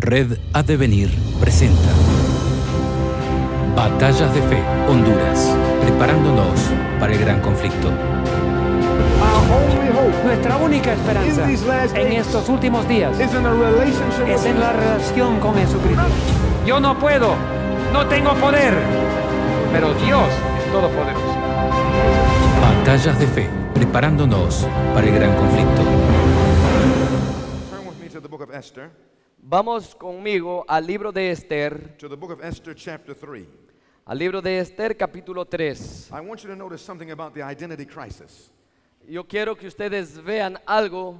Red venir presenta Batallas de Fe, Honduras, preparándonos para el gran conflicto. Nuestra única esperanza en estos últimos días es en la relación con Jesucristo. Yo no puedo, no tengo poder, pero Dios es todopoderoso. Batallas de Fe, preparándonos para el gran conflicto. Vamos conmigo al libro de Esther. Al libro de Esther capítulo 3. Yo quiero que ustedes vean algo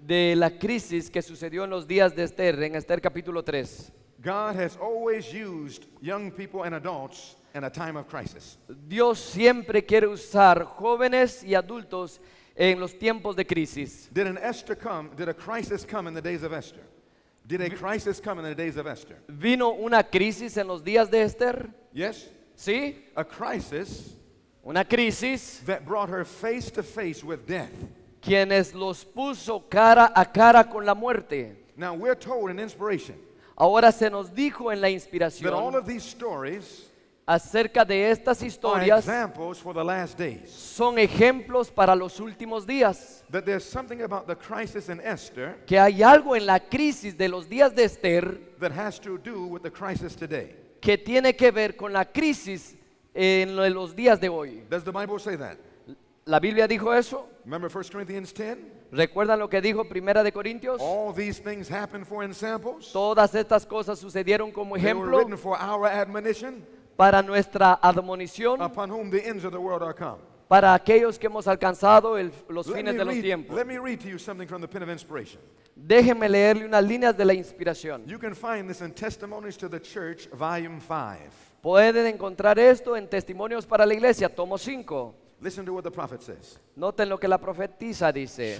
de la crisis que sucedió en los días de Esther en Esther capítulo 3. Dios siempre quiere usar jóvenes y adultos en los tiempos de crisis. Did an Esther come? Did a crisis come in the days of Esther? Did a crisis come in the days of Esther? ¿Vino una crisis en los días de Esther? Yes. ¿Sí? A crisis una crisis that brought her face to face with death. quienes los puso cara a cara con la muerte. Now we're told in inspiration Ahora se nos dijo en la that inspiración all of these stories acerca de estas historias son ejemplos para los últimos días. que hay algo en la crisis de los días de Esther que tiene que ver con la crisis en los días de hoy. ¿La Biblia dijo eso? ¿Recuerdan lo que dijo Primera de Corintios? Todas estas cosas sucedieron como ejemplo para nuestra admonición para aquellos que hemos alcanzado el, los fines de los tiempos. Déjenme Déjeme leerle unas líneas de la inspiración. Pueden encontrar esto en Testimonios para la Iglesia, tomo 5. Noten lo que la profetisa dice.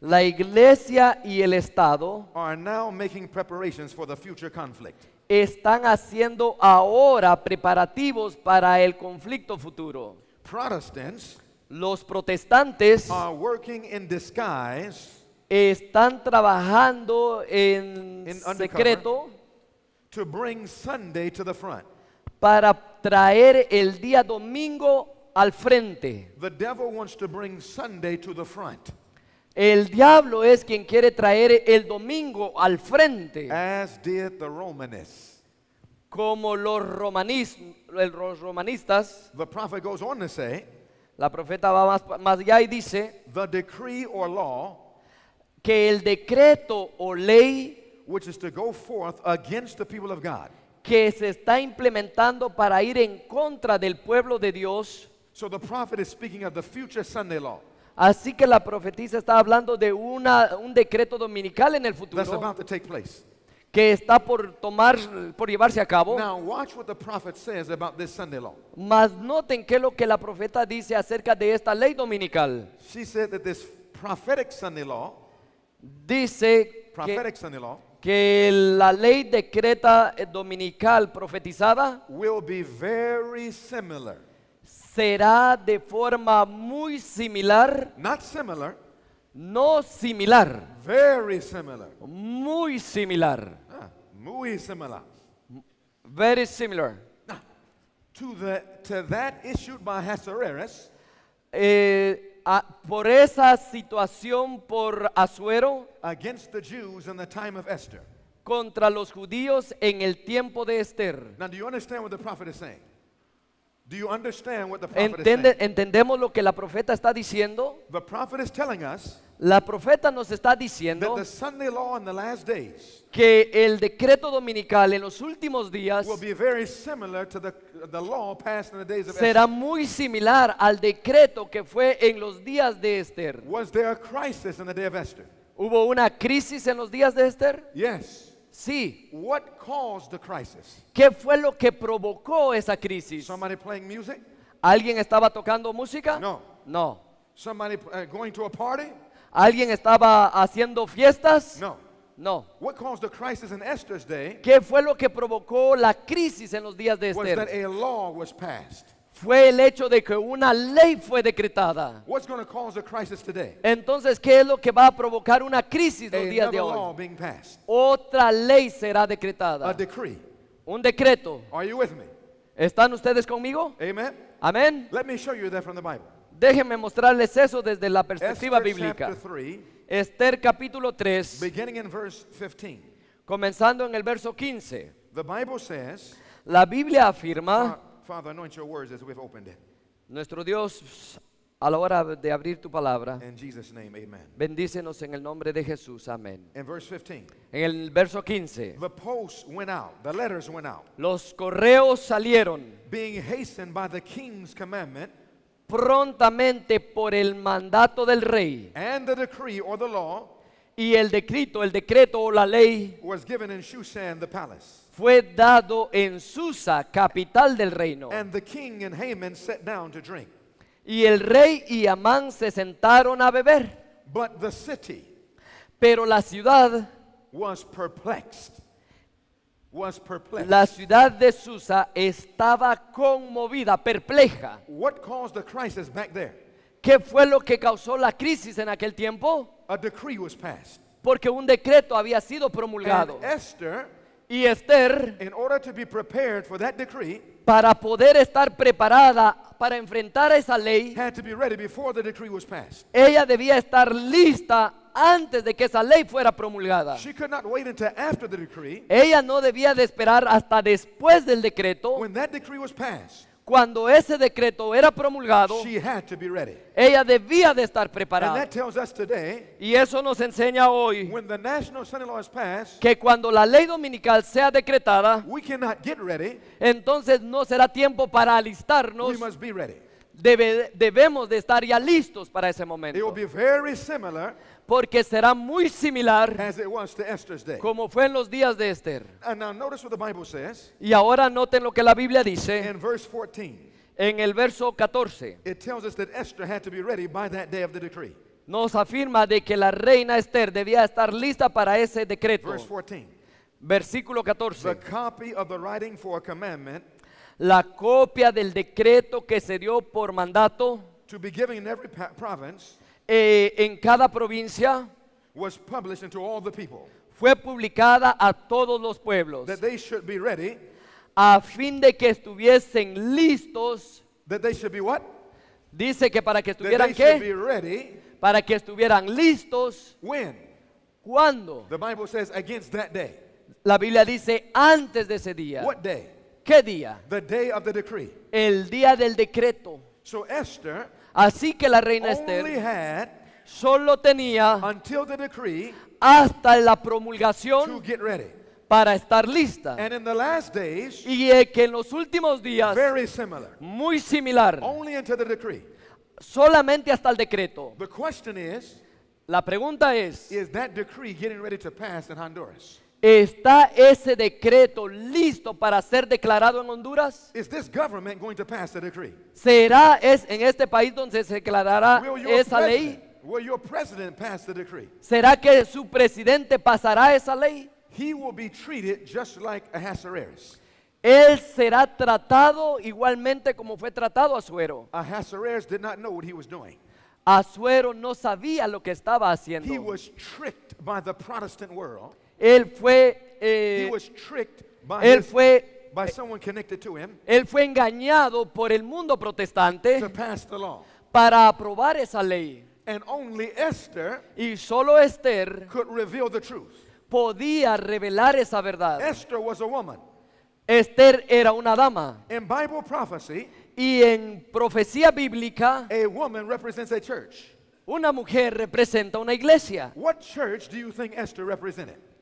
La iglesia y el estado are now making preparations for the future conflict están haciendo ahora preparativos para el conflicto futuro. los protestantes están trabajando en secreto para traer el día domingo al frente. El diablo es quien quiere traer el domingo al frente. Como los, romanistas. la profeta va más, allá y dice. que el decreto o ley. Que se está implementando para ir en contra del pueblo de Dios. So the prophet is speaking of the future Sunday law. Así que la profetisa está hablando de un decreto dominical en el futuro que está por tomar, por llevarse a cabo. Now watch what the prophet says about this Sunday law. Mas noten qué lo que la profeta dice acerca de esta ley dominical. this prophetic Sunday law, dice que, la ley decreta eh, dominical profetizada will be similar será de forma muy similar. Not similar. No similar. Very similar. Muy similar. Ah, muy similar. Very similar. Ah, to, the, to that issued by Hassererus. Eh, por esa situación por Asuero. Against the Jews in the time of Esther. Contra los judíos en el tiempo de Esther. Now, do you understand what the prophet is saying? ¿Entendemos lo que la profeta está diciendo? la profeta nos está diciendo que el decreto dominical en los últimos días será muy similar al decreto que fue en los días de Esther. ¿Hubo una crisis en los días de Esther? Yes. Sí. ¿Qué fue lo que provocó esa crisis? ¿Alguien estaba tocando música? No. Uh, ¿Alguien estaba haciendo fiestas? No. ¿Qué fue lo que provocó la crisis en los días de Esther? Was that a law was passed fue el hecho de que una ley fue decretada. Entonces, ¿qué es lo que va a provocar una crisis los días de hoy? Otra ley será decretada. Un decreto. ¿Están ustedes conmigo? Amén. Déjenme mostrarles eso desde la perspectiva bíblica. Esther capítulo 3, comenzando en el verso 15. la Biblia afirma uh, Father, anoint your words as we've opened it. Nuestro Dios, a la hora de abrir tu palabra, In Jesus' name, amen. bendícenos en el nombre de Jesús. Amén. In verse 15, En el verso 15, the post went out, the letters went out, los correos salieron being hastened by the king's commandment prontamente por el mandato del rey and the decree or the law y el decreto, el decreto o la ley was given in Shushan the palace fue dado en Susa, capital del reino. Y el rey y Amán se sentaron a beber. Pero la ciudad La ciudad de Susa estaba conmovida, perpleja. ¿Qué fue lo que causó la crisis en aquel tiempo? Porque un decreto había sido promulgado. Esther y Esther para poder estar preparada para enfrentar esa ley, ella debía estar lista antes de que esa ley fuera promulgada. ella no debía de esperar hasta después del decreto cuando ese decreto era promulgado, ella debía de estar preparada. y eso nos enseña hoy que cuando la ley dominical sea decretada, entonces no será tiempo para alistarnos. debemos de estar ya listos para ese momento porque será muy similar como fue en los días de Esther. Y ahora noten lo que la Biblia dice en el verso 14. Nos afirma de que la reina Esther debía estar lista para ese decreto. Versículo 14. La copia del decreto que se dio por mandato eh, en cada provincia fue publicada a todos los pueblos a fin de que estuviesen listos. Dice que para que estuvieran qué? para que estuvieran listos. ¿Cuándo? La Biblia dice antes de ese día. ¿Qué día? El día del decreto. Así que la reina Esther solo tenía hasta la promulgación para estar lista. And in y que en los últimos días, muy similar, solamente hasta el decreto. la pregunta es, ¿es ese decreto getting ready to pass Honduras? ¿Está ese decreto listo para ser declarado en Honduras? ¿Será es en este país donde se declarará esa ley? ¿Será que su presidente pasará esa ley? Él será tratado igualmente como fue tratado Azuero? Suero. no sabía lo que estaba haciendo él fue, él fue él fue engañado por el mundo protestante para aprobar esa ley. y solo Esther podía revelar esa verdad. Esther era una dama. y en profecía bíblica, una mujer representa una iglesia. ¿Qué iglesia crees que Esther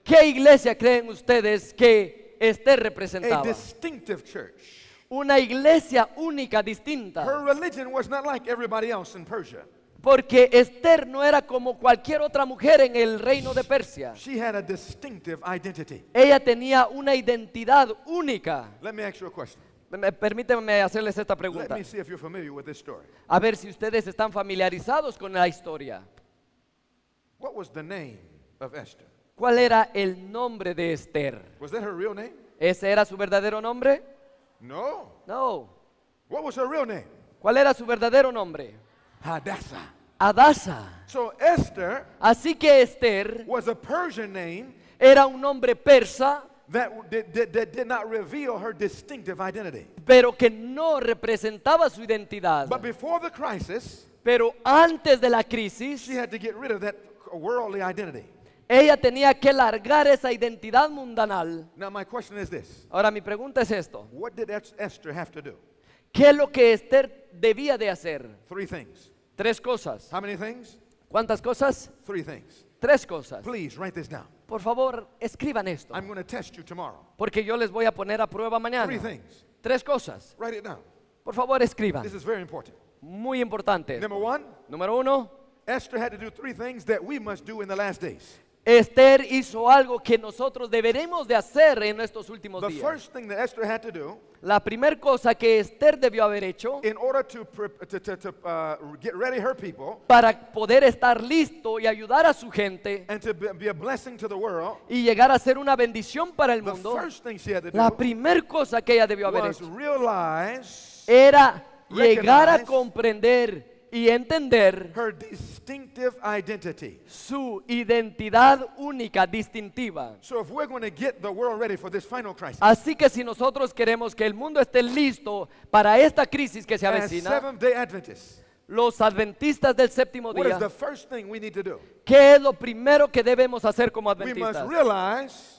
¿Qué iglesia creen ustedes que esté representada? Una iglesia única, distinta. Porque Esther no era como cualquier otra mujer en el reino de Persia. Ella tenía una identidad única. Permítanme hacerles esta pregunta. A ver si ustedes están familiarizados con la historia. What was the name of Esther? ¿Cuál era el nombre de Esther? Was that her real name? ¿Ese era su verdadero nombre? No. No. What was her real name? ¿Cuál era su verdadero nombre? Hadassah. Hadassah. So Esther Así que Esther was a Persian name era un nombre persa that did, that did not reveal her distinctive identity. pero que no representaba su identidad. But before the crisis, pero antes de la crisis, she had to get rid of that worldly identity. Ella tenía que largar esa identidad mundanal. Ahora mi pregunta es esto. ¿Qué es lo que Esther debía de hacer? Tres cosas. ¿Cuántas cosas? Tres cosas. Por favor, escriban esto. Porque yo les voy a poner a prueba mañana. Tres cosas. Por favor, escriban. Muy importante. Número uno. Esther had to do tres things that we must do in the last days. Esther hizo algo que nosotros deberemos de hacer en estos últimos días. La primera cosa que Esther debió haber hecho para poder estar listo y ayudar a su gente y llegar a ser una bendición para el mundo, la primera cosa que ella debió haber hecho era llegar a comprender y entender su identidad única, distintiva. Así que si nosotros queremos que el mundo esté listo para esta crisis que se avecina, los adventistas del séptimo día, ¿qué es lo primero que debemos hacer como adventistas?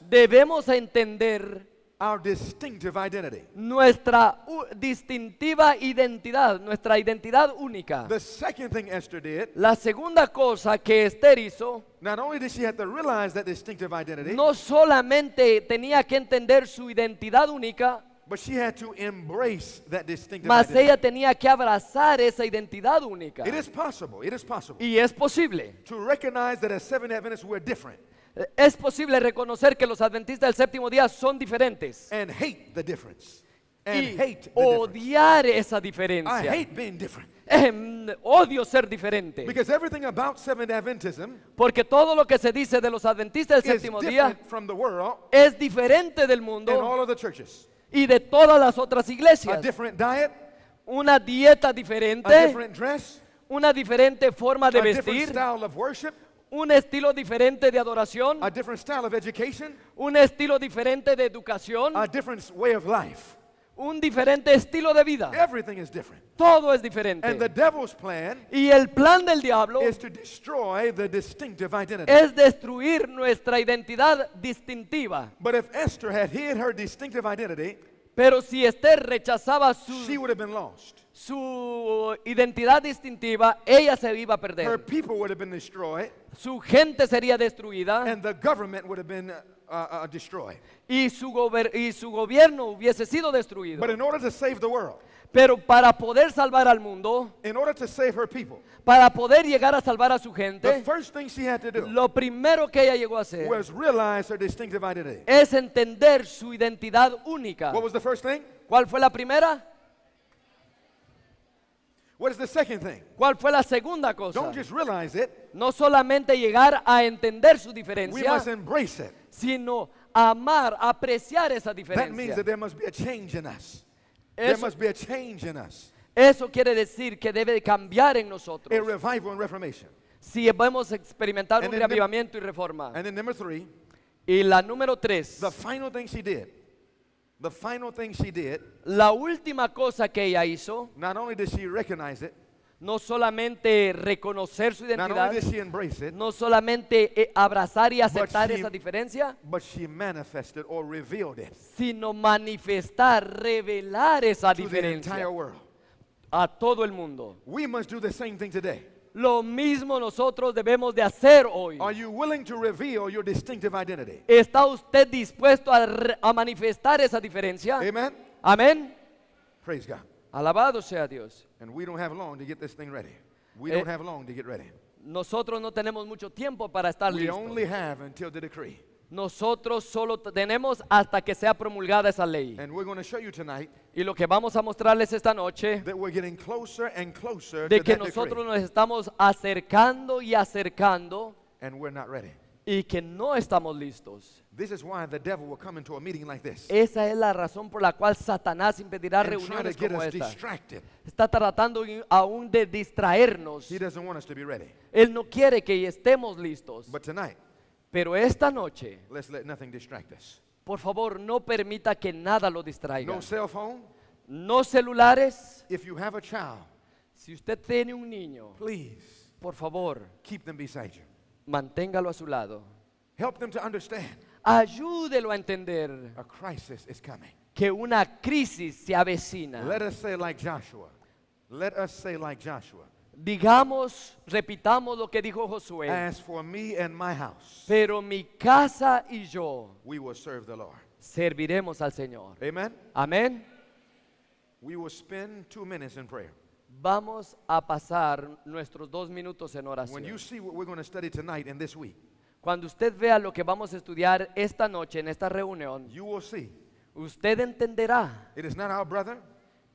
Debemos entender Our distinctive identity. Nuestra distintiva identidad, nuestra identidad única. The second thing Esther did, la segunda cosa que Esther hizo, not only did she have to realize that distinctive identity, no solamente tenía que entender su identidad única, But she had to embrace that distinctive Mas identity. ella tenía que abrazar esa identidad única. It is possible, it is possible y es posible. To recognize that as seven Adventists we're different. Es posible reconocer que los adventistas del séptimo día son diferentes. y odiar esa diferencia. Em, odio ser diferente. Porque todo lo que se dice de los adventistas del séptimo día es diferente del mundo y de todas las otras iglesias. una dieta diferente, una diferente forma de vestir, un estilo diferente de adoración, a different style of education, un estilo diferente de educación, a different way of life. un diferente estilo de vida. Everything is different. Todo es diferente. And the devil's plan y el plan del diablo is to destroy the distinctive identity. es destruir nuestra identidad distintiva. But if Esther had hid her distinctive identity, Pero si Esther rechazaba su she would have been lost su identidad distintiva, ella se iba a perder. Su gente sería destruida uh, uh, y su, y su gobierno hubiese sido destruido. Pero para poder salvar al mundo, para poder llegar a salvar a su gente, lo primero que ella llegó a hacer es entender su identidad única. ¿Cuál fue la primera? ¿Cuál fue la segunda cosa? No solamente llegar a entender su diferencia, sino amar, apreciar esa diferencia. Eso, quiere decir que debe cambiar en nosotros. Si podemos experimentar un reavivamiento y reforma. y la número tres. The final thing she did, la última cosa que ella hizo, not only did she recognize it, no solamente reconocer su identidad, not only did she embrace it, no solamente eh, abrazar y aceptar she, esa diferencia, but she manifested or revealed it sino manifestar, revelar esa to diferencia the entire world. a todo el mundo. We must do the same thing today lo mismo nosotros debemos de hacer hoy. Are you willing to reveal your distinctive identity? ¿Está usted dispuesto a, re- a manifestar esa diferencia? Amen. Amén. Praise God. Alabado sea Dios. And we don't have long to get this thing ready. We Eh, don't have long to get ready. Nosotros no tenemos mucho tiempo para estar We listos. only have until the decree. Nosotros solo tenemos hasta que sea promulgada esa ley. y lo que vamos a mostrarles esta noche de que nosotros nos estamos acercando y acercando y que no estamos listos. Esa es la razón por la cual Satanás impedirá reuniones como esta. Está tratando aún de distraernos. Él no quiere que estemos listos. Pero esta noche, let's let nothing distract us. por favor, no permita que nada lo distraiga. No cell phone. No celulares. If you have a child, si usted tiene un niño, please, por favor, keep them beside you. Manténgalo a su lado. Help them to understand. Ayúdelo a entender. A crisis is coming. Que una crisis se avecina. Let us say like Joshua. Let us say like Joshua. Digamos, repitamos lo que dijo Josué. Pero mi casa y yo serviremos al Señor. Amén. Vamos a pasar nuestros dos minutos en oración. Cuando usted vea lo que vamos a estudiar esta noche en esta reunión, usted entenderá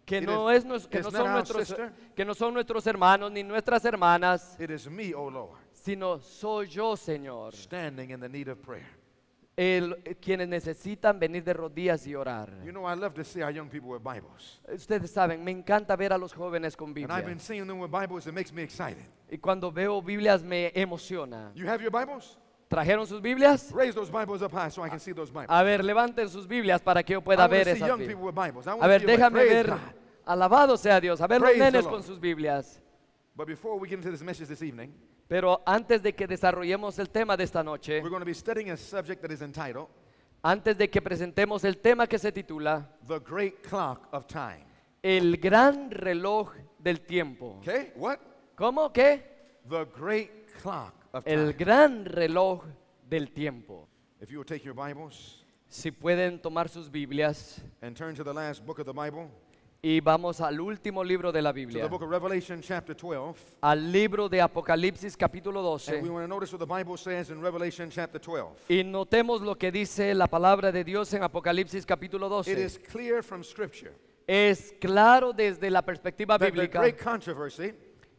que no, es, no son nuestros, que no son nuestros hermanos ni nuestras hermanas, sino soy yo, Señor, quienes necesitan venir de rodillas y orar. Ustedes saben, me encanta ver a los jóvenes con Biblia. Bibles, Y cuando veo Biblias me emociona. You have your Bibles? ¿Trajeron sus Biblias? A ver, levanten sus Biblias para que yo pueda ver esas A ver, déjame ver. Alabado sea Dios. A ver, los nenes con sus Biblias. Pero antes de que desarrollemos el tema de esta noche, antes de que presentemos el tema que se titula El gran reloj del tiempo. Okay? What? ¿Cómo? ¿Qué? The Great Clock el gran reloj del tiempo. Si pueden tomar sus Biblias y vamos al último libro de la Biblia, al libro de Apocalipsis capítulo 12. Y notemos lo que dice la palabra de Dios en Apocalipsis capítulo 12. Es claro desde la perspectiva bíblica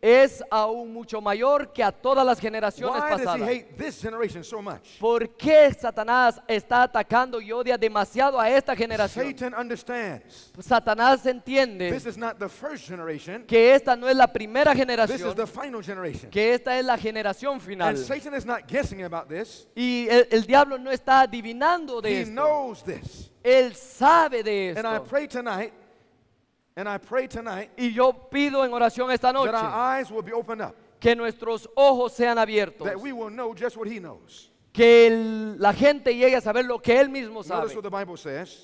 es aún mucho mayor que a todas las generaciones pasadas. ¿Por qué Satanás está atacando y odia demasiado a esta generación? Satanás entiende que esta no es la primera generación, que esta es la generación final. Y el, diablo no está adivinando de esto. Él sabe de esto. And I pray tonight y yo pido en oración esta noche que nuestros ojos sean abiertos, que la gente llegue a saber lo que él mismo sabe.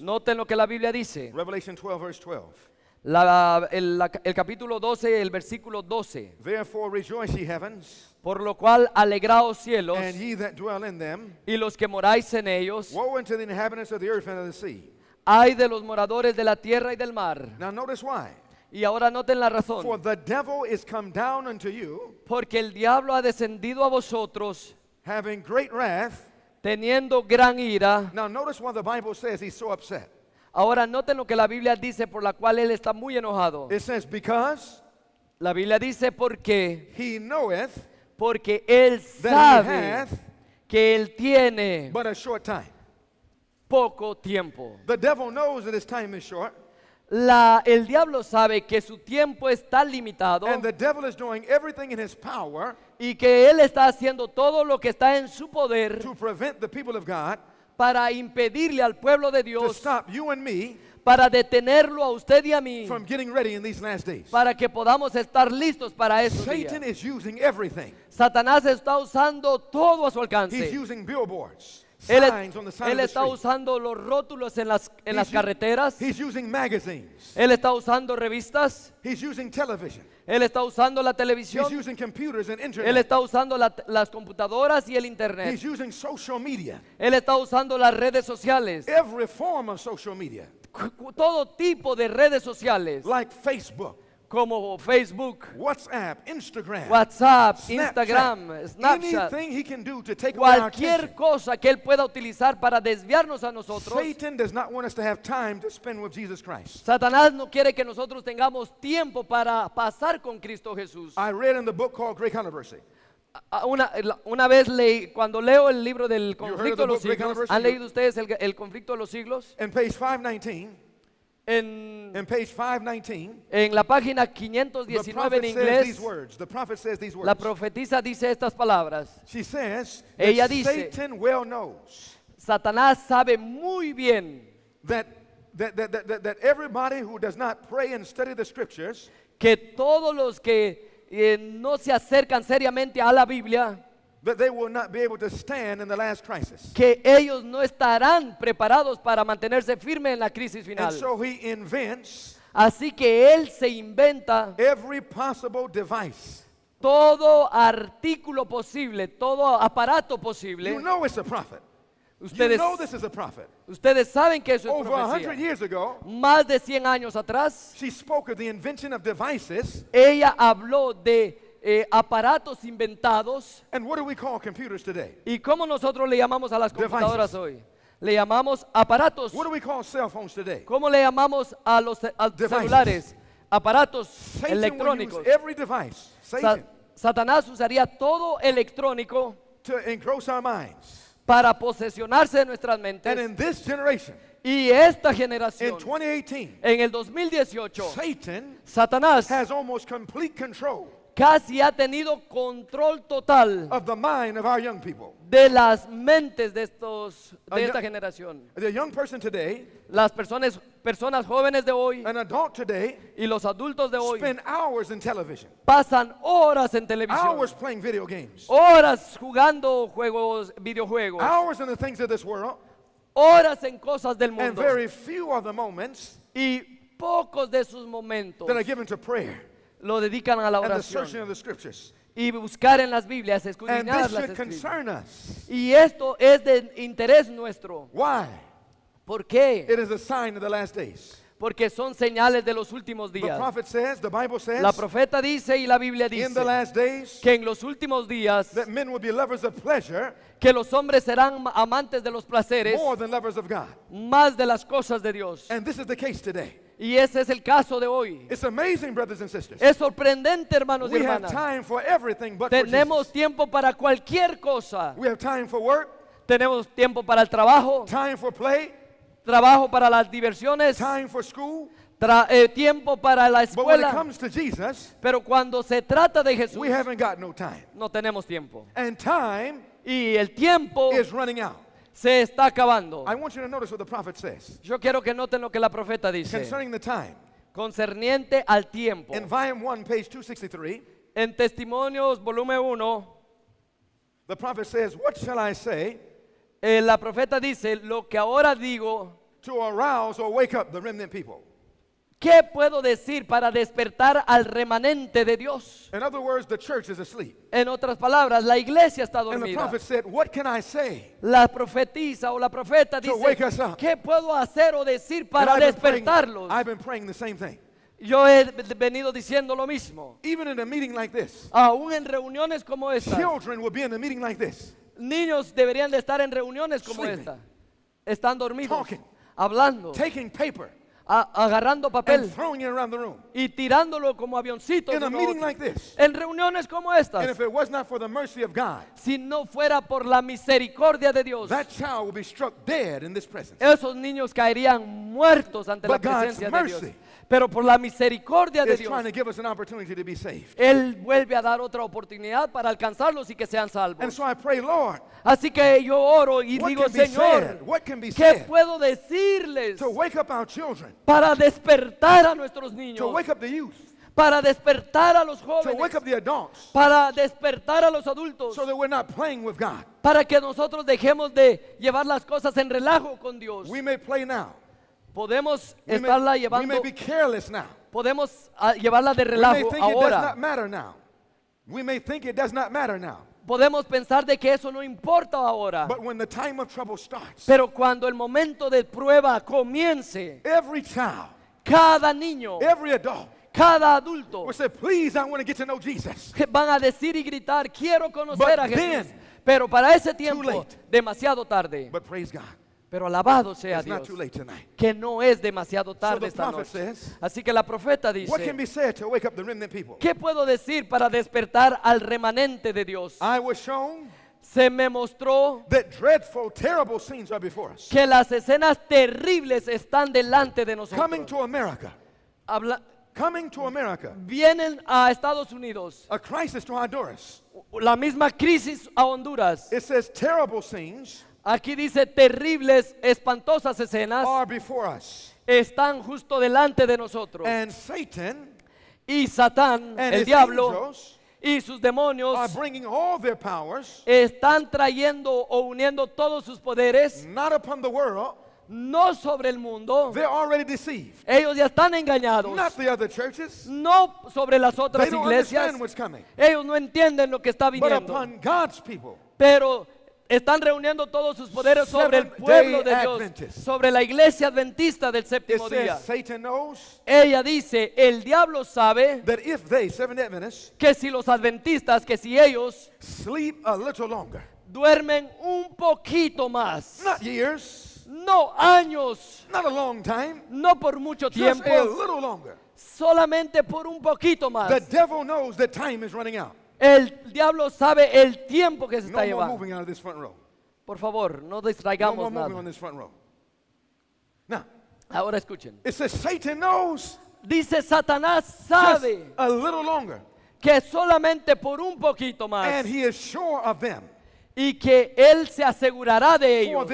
Noten lo que la Biblia dice. Revelación 12, La- el, capítulo 12, el versículo 12. Por lo cual alegraos cielos y los que moráis en ellos, Woe unto the inhabitants of the earth and of the sea, hay de los moradores de la tierra y del mar. Y ahora noten la razón. Porque el diablo ha descendido a vosotros teniendo gran ira. Ahora noten lo que la Biblia dice por la cual él está muy enojado. la Biblia dice porque he porque él sabe que él tiene short time poco tiempo. La, el diablo sabe que su tiempo está limitado y que él está haciendo todo lo que está en su poder para impedirle al pueblo de Dios para detenerlo a usted y a mí para que podamos estar listos para eso. Satanás está usando todo a su alcance. Él, está usando los rótulos en las, en las carreteras. Él está usando revistas. Él está usando la televisión. Él está usando las computadoras y el internet. Él está usando las redes sociales. Todo tipo de redes sociales. Like Facebook como Facebook, WhatsApp, Instagram, WhatsApp, Instagram, Snapchat, cualquier cosa que él pueda utilizar para desviarnos a nosotros. Satanás no quiere que nosotros tengamos tiempo para pasar con Cristo Jesús. Una, una, vez leí, cuando leo el libro del conflicto de los siglos, ¿han leído ustedes el, conflicto de los siglos? En page 519. En, In page 519, en la página 519 en inglés, words, la profetisa dice estas palabras. She says Ella dice, Satan well knows Satanás sabe muy bien that, that, that, that, everybody who does not pray and study the scriptures, que todos los que eh, no se acercan seriamente a la Biblia, That they will not be able to stand in the last crisis. Que ellos no estarán preparados para mantenerse firme en la crisis final. And so he invents Así que él se inventa every possible device. todo artículo posible, todo aparato posible. You know it's a prophet. Ustedes, you know this is a prophet. ustedes saben que eso Over es profecía. Years ago, Más de 100 años atrás, she spoke of the invention of devices ella habló de eh, aparatos inventados. ¿Y cómo nosotros le llamamos a las computadoras hoy? Le llamamos aparatos. ¿Cómo le llamamos a los celulares? Aparatos electrónicos. Satanás usaría todo electrónico para posesionarse de nuestras mentes. Y esta generación, en el 2018, Satanás tiene casi completo control casi ha tenido control total de las mentes de, de esta generación. The young person las personas, jóvenes de hoy y los adultos de hoy pasan horas en televisión, horas jugando videojuegos, horas en cosas del mundo very few moments y pocos de sus momentos that are given to prayer lo dedican a la oración y buscar en las Biblias, las Escrituras. Y esto es de interés nuestro. ¿Por qué? Porque son señales de los últimos días. La profeta dice y la Biblia dice que en los últimos días que los hombres serán amantes de los placeres más de las cosas de Dios. And this is the case today. Y ese es el caso de hoy. Es sorprendente, hermanos y hermanas. Tenemos tiempo para cualquier cosa. Tenemos tiempo para el trabajo, Tiempo trabajo para las diversiones, eh, tiempo para la escuela. Pero cuando se trata de Jesús, no tenemos tiempo. Y el tiempo running se está acabando. I want you to notice what the prophet says. Yo quiero que noten lo que la profeta dice concerning the time. concerniente al tiempo. In volume 1 page 263, En Testimonios volumen 1, the prophet says, "What shall I say eh, la profeta dice, lo que ahora digo to arouse or wake up the remnant people?" ¿Qué puedo decir para despertar al remanente de Dios? En otras palabras, la iglesia está dormida. la profetisa o la profeta dice, ¿qué puedo hacer o decir para despertarlos? Yo he venido diciendo lo mismo. Aún en reuniones como esta. Niños deberían de estar en reuniones como esta. Están dormidos. Hablando agarrando papel y tirándolo como avioncito en reuniones como estas, si no fuera por la misericordia de Dios, esos niños caerían muertos ante la presencia de Dios. Pero por la misericordia de Dios, Él vuelve a dar otra oportunidad para alcanzarlos y que sean salvos. Así que yo oro y digo, Señor, ¿qué puedo decirles para despertar a nuestros niños? Para despertar a los jóvenes, para despertar a los adultos, para que nosotros dejemos de llevar las cosas en relajo con Dios. Podemos estarla llevando. Podemos ah, llevarla de relajo ahora. Podemos pensar de que eso no importa ahora. Pero cuando el momento de prueba comience, cada niño, cada adulto, van a decir y gritar, quiero conocer a Jesús. Pero para ese tiempo, demasiado tarde. Pero alabado sea Dios que no es demasiado tarde esta noche. Así que la profeta dice, ¿qué puedo decir para despertar al remanente de Dios? se me mostró que las escenas terribles están delante de nosotros. Vienen a Estados Unidos. La misma crisis a Honduras. It says terrible Aquí dice terribles, espantosas escenas están justo delante de nosotros. Y Satan y Satán, el diablo y sus demonios están trayendo o uniendo todos sus poderes no sobre el mundo. Ellos ya están engañados. No sobre las otras iglesias. Ellos no entienden lo que está viniendo. Pero están reuniendo todos sus poderes sobre el pueblo de Dios, sobre la iglesia adventista del séptimo día. Ella dice, el diablo sabe que si los adventistas, que si ellos duermen un poquito más, no años, no por mucho tiempo, solamente por un poquito más. El diablo sabe el tiempo que se está llevando. Por favor, no distraigamos nada. Ahora escuchen. Dice Satanás sabe que solamente por un poquito más y que él se asegurará de ellos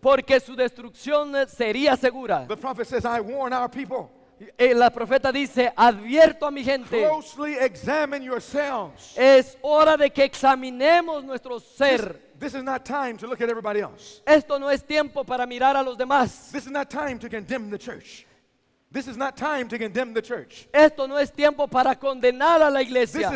porque su destrucción sería segura. The prophet says, I warn our people eh, la profeta dice, advierto a mi gente. Es hora de que examinemos nuestro ser. Esto no es tiempo para mirar a los demás. Esto no es tiempo para condenar a la iglesia.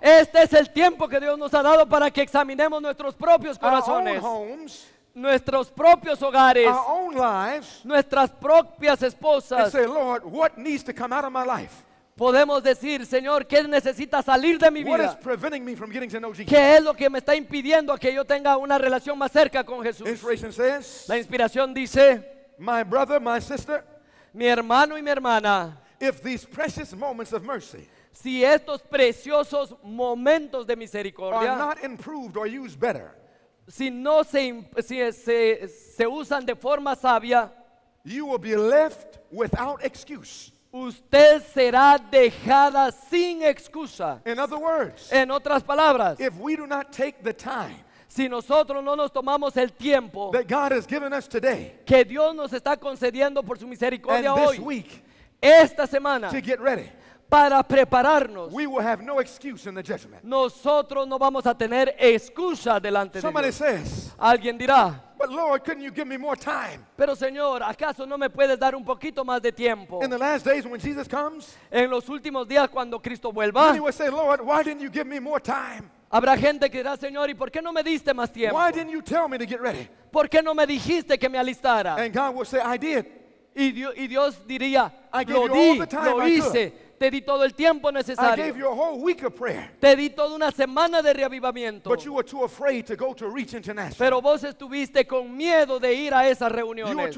Este es el tiempo que Dios nos ha dado para que examinemos nuestros propios corazones nuestros propios hogares, nuestras propias esposas, podemos decir, Señor, ¿qué necesita salir de mi vida? ¿Qué es lo que me está impidiendo que yo tenga una relación más cerca con Jesús? La inspiración dice, My brother, sister, mi hermano y mi hermana, si estos preciosos momentos de are misericordia not improved or used mejor si no se, se, usan de forma sabia, Usted será dejada sin excusa. en otras palabras, si nosotros no nos tomamos el tiempo que Dios nos está concediendo por su misericordia hoy, week, esta semana, to get para prepararnos. Nosotros no vamos a tener excusa delante de Dios. Alguien dirá, Pero Señor, ¿acaso no me puedes dar un poquito más de tiempo? en los últimos días cuando Cristo vuelva, Habrá gente que dirá, Señor, ¿y por qué no me diste más tiempo? ¿Por qué no me dijiste que me alistara? Y, Dios, diría, yo lo di, lo hice, te di todo el tiempo necesario. Te di toda una semana de reavivamiento. Pero vos estuviste con miedo de ir a esas reuniones.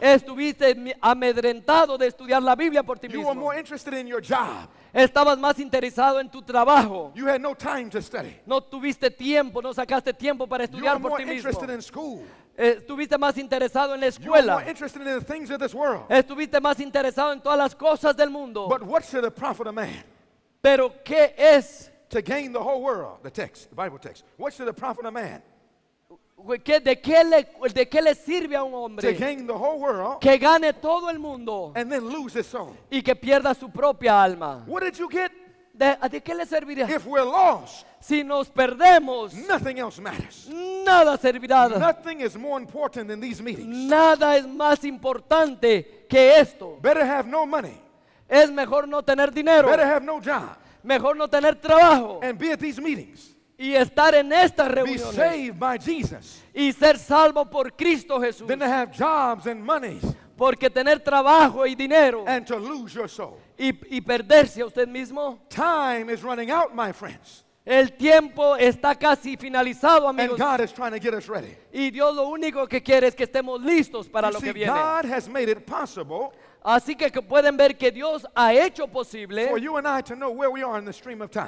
Estuviste amedrentado de estudiar la Biblia por ti mismo. Estabas más interesado en tu trabajo. You had no, time to study. no tuviste tiempo, no sacaste tiempo para estudiar por ti mismo. Eh, estuviste más interesado en la escuela. More in this world. Estuviste más interesado en todas las cosas del mundo. But what's the profit of man? Pero qué es to gain the whole world, the text, the Bible text. What's the profit of man? ¿De qué, le, ¿De qué le sirve a un hombre que gane todo el mundo y que pierda su propia alma? ¿De, qué le serviría? si nos perdemos, nada servirá. Nada es más importante que esto. Es mejor no tener dinero. Mejor no tener trabajo. meetings y estar en estas reuniones y ser salvo por Cristo Jesús porque tener trabajo y dinero Y, y perderse a usted mismo El tiempo está casi finalizado, amigos. Y Dios lo único que quiere es que estemos listos para lo que viene. Así que pueden ver que Dios ha hecho posible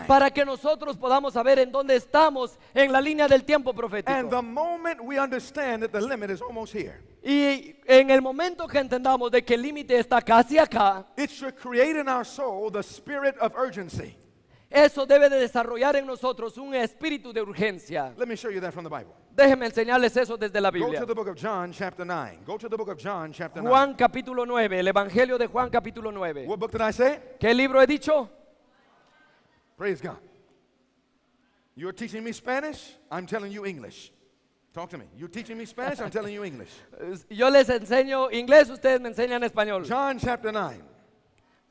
para que nosotros podamos saber en dónde estamos en la línea del tiempo profético. Y en el momento que entendamos de que el límite está casi acá, it should create in our soul the spirit of urgency. Eso debe de desarrollar en nosotros un espíritu de urgencia. Let me show you that from the Bible. Déjenme enseñarles eso desde la Biblia. Go to the book of John, chapter 9. Go to the book of John, chapter 9. Juan capítulo 9, el Evangelio de Juan capítulo 9. What book did I say? ¿Qué libro he dicho? Praise God. You're teaching me Spanish, I'm telling you English. Talk to me. You're teaching me Spanish, I'm telling you English. Yo les enseño inglés, ustedes me enseñan español. John chapter 9.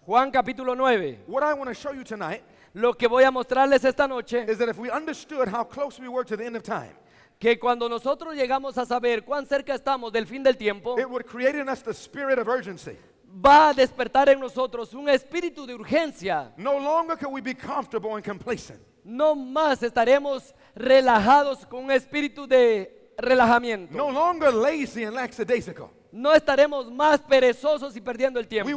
Juan capítulo 9. What I want to show you tonight lo que voy a mostrarles esta noche es que cuando nosotros llegamos a saber cuán cerca estamos del fin del tiempo, va a despertar en nosotros un espíritu de urgencia. No más estaremos relajados con un espíritu de relajamiento. No estaremos más perezosos y perdiendo el tiempo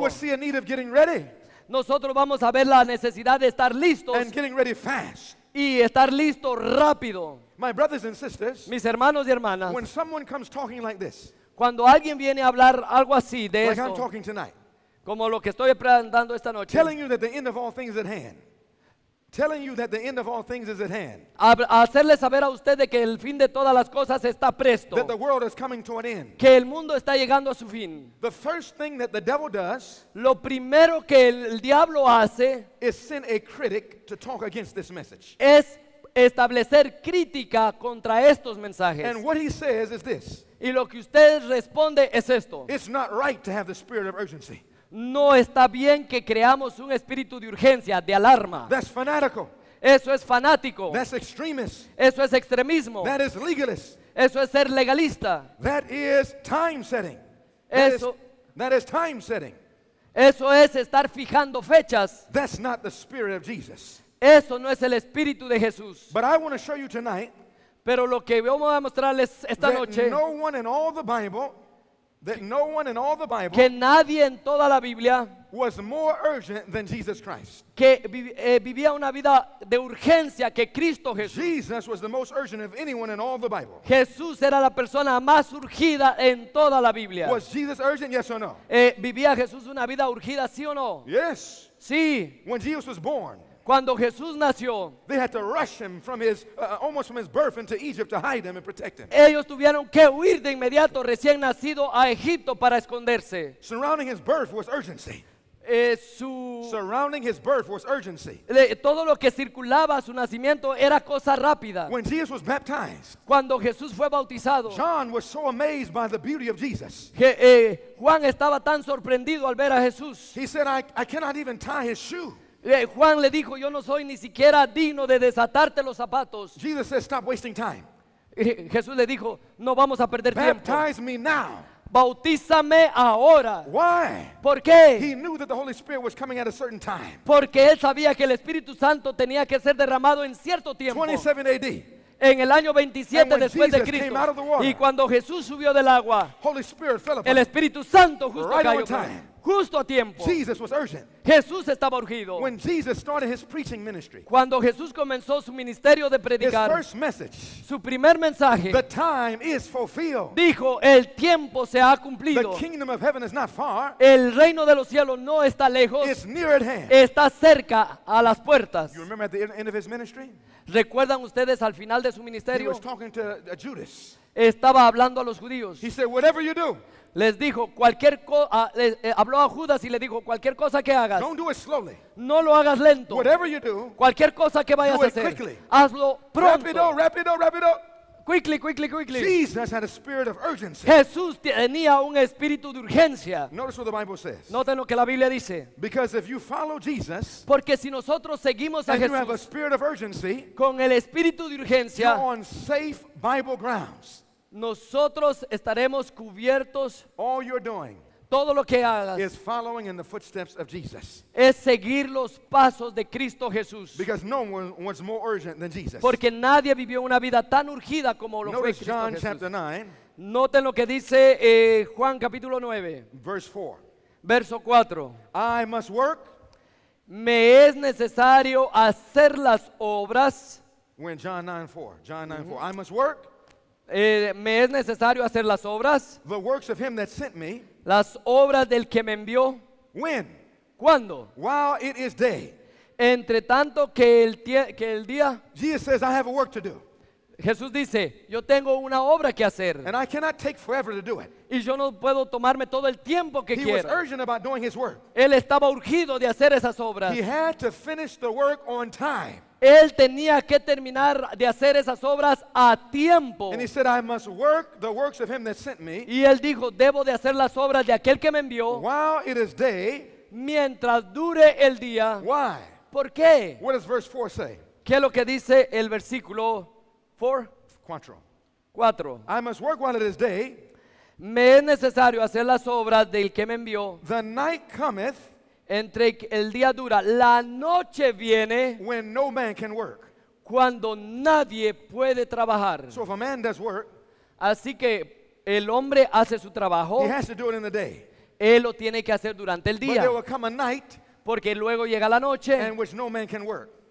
nosotros vamos a ver la necesidad de estar listos y estar listos rápido. Mis hermanos y hermanas, cuando alguien viene a hablar algo así de como lo que estoy presentando esta noche, telling you that the all things at hand, telling you that the end of all things is at hand. hacerle saber a usted de que el fin de todas las cosas está presto. That the world is coming to an end. Que el mundo está llegando a su fin. The first thing that the devil does Lo primero que el diablo hace is send a critic to talk against this message. Es establecer crítica contra estos mensajes. And what he says is this. Y lo que usted responde es esto. It's not right to have the spirit of urgency. No está bien que creamos un espíritu de urgencia, de alarma. That's Eso es fanático. Eso es extremismo. Eso es ser legalista. time setting. Eso time setting. es estar fijando fechas. Eso no es el espíritu de Jesús. Pero lo que vamos a mostrarles esta noche That no one in all the Bible que nadie en toda la Biblia was more urgent than Jesus Christ. que eh, vivía una vida de urgencia que Cristo Jesús. Jesus was the most urgent of anyone in all the Bible. Jesús era la persona más urgida en toda la Biblia. Was Jesus urgent? Yes or no? Eh, ¿Vivía Jesús una vida urgida, sí o no? Yes. Sí. When Jesus was born. Cuando Jesús nació, they had to rush him from his, uh, almost from his birth into Egypt to hide him and protect him. ellos tuvieron que huir de inmediato recién nacido a Egipto para esconderse. Surrounding his birth was urgency. Eh, su, Surrounding his birth was urgency. le- todo lo que circulaba a su nacimiento era cosa rápida. When Jesus was baptized, Cuando Jesús fue bautizado, John was so amazed by the beauty of Jesus. Je- eh, Juan estaba tan sorprendido al ver a Jesús. He said, I, I cannot even tie his shoe. Juan le dijo, yo no soy ni siquiera digno de desatarte los zapatos. Jesús le dijo, no vamos a perder tiempo. Baptize Bautízame ahora. ¿Por qué? Porque él sabía que el Espíritu Santo tenía que ser derramado en cierto tiempo. en el año 27 después de Cristo. y cuando Jesús subió del agua, el Espíritu Santo justo right cayó justo a tiempo. Jesús estaba urgido. Cuando Jesús comenzó su ministerio de predicar, su primer mensaje, dijo, el tiempo se ha cumplido. El reino de los cielos no está lejos, está cerca a las puertas. ¿Recuerdan ustedes al final de su ministerio? Uh, estaba hablando a los judíos. He said, Whatever you do, les dijo cualquier cosa, eh, habló a Judas y le dijo cualquier cosa que hagas, Don't do it slowly. no lo hagas lento. Whatever you do, cualquier cosa que vayas a hacer, quickly. hazlo pronto. rápido, rápido, rápido. Quickly, quickly, quickly. Jesus had a spirit of urgency. Jesús tenía un espíritu de urgencia. Notice what the Bible says. Noten lo que la Biblia dice. Because if you follow Jesus, porque si nosotros seguimos a Jesús, you have a spirit of urgency, con el espíritu de urgencia, you're on safe Bible grounds nosotros estaremos cubiertos. All you're doing todo lo que hagas is following in the footsteps of Jesus. es seguir los pasos de Cristo Jesús. Because no one was more urgent than Jesus. Porque nadie vivió una vida tan urgida como lo Notice fue Cristo John Jesús. Chapter 9, Noten lo que dice eh, Juan capítulo 9, verse 4. verso 4. I must work. Me es necesario hacer las obras. When John 9, 4, John 9, 4. I must work. Eh, me es necesario hacer las obras. Las obras del que me envió. When? ¿Cuándo? it is Entre tanto que el, día. Jesús dice, yo tengo una obra que hacer. Y yo no puedo tomarme todo el tiempo que quiero. Él estaba urgido de hacer esas obras. He had to finish the work on time. Él tenía que terminar de hacer esas obras a tiempo. Y él dijo, debo de hacer las obras de aquel que me envió. mientras dure el día. ¿Por qué? ¿Qué es lo que dice el versículo 4? 4. 4. Me es necesario hacer las obras del que me envió. The night cometh entre el día dura. La noche viene when no man can work. cuando nadie puede trabajar. Así que el hombre hace su trabajo. Él lo tiene que hacer durante el día porque luego llega la noche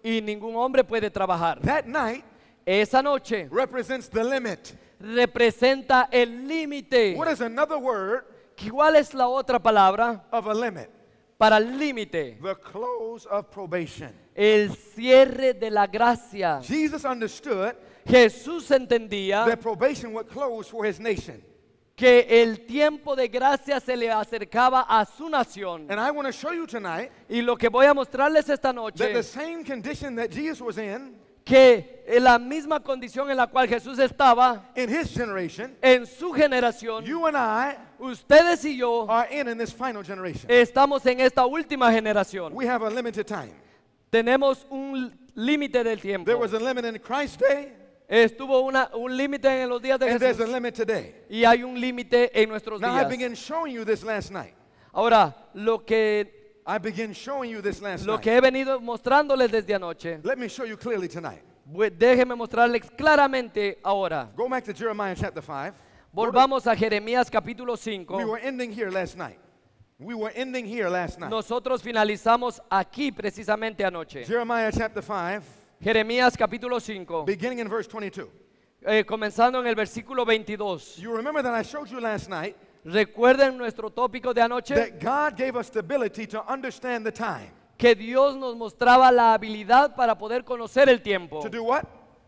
y ningún hombre puede trabajar. Esa noche representa el límite. ¿Cuál es la otra palabra of a limit? para el límite. El cierre de la gracia. Jesus understood Jesús entendía that probation would close for his nation. que el tiempo de gracia se le acercaba a su nación. And I want to show you tonight y lo que voy a mostrarles esta noche that the same condition that Jesus was in que en la misma condición en la cual Jesús estaba en su generación, ustedes y yo estamos en esta última generación. Tenemos un límite del tiempo. Estuvo una, un límite en los días de Jesús. Y hay un límite en nuestros días. Ahora, lo que I begin showing you this last Lo que he venido mostrándoles desde anoche. Let me show you clearly tonight. Déjeme mostrarles claramente ahora. Go back to Jeremiah chapter 5. Volvamos a Jeremías capítulo 5. We were ending here last night. We were ending here last night. Nosotros finalizamos aquí precisamente anoche. Jeremiah chapter 5. Jeremías capítulo 5. Beginning in verse 22. Eh, comenzando en el versículo 22. You remember that I showed you last night Recuerden nuestro tópico de anoche. that God gave us the ability to understand the time. Que Dios nos mostraba la habilidad para poder conocer el tiempo. To do what?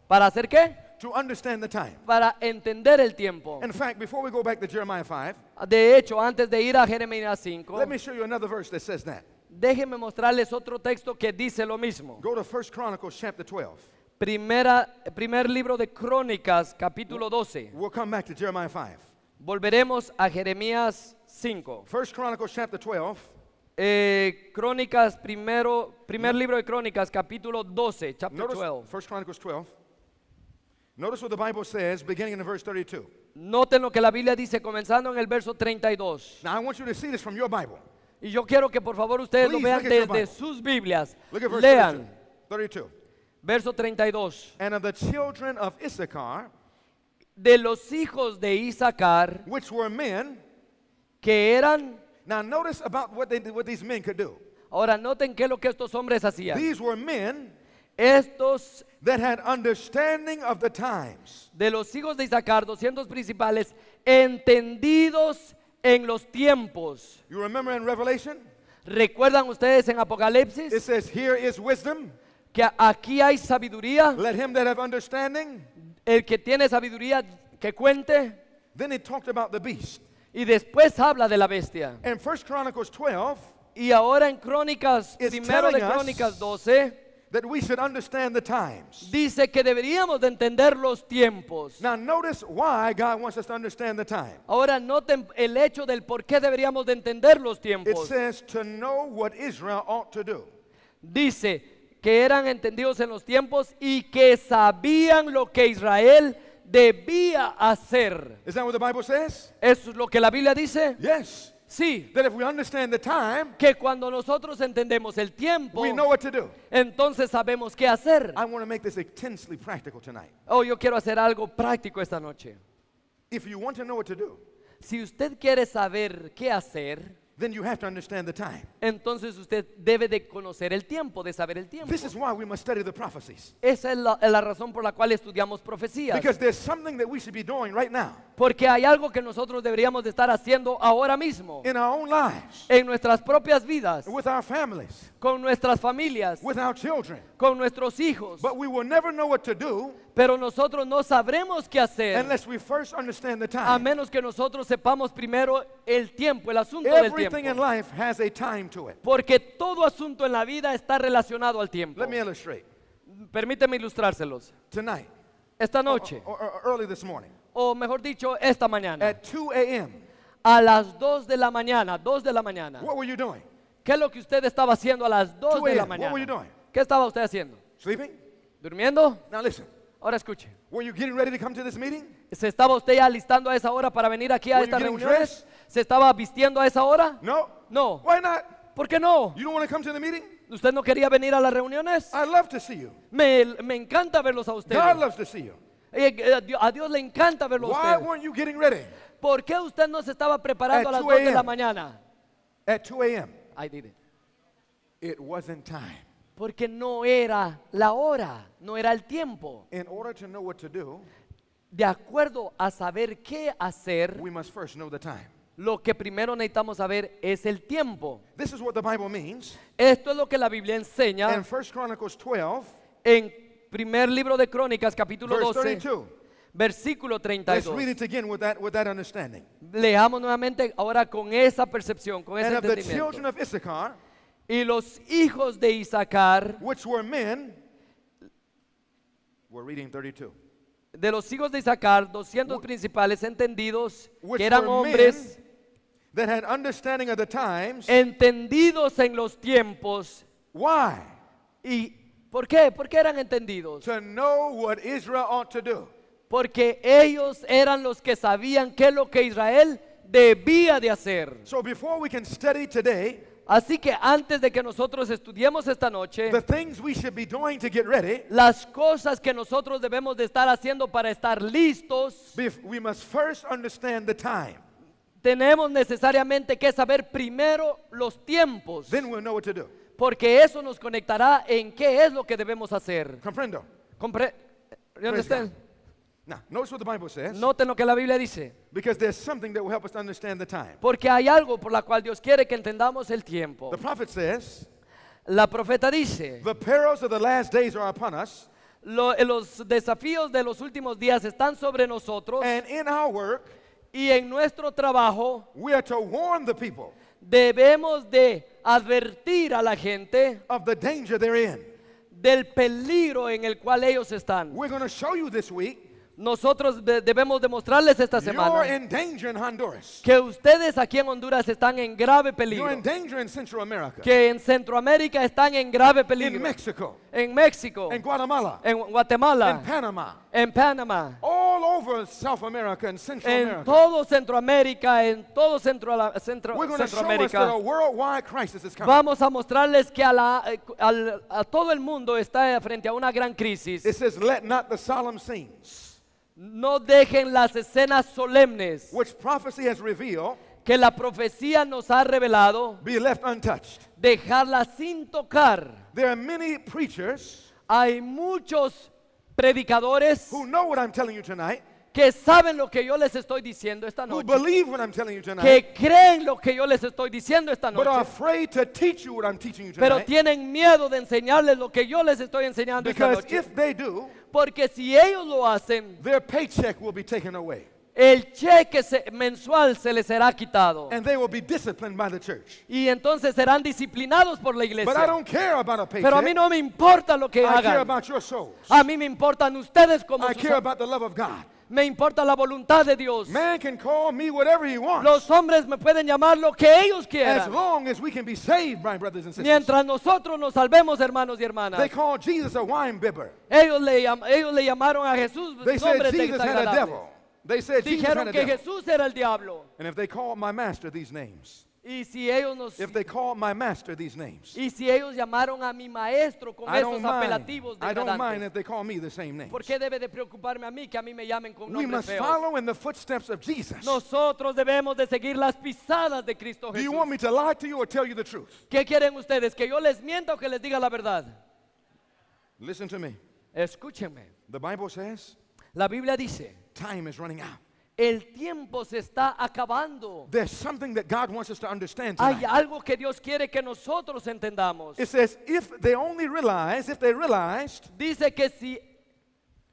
¿Para hacer qué? To understand the time. Para entender el tiempo. In fact, before we go back to Jeremiah 5, De hecho, antes de ir a Jeremías 5, let me show you another verse that says that. déjenme mostrarles otro texto que dice lo mismo. Go to 1 Chronicles chapter 12. Primera, primer libro de Crónicas, capítulo 12. We'll come back to Jeremiah 5. Volveremos a Jeremías 5. First Chronicles chapter 12. Eh, Crónicas primero, primer libro de Crónicas, capítulo 12, chapter Notice, 12. First Chronicles 12. Notice what the Bible says, beginning in verse 32. Noten lo que la Biblia dice, comenzando en el verso 32. Now I want you to see this from your Bible. Y yo quiero que por favor ustedes Please, lo vean desde sus Biblias. Look at verse Lean. 32. 32. Verso 32. And of the children of Issachar de los hijos de Isaacar, which were men, que eran. Now notice about what, they, what these men could do. Ahora noten qué es lo que estos hombres hacían. These were men, estos that had understanding of the times. De los hijos de Isaacar, 200 principales, entendidos en los tiempos. You remember in Revelation? ¿Recuerdan ustedes en Apocalipsis? It says, Here is wisdom. Que aquí hay sabiduría. Let him that have understanding. El que tiene sabiduría que cuente. Then he talked about the beast. Y después habla de la bestia. And First Chronicles 12 y ahora en Crónicas, primero de Crónicas 12, that we should understand the times. Dice que deberíamos de entender los tiempos. Now notice why God wants us to understand the time. Ahora noten el hecho del por qué deberíamos de entender los tiempos. It says to know what Israel ought to do. Dice que eran entendidos en los tiempos y que sabían lo que Israel debía hacer. ¿Es ¿Eso es lo que la Biblia dice? Yes. Sí. que cuando nosotros entendemos el tiempo, entonces sabemos qué hacer. Oh, yo quiero hacer algo práctico esta noche. si usted quiere saber qué hacer, then you have to understand the time. Entonces usted debe de conocer el tiempo, de saber el tiempo. This is why we must study the prophecies. Esa es la, la razón por la cual estudiamos profecías. Because there's something that we should be doing right now. Porque hay algo que nosotros deberíamos de estar haciendo ahora mismo. en nuestras propias vidas. con nuestras familias. Con nuestros hijos. pero nosotros no sabremos qué hacer. A menos que nosotros sepamos primero el tiempo, el asunto del tiempo. Porque todo asunto en la vida está relacionado al tiempo. Permíteme ilustrárselos. Esta noche. Or, or, o mejor dicho, esta mañana. A las 2 de la mañana, 2 de la mañana. ¿Qué es lo que usted estaba haciendo a las 2 de la mañana? ¿Qué estaba usted haciendo? Sleeping? ¿Durmiendo? Ahora escuche. ¿Se estaba usted ya listando a esa hora para venir aquí a were estas ¿Se estaba vistiendo a esa hora? No. No. Why ¿Por qué no? ¿Usted no quería venir a las reuniones? Me, me encanta verlos a ustedes. Eh, eh, a Dios le encanta verlo a usted. ¿Por qué usted no se estaba preparando a las 2 de la mañana? at 2 a.m.? I Porque no era la hora, no era el tiempo. order to know what to do, De acuerdo a saber qué hacer, we must first know the time. lo que primero necesitamos saber es el tiempo. Esto es lo que la Biblia enseña En 1 Chronicles 12 en primer libro de Crónicas, capítulo 12, versículo 32. Leamos nuevamente ahora con esa percepción, con ese entendimiento. Issachar, y los hijos de Isaacar, which were men, we're reading 32. De los hijos de Isaacar, 200 principales entendidos que eran hombres that had understanding of the times, entendidos en los tiempos. Why? Y ¿Por qué? Porque eran entendidos. Porque ellos eran los que sabían qué es lo que Israel debía de hacer. Así que antes de que nosotros estudiemos esta noche, las cosas que nosotros debemos de estar haciendo para estar listos, tenemos necesariamente que saber primero los tiempos porque eso nos conectará en qué es lo que debemos hacer. Comprendo. Compre Noten lo que la Biblia dice. Porque hay algo por la cual Dios quiere que entendamos el tiempo. la profeta dice, the perils of the last days are upon us. los desafíos de los últimos días están sobre nosotros. y en nuestro trabajo, Debemos de advertir a la gente of the danger they're in. del peligro en el cual ellos están. We're going to show you this week nosotros debemos demostrarles esta semana que ustedes aquí en Honduras están en grave peligro. Que en Centroamérica están en grave peligro. En México. En Guatemala. En Guatemala. Panamá. En Panamá. en todo Centroamérica, en todo Centroamérica. Vamos a mostrarles que a, la, eh, a, a, todo el mundo está frente a una gran crisis. It says, Let not the solemn scenes. No dejen las escenas solemnes que la profecía nos ha revelado be dejarlas sin tocar. Hay muchos predicadores who know what I'm telling you tonight que saben lo que yo les estoy diciendo esta noche, que creen lo que yo les estoy diciendo esta noche, pero tienen miedo de enseñarles lo que yo les estoy enseñando esta noche. Porque si ellos lo hacen, el cheque mensual se les será quitado. Y entonces serán disciplinados por la iglesia. Pero a mí no me importa lo que hagan. A mí me importan ustedes como me importa la voluntad de Dios. Man can call me whatever he wants. Los hombres me pueden llamar lo que ellos quieran. As long as we can be saved, brothers and sisters. Mientras nosotros nos salvemos, hermanos y hermanas. They Jesus a wine Ellos le, llamaron a Jesús They said Jesus Dijeron que Jesús era el diablo. And if they call my master these names, y si ellos nos If they call names. llamaron a mi maestro con I esos apelativos de me ¿Por qué debe de preocuparme a mí que a mí me llamen con We must Nosotros debemos de seguir las pisadas de Cristo ¿Qué quieren ustedes? ¿Que yo les mienta o que les diga la verdad? Listen Escúchenme. The Bible says La Biblia dice time is running out. El tiempo se está acabando. There's something that God wants us to understand Hay algo que Dios quiere que nosotros entendamos. It says, if they only realize, if they realized, Dice que si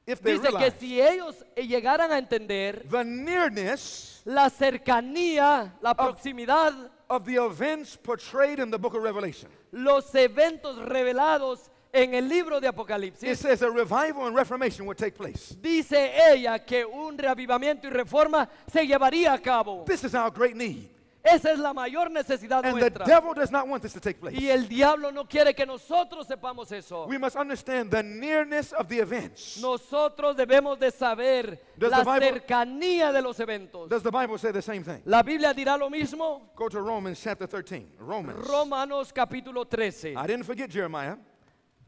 if they Dice que si ellos llegaran a entender the nearness la cercanía, la proximidad, of the events portrayed in the book of Revelation, los eventos revelados en el libro de Apocalipsis. It says a revival and reformation will take place. Dice ella que un reavivamiento y reforma se llevaría a cabo. This is our great need. Esa es la mayor necesidad And nuestra. The devil does not want this to take place. Y el diablo no quiere que nosotros sepamos eso. We must understand the nearness of the events. Nosotros debemos de saber does la Bible, cercanía de los eventos. Does the Bible say the same thing? La Biblia dirá lo mismo. Go to Romans chapter 13. Romans. Romanos capítulo 13. I didn't forget Jeremiah.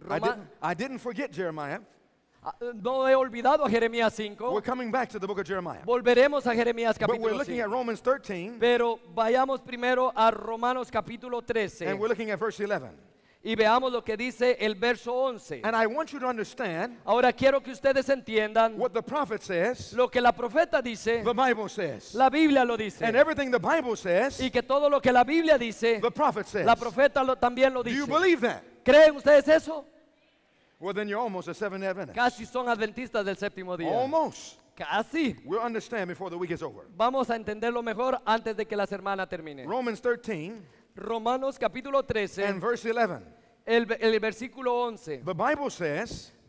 I didn't, I didn't forget Jeremiah. Ah, no he olvidado a Jeremías 5. We're coming back to the book of Jeremiah. Volveremos a Jeremías But we're capítulo looking 5. at Romans 13 Pero vayamos primero a Romanos capítulo 13 and we're looking at verse 11. y veamos lo que dice el verso 11. And I want you to understand Ahora quiero que ustedes entiendan what the prophet says, lo que la profeta dice, the Bible says, la Biblia lo dice, and everything the Bible says, y que todo lo que la Biblia dice, the prophet says. la profeta también lo dice. Do you believe that? ¿Creen ustedes eso? Casi son adventistas del séptimo día. Casi. Vamos a entenderlo mejor antes de que la semana termine. Romanos capítulo 13. And El, versículo 11.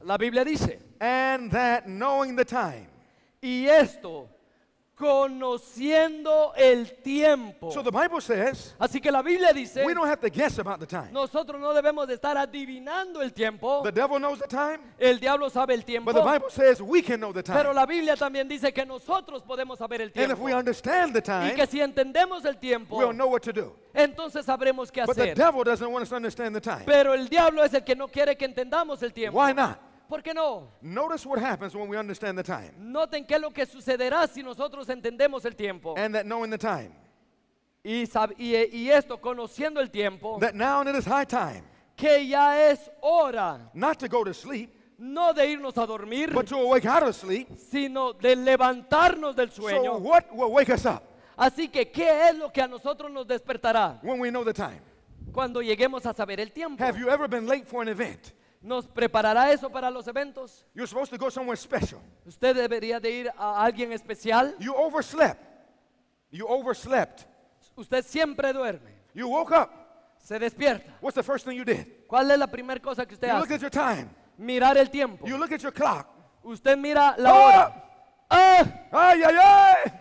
la Biblia dice, y esto conociendo el tiempo. So the Bible says, Así que la Biblia dice, we don't have to guess about the time. nosotros no debemos de estar adivinando el tiempo. The devil knows the time, el diablo sabe el tiempo. But the Bible says we can know the time. Pero la Biblia también dice que nosotros podemos saber el tiempo. And if we understand the time, y que si entendemos el tiempo, we'll know what to do. entonces sabremos qué hacer. But The devil doesn't want us to understand the time. Pero el diablo es el que no quiere que entendamos el tiempo. Why not? ¿Por qué no? Notice what happens when we understand the time. Noten qué es lo que sucederá si nosotros entendemos el tiempo. And that knowing the time. Y, sab- y, y esto, conociendo el tiempo, That now it is high time que ya es hora, not to go to sleep, no de irnos a dormir, but to awake out of sleep. sino de levantarnos del sueño. So what will wake us up Así que, ¿qué es lo que a nosotros nos despertará when we know the time? cuando lleguemos a saber el tiempo? Have you ever been late for an event? ¿Nos preparará eso para los eventos? You're supposed to go somewhere special. Usted debería de ir a alguien especial. You overslept. You overslept. Usted siempre duerme. You woke up. Se despierta. What's the first thing you did? ¿Cuál es la primera cosa que usted you hace? Look at your time. Mirar el tiempo. You look at your clock. Usted mira la oh! hora. ¡Ah! ¡Ay, ay, ay!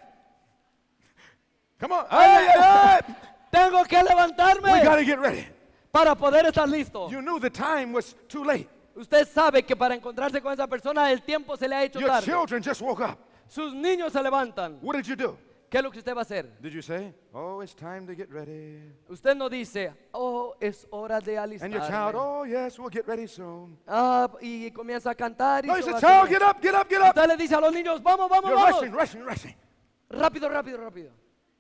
Come on. ¡Ay, ay, ay! Tengo que levantarme. We gotta get ready para poder estar listo. You knew the time was too late. Usted sabe que para encontrarse con esa persona el tiempo se le ha hecho Your tarde. children just woke up. Sus niños se levantan. What did you do? ¿Qué es lo que usted va a hacer? Did you say, "Oh, it's time to get ready"? Usted no dice, "Oh, es hora de alistarme." And your child, "Oh, yes, we'll get ready soon." Ah, y comienza a cantar y No, you "Child, get up, get up, get up." Usted le dice a los niños, "Vamos, vamos, You're vamos." Rushing, rushing, rushing. Rápido, rápido, rápido.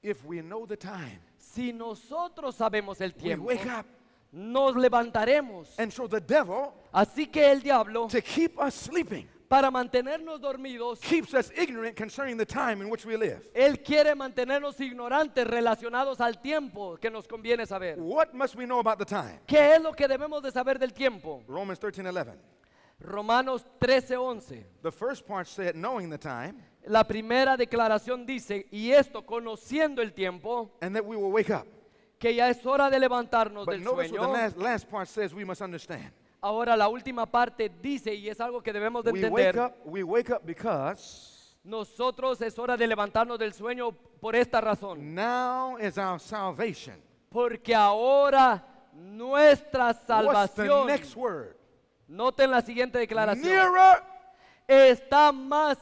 If we know the time, si nosotros sabemos el tiempo, we wake up nos levantaremos. Así que el diablo, para mantenernos dormidos, Él quiere mantenernos ignorantes relacionados al tiempo que nos conviene saber. ¿Qué es lo que debemos de saber del tiempo? Romanos 13:11. The La primera declaración dice, y esto conociendo el tiempo, wake up que ya es hora de levantarnos del sueño. Ahora la última parte dice, y es algo que debemos de entender, nosotros es hora de levantarnos del sueño por esta razón, porque ahora nuestra salvación, noten la siguiente declaración, está más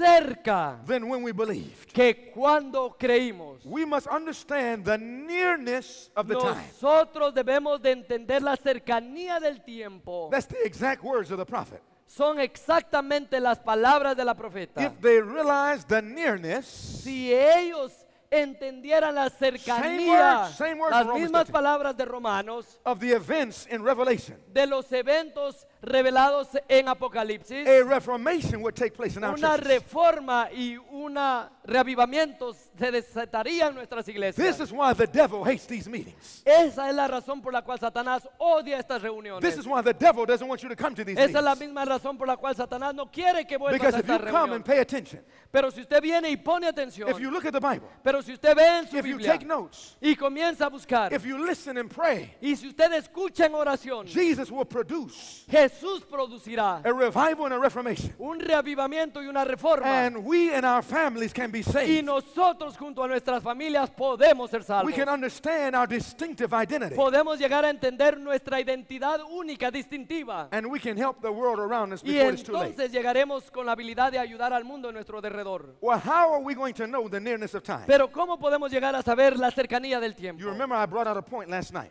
cerca than when we believed. que cuando creímos. We must understand the nearness of the time. Nosotros debemos de entender la cercanía del tiempo. That's the exact words of the prophet. Son exactamente las palabras de la profeta. If they realize the nearness, si ellos entendieran la cercanía, same words, same words las mismas palabras de Romanos, of the events in Revelation, de los eventos revelados en Apocalipsis, a reformation would take place in our una churches. reforma y un reavivamiento, se desataría en nuestras iglesias. This is why the devil hates these meetings. Esa es la razón por la cual Satanás odia estas reuniones. This is why the devil doesn't want you to come to these Esa meetings. es la misma razón por la cual Satanás no quiere que vuelvas a estas reuniones. esta if you Come and pay attention, pero si usted viene y pone atención, if you look at the Bible, pero si usted ve en su if Biblia you take notes, y comienza a buscar, if you listen and pray, y si usted escucha en oración, Jesus will produce Jesús producirá a revival and a reformation. un reavivamiento y una reforma. And we and our families can be saved. Y nosotros junto a nuestras familias podemos ser salvos. We can understand our distinctive identity. Podemos llegar a entender nuestra identidad única, distintiva. And we can help the world around us before it's too late. Y entonces llegaremos con la habilidad de ayudar al mundo en nuestro derredor. Well, how are we going to know the nearness of time? Pero cómo podemos llegar a saber la cercanía del tiempo? You remember I brought out a point last night.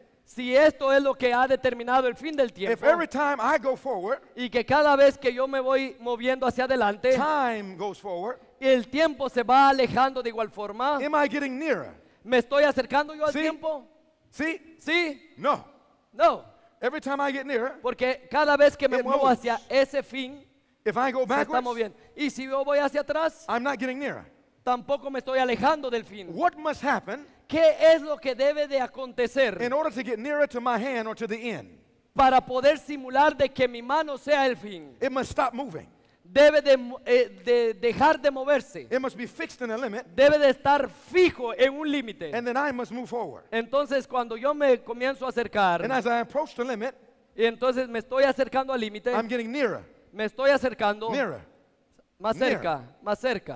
Si esto es lo que ha determinado el fin del tiempo, y que cada vez que yo me voy moviendo hacia adelante, forward, el tiempo se va alejando de igual forma, ¿me estoy acercando yo al tiempo? ¿Sí? ¿Sí? No. No. time Porque cada vez que me muevo hacia ese fin, if está Y si yo voy hacia atrás, tampoco me estoy alejando del fin. What must happen ¿Qué es lo que debe de acontecer para poder simular de que mi mano sea el fin? Debe eh, de, dejar de moverse. Debe de estar fijo en un límite. Entonces cuando yo me comienzo a acercar y entonces me estoy acercando al límite, me estoy acercando más cerca, más cerca.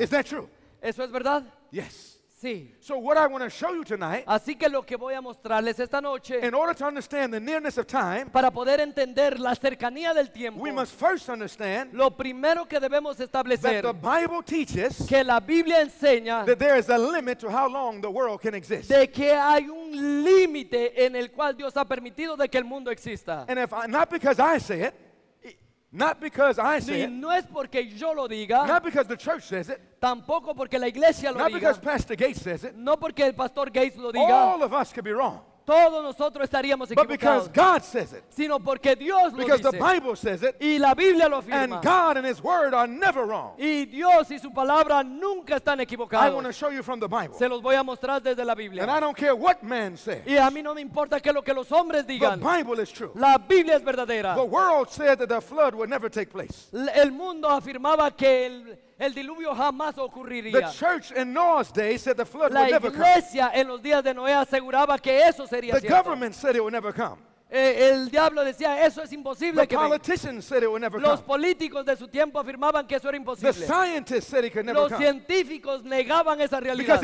¿Eso es verdad? Yes. Sí. So what I want to show you tonight, Así que lo que voy a mostrarles esta noche, in order to understand the nearness of time, para poder entender la cercanía del tiempo, we must first understand lo primero que debemos that establecer the Bible teaches que la Biblia enseña that there is a limit to how long the world can exist. de que hay un límite en el cual Dios ha permitido de que el mundo exista. And if I, not because I say it, Not because I say it. no es porque yo lo diga. Not because the church says it. Tampoco porque la iglesia lo Not diga. Because Pastor Gates says it. No porque el pastor Gates lo diga. All of us could be wrong. todos nosotros estaríamos equivocados. Sino porque Dios lo dice. Y la Biblia lo afirma. Y Dios y su palabra nunca están equivocados. Se los voy a mostrar desde la Biblia. Y a mí no me importa que lo que los hombres digan. La Biblia es verdadera. El mundo afirmaba que el, el diluvio jamás ocurriría. The church in said the flood La iglesia en los días de Noé aseguraba que eso sería would never come. Eh, el diablo decía, eso es imposible. Que Los políticos de su tiempo afirmaban que eso era imposible. Los científicos negaban esa realidad.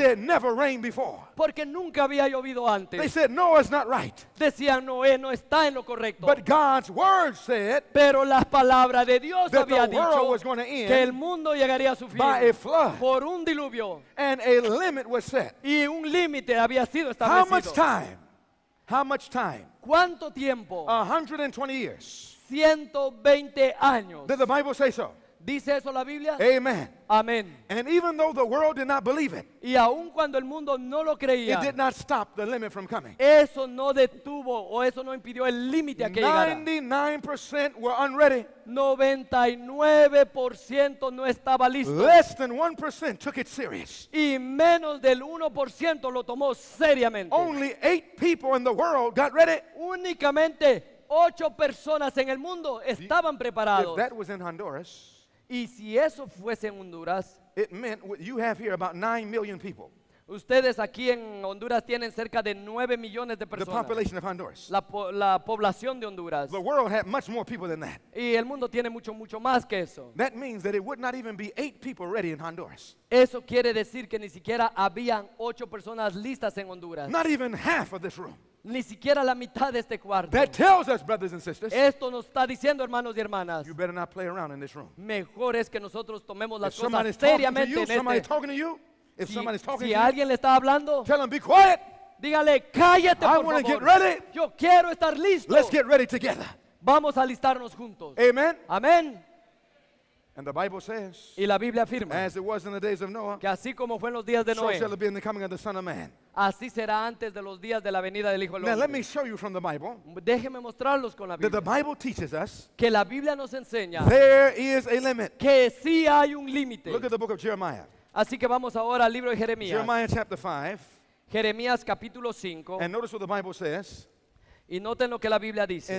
Porque nunca había llovido antes. They no, it's Decían, no, no está en lo correcto. Pero las palabras de Dios había dicho que el mundo llegaría a su fin por un diluvio. Y un límite había sido establecido. much How much time? ¿Cuánto tiempo? 120 years. 120 años. Did the Bible say so? ¿Dice eso la Biblia? Amen. Amén. And even though the world did not believe it, y aun cuando el mundo no lo creía, it did not stop the limit from coming. Eso no detuvo o eso no impidió el límite a que 99% llegara. Were unready. 99% no estaba listo. Less than 1% took it serious. Y menos del 1% lo tomó seriamente. Only 8 people in the world got ready. Únicamente 8 personas en el mundo estaban preparados. If that was in Honduras, Y si eso fuese en Honduras, it meant what you have here about 9 million people. Ustedes aquí en Honduras tienen cerca de 9 millones de The population of Honduras. La, po- la población de Honduras. The world had much more people than that. Y el mundo tiene mucho, mucho más que eso. That means that it would not even be eight people ready in Honduras. Eso quiere decir que ni siquiera habían ocho personas listas en Honduras. Not even half of this room. Ni siquiera la mitad de este cuarto. Esto nos está diciendo, hermanos y hermanas. Mejor es que nosotros tomemos las cosas seriamente en este si, alguien le está hablando, Dígale, cállate, por favor. Yo quiero estar listo. Vamos a listarnos juntos. Amen. Amén. And the Bible says, y la Biblia afirma que así como fue en los días de Noé, así será antes de los días de la venida del Hijo del Hombre. Déjeme mostrarlos con la Biblia. Que la Biblia nos enseña que sí hay un límite. Así que vamos ahora al libro de Jeremías. Jeremías capítulo 5. Y noten lo que la Biblia dice.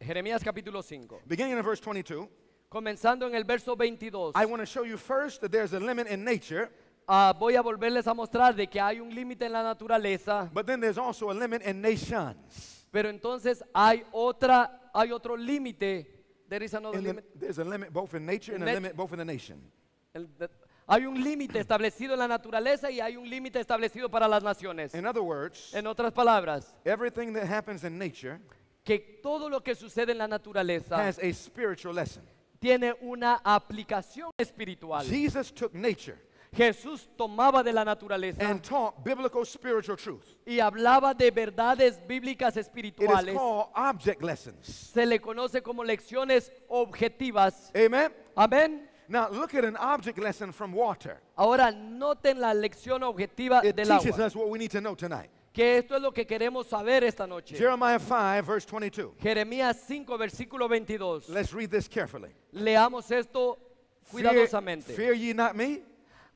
Jeremías capítulo 5. Beginning in verse 22. Comenzando en el verso 22. I want to show you first that there's a limit in nature. Uh, voy a volverles a mostrar de que hay un límite en la naturaleza. But then there's also a limit in nations. Pero entonces hay otra hay otro límite. There is another limit. The, there's a limit both in nature and a limit both in the nation. El, the, hay un límite establecido en la naturaleza y hay un límite establecido para las naciones. In other words, en otras palabras, everything that happens in nature que todo lo que sucede en la naturaleza tiene una aplicación espiritual. Jesús tomaba de la naturaleza y hablaba de verdades bíblicas espirituales. Se le conoce como lecciones objetivas. Amen. Ahora noten la lección objetiva de del agua. Que esto es lo que queremos saber esta noche. Jeremiah 5 verse 22. Jeremías 5 versículo 22. Let's read this carefully. Leamos esto cuidadosamente. Fear, fear ye not me?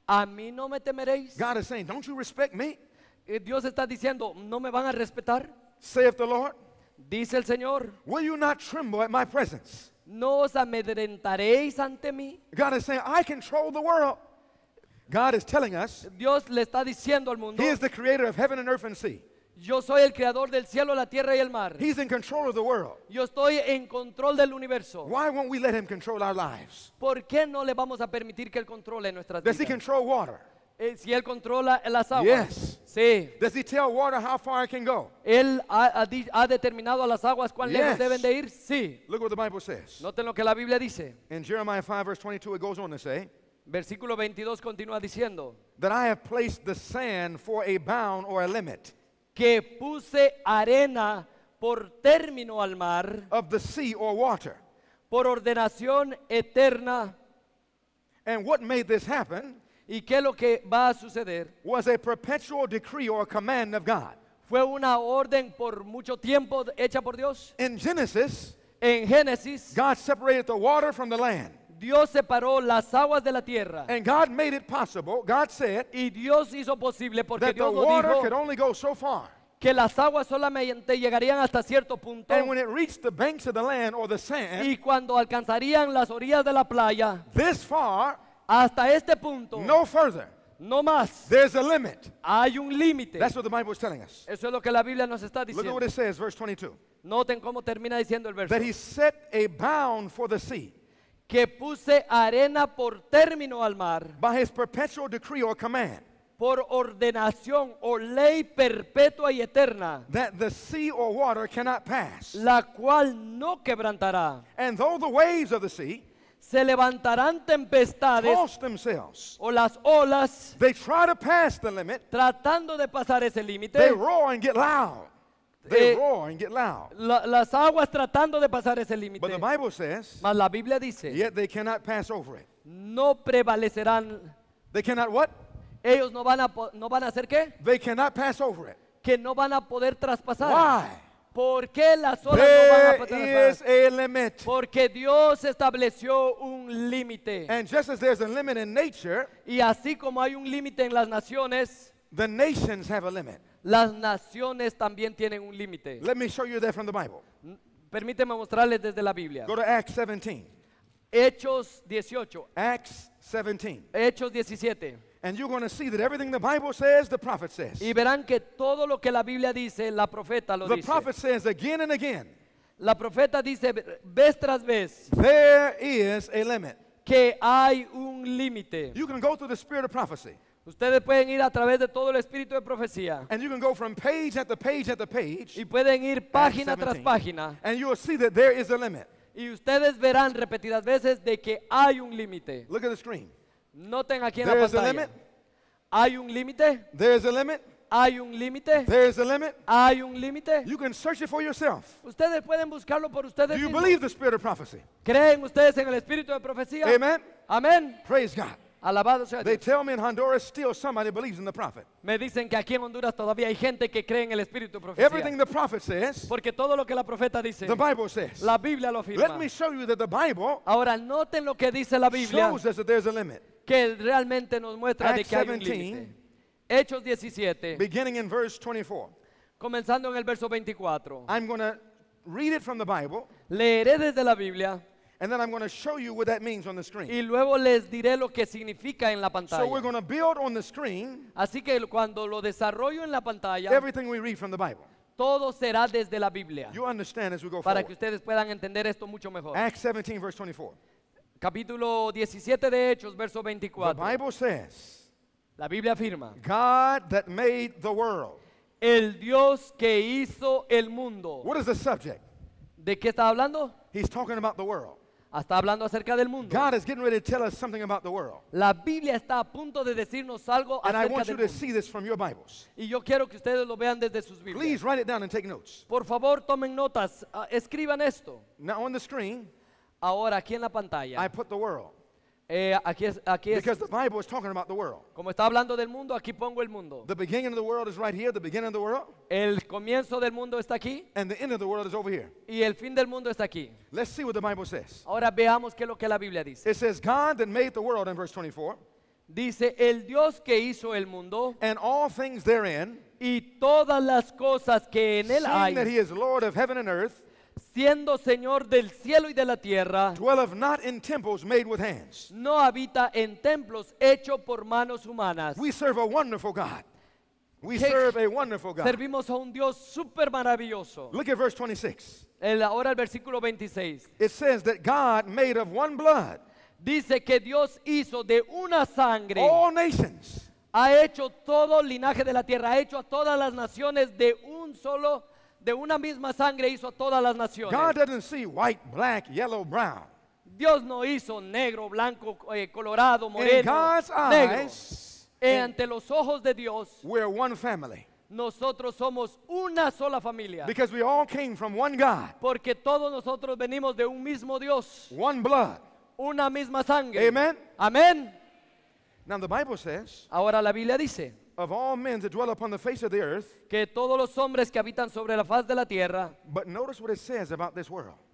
A mí no me temeréis. God is saying, don't you respect me? Eh, Dios está diciendo, no me van a respetar. Saith the Lord. Dice el Señor. Will you not tremble at my presence? No os amedrentaréis ante mí. God is saying, I control the world. God is telling us, Dios le está diciendo al mundo, He is the creator of heaven and earth and sea. Yo soy el creador del cielo, la tierra y el mar. He's in control of the world. Yo estoy en control del universo. Why won't we let him control our lives? ¿Por qué no le vamos a permitir que él controle nuestras Does vidas? he control water? Eh, si él controla las aguas. Yes. Sí. Does he tell water how far it can go? Él ha, ha determinado a las aguas cuán lejos deben de ir. Sí. Look what the Bible says. Noten lo que la Biblia dice. In Jeremiah 5, verse 22, it goes on to say, Versículo 22 continúa diciendo. That I have placed the sand for a bound or a limit. Que puse arena por término al mar. Of the sea or water. Por ordenación eterna. And what made this happen? ¿Y qué lo que va a suceder? Was a perpetual decree or command of God. Fue una orden por mucho tiempo hecha por Dios. In Genesis, en Génesis, God separated the water from the land. Dios separó las aguas de la tierra. And God made it possible. God said y Dios hizo posible porque that Dios the water dijo could only go so far. que las aguas solamente llegarían hasta cierto punto. And when it reached the banks of the land or the sand, y cuando alcanzarían las orillas de la playa, this far, hasta este punto, no further. No más. There's a limit. Hay un límite. That's what the Bible is telling us. Eso es lo que la Biblia nos está diciendo. Look at what it says, verse 22. Noten cómo termina diciendo el verso. That he set a bound for the sea que puse arena por término al mar por ordenación o ley perpetua y eterna la cual no quebrantará and though the waves of the sea se levantarán tempestades o las olas tratando de pasar ese límite they roar and get loud They eh, roar and get loud. la- las aguas tratando de pasar ese límite. But the Bible says, Mas la Biblia dice, yet they cannot pass over it. no prevalecerán. They cannot what? Ellos no van a, no van a hacer qué? They cannot pass over it. Que no van a poder traspasar. Why? ¿Por qué las olas no van a poder There is a limit. Porque Dios estableció un límite. And just as there's a limit in nature, Y así como hay un límite en las naciones, the nations have a limit las naciones también tienen un límite. Let me show you that from the Bible. Permíteme mostrarles desde la Biblia. Go to Acts 17. Hechos 18. Acts 17. Hechos 17. And you're going to see that everything the Bible says, the prophet says. Y verán que todo lo que la Biblia dice, la profeta lo dice. The prophet says again and again. La profeta dice vez tras vez. There is a limit. Que hay un límite. You can go through the spirit of prophecy. Ustedes pueden ir a través de todo el espíritu de profecía. Y pueden ir página tras página. Y ustedes verán repetidas veces de que hay un límite. Look at Noten aquí en la pantalla. hay un límite. Hay un límite. There is a Hay un límite. Hay un límite. You can search it Ustedes pueden buscarlo por ustedes Do you mismos. Believe the spirit of prophecy? ¿Creen ustedes en el espíritu de profecía? Amen. Amén. Praise God. Alabado sea They tell me in Honduras still somebody believes in the prophet. Me dicen que aquí en Honduras todavía hay gente que cree en el espíritu Everything the prophet says, Porque todo lo que la profeta dice, the Bible says. la Biblia lo afirma. Let me show you that the Bible Ahora noten lo que dice la Biblia, shows us that there's a limit. que realmente nos muestra de Acts que hay un 17. límite. Hechos 17, Beginning in verse 24. comenzando en el verso 24. I'm going to read it from the Bible, Leeré desde la Biblia And then I'm going to show you what that means on the screen. Y luego les diré lo que significa en la pantalla. So we're going to build on the screen. Así que cuando lo desarrollo en la pantalla. Everything we read from the Bible. Todo será desde la Biblia. You understand as we go para forward. que ustedes puedan entender esto mucho mejor. Acts 17 verse 24. Capítulo 17 de Hechos, verso 24. The Bible says, la Biblia afirma. God that made the world. El Dios que hizo el mundo. What is the subject? ¿De qué está hablando? He's talking about the world. Está hablando acerca del mundo. La Biblia está a punto de decirnos algo And I acerca del mundo. Y yo quiero que ustedes lo vean desde sus Biblias. Por favor, tomen notas, ah, escriban esto. Ahora aquí en la pantalla eh, aquí es, Como está hablando del mundo, aquí pongo el mundo. El comienzo del mundo está aquí. Y el fin del mundo está aquí. Ahora veamos qué es lo que la Biblia dice. God that made the world in verse 24. Dice el Dios que hizo el mundo. Y todas las cosas que en él hay siendo Señor del cielo y de la tierra, no habita en templos hechos por manos humanas. We serve a wonderful God. Servimos a un Dios súper maravilloso. Look at verse 26. El- ahora el versículo 26. Dice que Dios hizo de una sangre, ha hecho todo el linaje de la tierra, ha hecho a todas las naciones de un solo de una misma sangre hizo a todas las naciones. Dios no hizo negro, blanco, eh, colorado, moreno, en eh, ante los ojos de Dios, one family. Nosotros somos una sola familia. Porque todos nosotros venimos de un mismo Dios. One blood. Una misma sangre. Amen. Amén. Ahora la Biblia dice que todos los hombres que habitan sobre la faz de la tierra,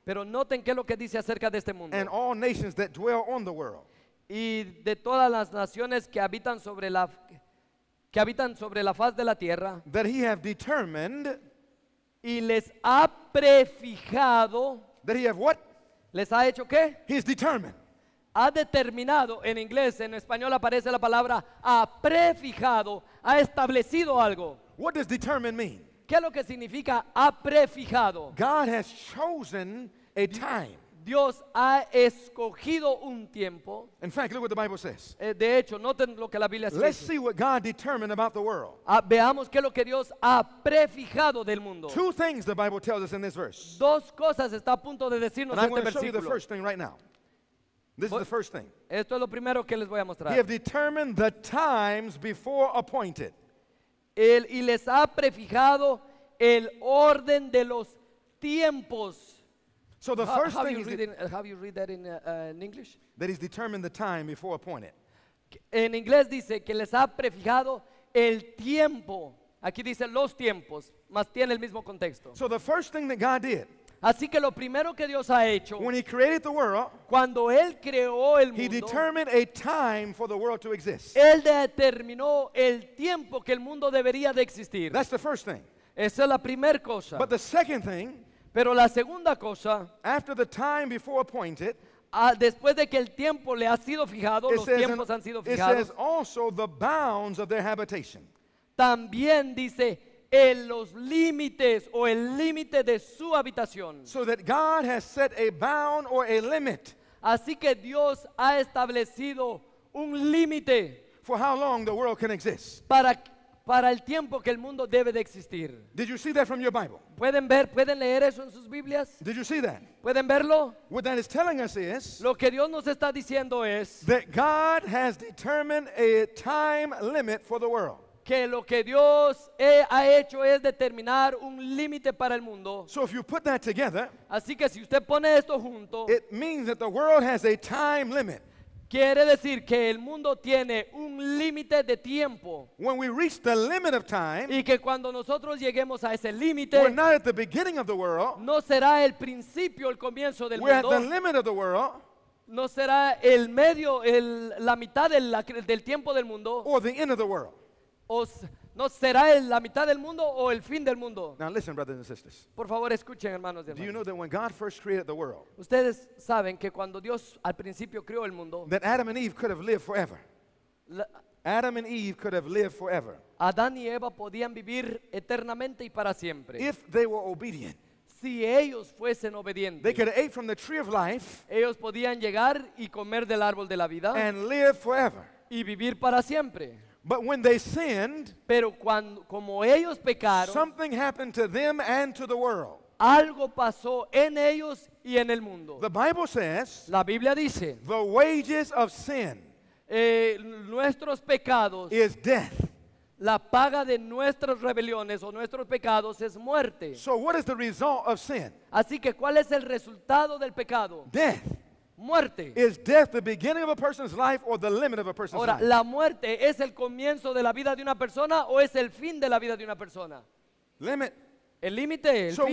pero noten qué es lo que dice acerca de este mundo y de todas las naciones que habitan sobre la que habitan sobre la faz de la tierra y les ha prefijado, les ha hecho qué? determined ha determinado, en inglés, en español aparece la palabra ha prefijado, ha establecido algo. What does determine mean? ¿Qué es lo que significa ha prefijado? God has chosen a time. Dios ha escogido un tiempo. In fact, look what the Bible says. Eh, de hecho, noten lo que la Biblia dice. Let's see what God determined about the world. Ah, veamos qué es lo que Dios ha prefijado del mundo. Two things the Bible tells us in this verse. Dos cosas está a punto de decirnos And en este versículo. I'm going to show you the first thing right now. This is the first thing. Esto es lo primero que les voy a mostrar. He have determined the times before appointed. El, y les ha prefijado el orden de los tiempos. So the first how, how thing you read in, uh, how you read that in, uh, uh in English? That is determined the time before appointed. En inglés dice que les ha prefijado el tiempo. Aquí dice los tiempos, mas tiene el mismo contexto. So the first thing that God did. Así que lo primero que Dios ha hecho, cuando él creó el mundo, Él determinó el tiempo que el mundo debería de existir. Esa es la primera cosa. pero la segunda cosa, después de que el tiempo le ha sido fijado, los tiempos han sido fijados. También dice en los límites o el límite de su habitación. So that God has set a bound or a limit. Así que Dios ha establecido un límite. For how long the world can exist. Para para el tiempo que el mundo debe de existir. Did you see that from your Bible? Pueden ver, pueden leer eso en sus Biblias. Did you see that? Pueden verlo. What that is telling us is lo que Dios nos está diciendo es that God has determined a time limit for the world que lo que Dios ha hecho es determinar un límite para el mundo. Así que si usted pone esto junto, it means that the world has a time limit. Quiere decir que el mundo tiene un límite de tiempo. y que cuando nosotros lleguemos a ese límite, no será el principio, el comienzo del mundo. no será el medio, la mitad del, tiempo del mundo. Or the end of the world. ¿O no será la mitad del mundo o el fin del mundo. Por favor, escuchen, hermanos y Do you know Ustedes saben que cuando Dios al principio creó el mundo, Adam Eve could have lived forever? Adán y Eva podían vivir eternamente y para siempre. si ellos fuesen They obedientes, ellos podían llegar y comer del árbol de la vida y vivir para siempre. But when they sinned, pero cuando como ellos pecaron, something happened to them and to the world. Algo pasó en ellos y en el mundo. The Bible says, la Biblia dice, the wages of sin eh, nuestros pecados is death. La paga de nuestras rebeliones o nuestros pecados es muerte. So what is the result of sin? Así que ¿cuál es el resultado del pecado? Death muerte. ¿la muerte es el comienzo de la vida de una persona o es el fin de la vida de una persona? Limit. El límite. So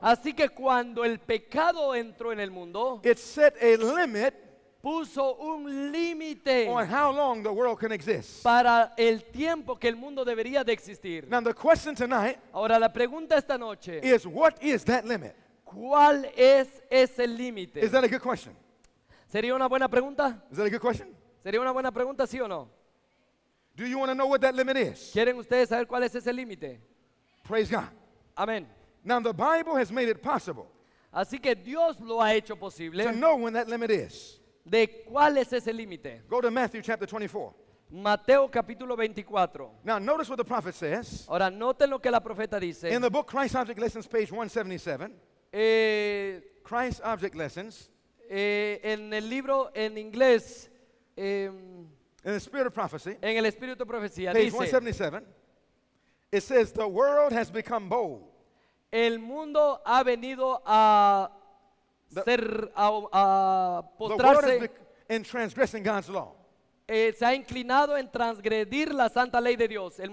así que cuando el pecado entró en el mundo, it set a limit puso un límite para el tiempo que el mundo debería de existir. Ahora la pregunta esta noche is, what is that limit? ¿Cuál es ese límite? Is that a good question? ¿Sería una buena pregunta? Is that a good question? ¿Sería una buena pregunta, sí o no? Do you want to know what that limit is? ¿Quieren ustedes saber cuál es ese límite? Praise God. Amen. Now the Bible has made it possible. Así que Dios lo ha hecho posible. To know when that limit is. De cuál es ese límite. Go to Matthew chapter 24. Mateo capítulo 24. Now notice what the prophet says. Ahora noten lo que la profeta dice. In the book Christ Object Lessons page 177. eh, Christ Object Lessons, eh, en el libro en inglés, eh, in the Spirit of Prophecy, en el Espíritu de Profecía, page dice, 177, it says, The world has become bold. El mundo ha venido a the, ser, a, a postrarse. in transgressing God's law. Eh, se ha inclinado en transgredir la santa ley de Dios. y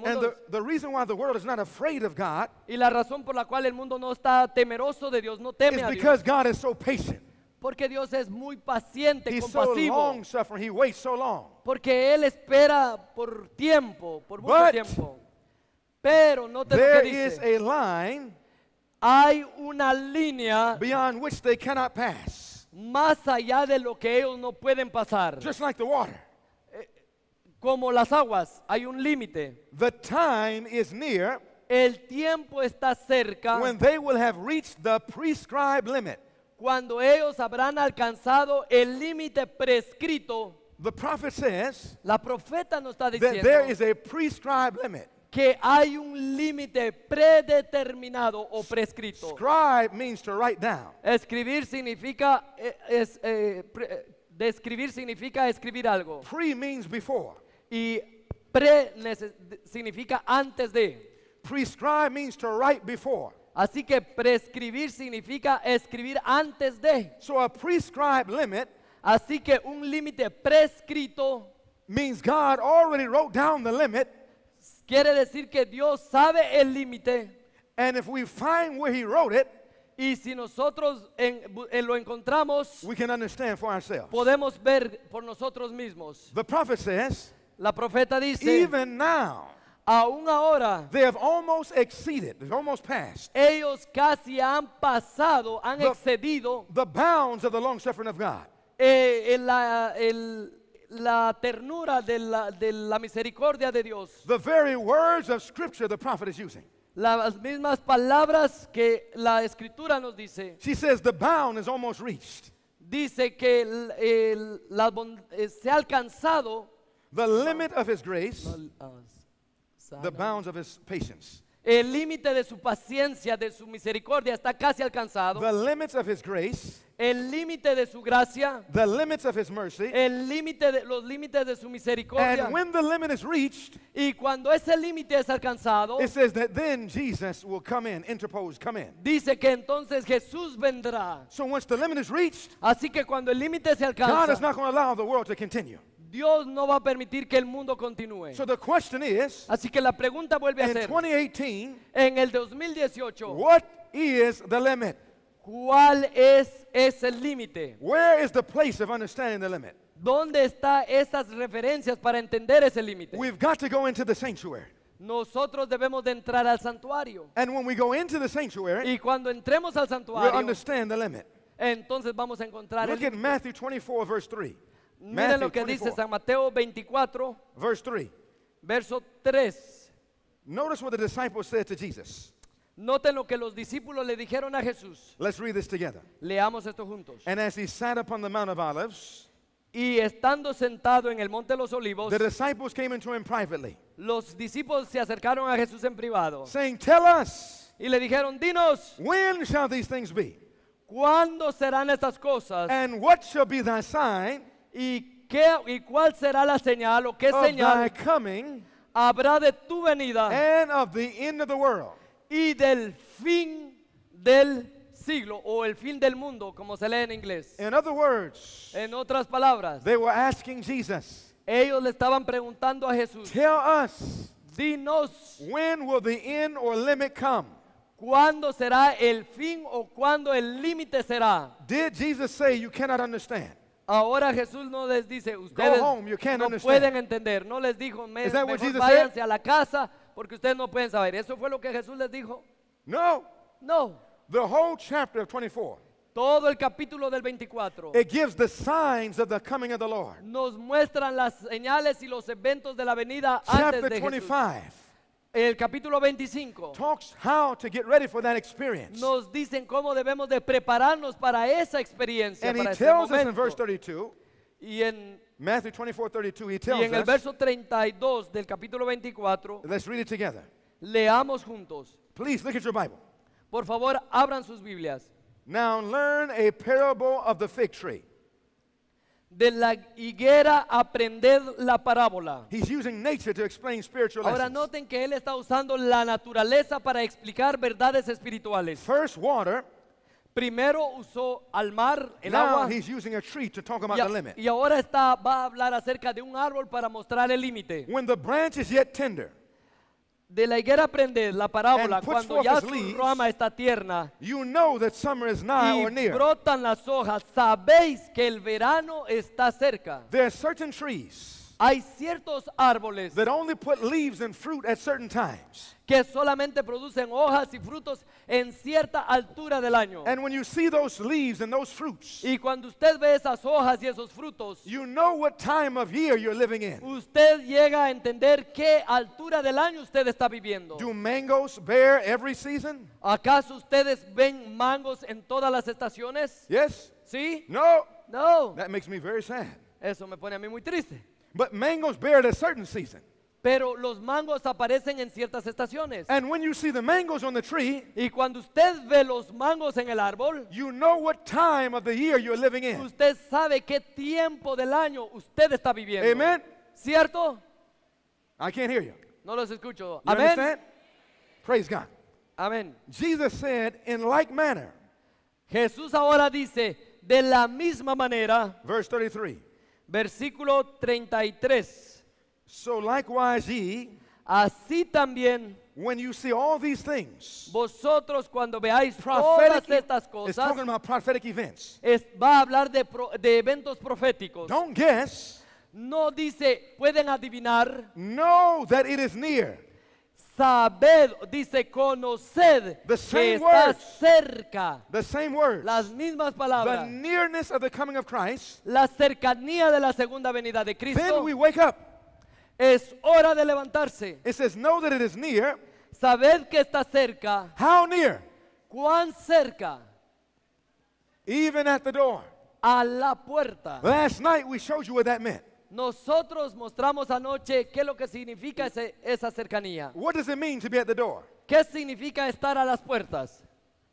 la razón por la cual el mundo no está temeroso de Dios, no teme is a Dios, because porque Dios es muy paciente, He's so compasivo, porque Él espera por tiempo, por mucho tiempo. Pero no te lo que is a line Hay una línea beyond which they cannot pass, más allá de lo que ellos no pueden pasar. Como las aguas, hay un límite. The time is near El tiempo está cerca when they will have reached the prescribed limit. cuando ellos habrán alcanzado el límite prescrito. The prophet says La profeta nos está that there diciendo is a prescribed limit. que hay un límite predeterminado o prescrito. Scribe means to write down. Escribir significa eh, es, eh, pre- eh, describir significa escribir algo. Pre means before. Y pre significa antes de. Prescribe means to write before. Así que prescribir significa escribir antes de. So a prescribed limit Así que un límite prescrito means God already wrote down the limit. Quiere decir que Dios sabe el límite. And if we find where he wrote it, y si nosotros en, en eh, lo encontramos, we can understand for ourselves. podemos ver por nosotros mismos. The prophet says, La profeta dice, even now, aún ahora, they have almost exceeded, they've almost passed ellos casi han pasado, han the, excedido the bounds of the long suffering of God. eh, el, el, la ternura de la, de la misericordia de Dios. The very words of scripture the prophet is using. Las mismas palabras que la escritura nos dice. She says the bound is almost reached. Dice que el, el, la, eh, se ha alcanzado the limit of his grace, the bounds of his patience. El límite de su paciencia, de su misericordia está casi alcanzado. The limits of his grace, el límite de su gracia, the limits of his mercy, el límite de los límites de su misericordia. And when the limit is reached, y cuando ese límite es alcanzado, it says that then Jesus will come in, interpose, come in. Dice que entonces Jesús vendrá. So once the limit is reached, así que cuando el límite se alcanza, God is not going to allow the world to continue. Dios no va a permitir que el mundo continúe. So the question is, Así que la pregunta vuelve a ser, 2018, en el 2018, what is the limit? ¿cuál es ese límite? Where is the place of understanding the limit? ¿Dónde están esas referencias para entender ese límite? We've got to go into the sanctuary. Nosotros debemos de entrar al santuario. And when we go into the sanctuary, y cuando entremos al santuario, we'll understand the limit. entonces vamos a encontrar Look el límite. Look at Matthew 24 verse 3. Mira lo que 24, dice San Mateo 24, verse 3. verso 3. Notice what the disciples said to Jesus. Noten lo que los discípulos le dijeron a Jesús. Let's read this together. Leamos esto juntos. And as he sat upon the Mount of Olives, y estando sentado en el monte de los olivos, the disciples came into him privately, los discípulos se acercaron a Jesús en privado. saying, "Tell us, Y le dijeron, dinos, when shall these things be, ¿cuándo serán estas cosas? and what shall be thy sign ¿Y, qué, y cuál será la señal o qué señal habrá de tu venida y del fin del siglo o el fin del mundo, como se lee en inglés? en otras palabras, they were asking Jesus, ellos le estaban preguntando a Jesús, Tell us, when will the end or limit come? ¿Cuándo será el fin o cuándo el límite será? Did Jesus say you cannot understand? Ahora Jesús no les dice, ustedes home, no understand. pueden entender, no les dijo, me, mejor váyanse a la casa porque ustedes no pueden saber. ¿Eso fue lo que Jesús les dijo? No. No. The whole chapter of 24. Todo el capítulo del 24. It gives the signs of the coming of the Lord. Nos muestran las señales y los eventos de la venida chapter antes de 25. Jesús. el capítulo 25 talks how to get ready for that experience. nos dicen cómo debemos de prepararnos para esa experiencia, And he para ese tells us in verse 32, Y en, Matthew twenty-four thirty-two. 32, he y tells en el us, verso 32 del capítulo 24, let's read it together. leamos juntos. Please look at your Bible. Por favor, abran sus Biblias. Now learn a parable of the fig tree. de la higuera aprender la parábola. Ahora noten que él está usando la naturaleza para explicar verdades espirituales. Primero usó al mar, el agua, y, ahora está, va a hablar acerca de un árbol para mostrar el límite. De la higuera aprender la parábola cuando ya su rama está tierna y brotan las hojas, sabéis que el verano está cerca. certain hay ciertos árboles que solamente producen hojas y frutos en cierta altura del año. y cuando usted ve esas hojas y esos frutos, Usted llega a entender qué altura del año usted está viviendo. Do bear ¿Acaso ustedes ven mangos en todas las estaciones? Yes. ¿Sí? No. No. Eso me pone a mí muy triste. But mangoes bear at a certain season. Pero los mangos aparecen en ciertas estaciones. And when you see the mangoes on the tree, y cuando usted ve los mangos en el árbol, you know what time of the year you're living in. Usted sabe qué tiempo del año usted está viviendo. Amen. ¿Cierto? I can't hear you. No los escucho. You Amen. Understand? Praise God. Amen. Jesus said in like manner. Jesús ahora dice de la misma manera. Verse 33. Versículo 33. So likewise ye, así también when you see all these things, vosotros cuando veáis todas estas e-, cosas, it's talking about prophetic events. Es, va a hablar de, de eventos proféticos. Don't guess. No dice, pueden adivinar. Know that it is near. Sabed, dice conoced, the same que está cerca. The same words. Las mismas palabras. The nearness of the coming of Christ. La cercanía de la segunda venida de Cristo. Then we wake up. Es hora de levantarse. It says, know that it is near. Sabed que está cerca. How near? Cuán cerca. Even at the door. A la puerta. Last night we showed you what that meant. Nosotros mostramos anoche qué es lo que significa ese, esa cercanía. What does it mean to be at the door? ¿Qué significa estar a las puertas?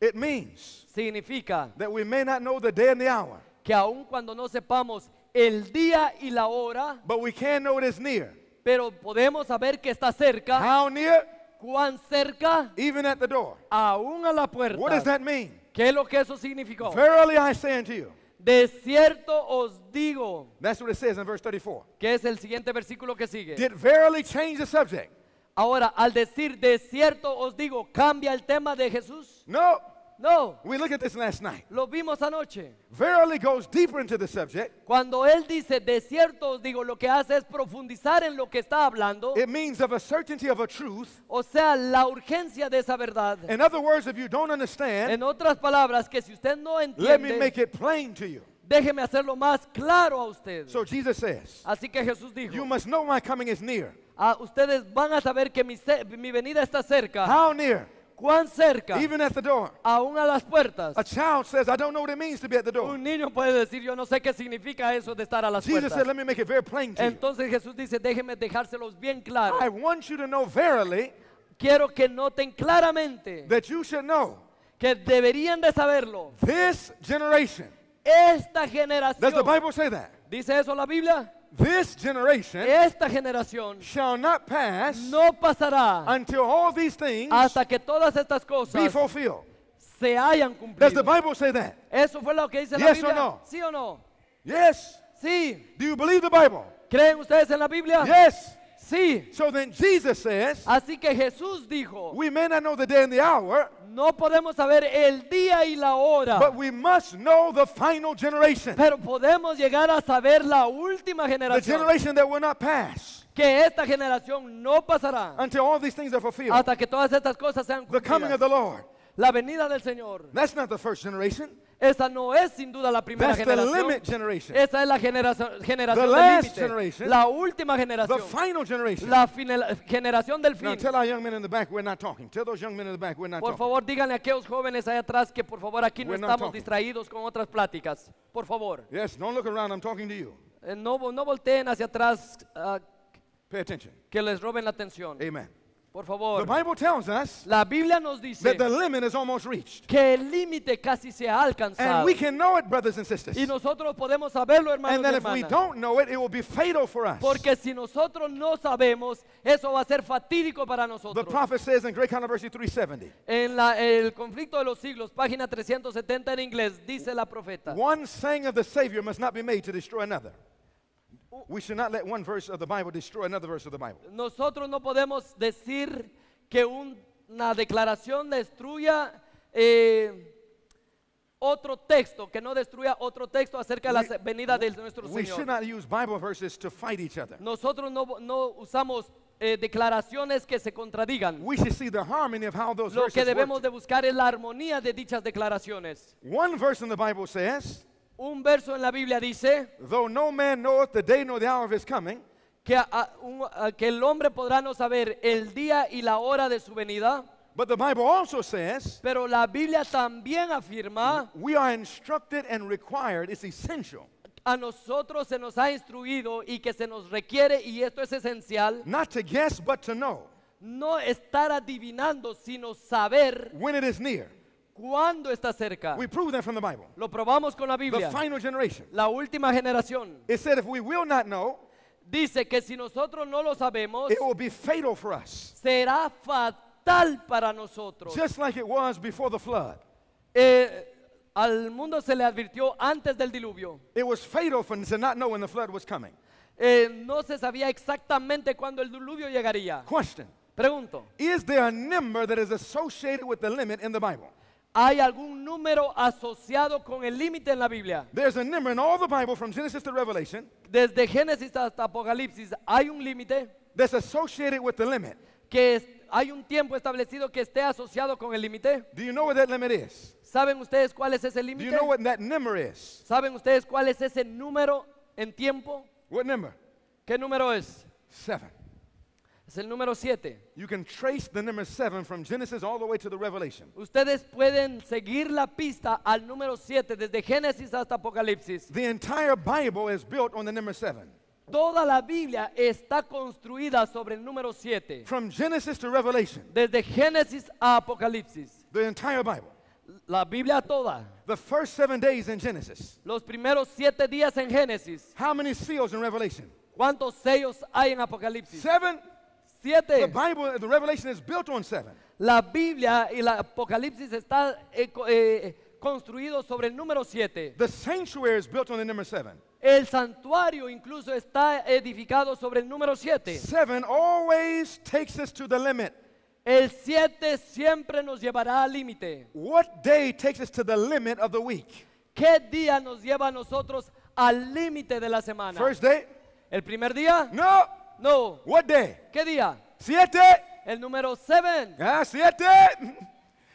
It means significa that we may not know the day and the hour, que aun cuando no sepamos el día y la hora, but we can know it is near. pero podemos saber que está cerca. How near? ¿Cuán cerca? Even at the door. Aún a la puerta. What does that mean? ¿Qué es lo que eso significó? Verily I say unto you. De cierto os digo. Que es el siguiente versículo que sigue. Did verily change the subject. Ahora, al decir de cierto os digo, cambia el tema de Jesús. No. No. We look at this last night. Lo vimos anoche. Verily goes deeper into the subject. Cuando él dice de cierto, digo, lo que hace es profundizar en lo que está hablando. It means of a certainty of a truth. O sea, la urgencia de esa verdad. In other words, if you don't understand, en otras palabras, que si usted no entiende, let me make it plain to you. Déjeme hacerlo más claro a usted. So Jesus says, Así que Jesús dijo, you must know my coming is near. Ah, ustedes van a saber que mi, mi venida está cerca. How near? Cuán cerca. Even at the door. Aún a las puertas. A child says, I don't know what it means to be at the door. Un niño puede decir, yo no sé qué significa eso de estar a las Jesus puertas. Said, Let me make it very plain to Entonces Jesús dice, déjeme dejárselos bien claro. I want you to know verily Quiero que noten claramente that you should know que deberían de saberlo. This generation. Esta generación. Does the Bible say that? ¿Dice eso la Biblia? This generation esta generación shall not pass no pasará until all these things hasta que todas estas cosas be fulfilled. se hayan cumplido. Does the Bible say that? ¿Eso fue lo que dice la Biblia? Or no? ¿Sí o no? Yes. Sí. Do you believe the Bible? ¿Creen ustedes en la Biblia? Yes. Sí. So then Jesus says, Así que Jesús dijo, we may not know the day and the hour, no podemos saber el día y la hora. But we must know the final generation. Pero podemos llegar a saber la última generación. The generation that will not pass. Que esta generación no pasará. Until all these things are fulfilled. Hasta que todas estas cosas sean cumplidas. The coming of the Lord. La venida del Señor. That's not the first generation. Esa no es sin duda la primera generación. Esa es la generación, generación del límite. La última generación. La final- generación del fin. Por favor, díganle a aquellos jóvenes allá atrás que por favor aquí no estamos distraídos con otras pláticas. Por favor, eh, no, no volteen hacia atrás ah, que les roben la atención. Amen. Por favor. The Bible tells us La Biblia nos dice that the limit is almost reached. que el casi se ha alcanzado. And we can know it, brothers and sisters. Y nosotros podemos saberlo, hermanos and that y If we don't know it, it will be fatal for us. Porque si nosotros no sabemos, eso va a ser fatídico para nosotros. The prophet says in Great Controversy 370. En la, el conflicto de los siglos, página 370 en inglés, dice la profeta. One saying of the Savior must not be made to destroy another. We should not let one verse of the Bible destroy another verse of the Bible. Nosotros no podemos decir que una declaración destruya eh, otro texto, que no destruya otro texto acerca de la venida de nuestro Señor. we should not use Bible verses to fight each other. Nosotros no, no usamos eh, declaraciones que se contradigan. We should see the harmony of how those Lo que debemos work. de buscar es la armonía de dichas declaraciones. One verse in the Bible says, un verso en la Biblia dice, though no man the day nor the hour of his coming, que, el hombre podrá no saber el día y la hora de su venida. pero la Biblia también afirma, we are instructed and required, it's essential. A nosotros se nos ha instruido y que se nos requiere y esto es esencial. Not to guess but to know. No estar adivinando, sino saber when it is cuándo está cerca. We prove that from the Bible. Lo probamos con la Biblia. The final generation. La última generación. It said if we will not know, dice que si nosotros no lo sabemos, it will be fatal for us. será fatal para nosotros. Just like it was before the flood. Eh, al mundo se le advirtió antes del diluvio. It was fatal for to not know when the flood was coming. Eh, no se sabía exactamente cuándo el diluvio llegaría. Question. Pregunto. Is there a number that is associated with the limit in the Bible? Hay algún número asociado con el límite en la Biblia. There's Genesis Desde Génesis hasta Apocalipsis hay un límite que hay un tiempo establecido que esté asociado con el límite. ¿Saben ustedes cuál es ese límite? ¿Saben ustedes cuál es ese número en tiempo? ¿Qué número es? Seven. Es el número You can trace the number 7 from Genesis all the way to the Revelation. Ustedes pueden seguir la pista al número 7 desde Génesis hasta Apocalipsis. The entire Bible is built on the number 7. Toda la Biblia está construida sobre el número 7. From Genesis to Revelation. Desde Génesis a Apocalipsis. The entire Bible. La Biblia toda. The first seven days in Genesis. Los primeros siete días en Génesis. How many seals in Revelation? ¿Cuántos sellos hay en Apocalipsis? Seven. La Biblia y el Apocalipsis está eh, eh, construido sobre el número 7. El santuario incluso está edificado sobre el número 7. Seven always takes us to the limit. El 7 siempre nos llevará al límite. What day takes us to the limit of the week? ¿Qué día nos lleva a nosotros al límite de la semana? First El primer día, No. No. What day? ¿Qué día? Siete. El número seven. Ah, siete.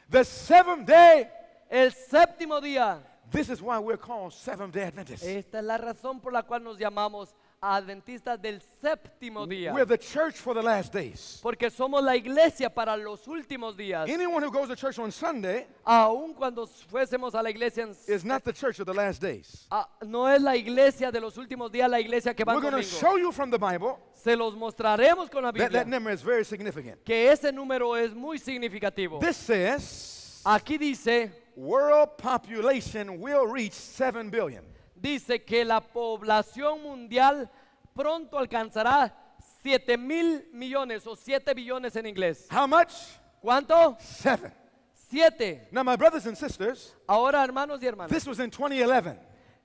The seventh day. El séptimo día. This is why we're called Seventh Day Adventists. Esta es la razón por la cual nos llamamos adventistas del séptimo día. We're the church for the last days. Porque somos la iglesia para los últimos días. Anyone who goes to church on Sunday, aun cuando fuésemos a la iglesia en is not the church of the last days. Ah, no es la iglesia de los últimos días, la iglesia que va We're going to show you from the Bible. Se los mostraremos con la Biblia. That, number is very significant. Que ese número es muy significativo. This says, aquí dice, world population will reach 7 billion dice que la población mundial pronto alcanzará 7 mil millones o 7 billones en inglés. How much? ¿Cuánto? 7. 7. Now my brothers and sisters, ahora hermanos y hermanas. This was in 2011.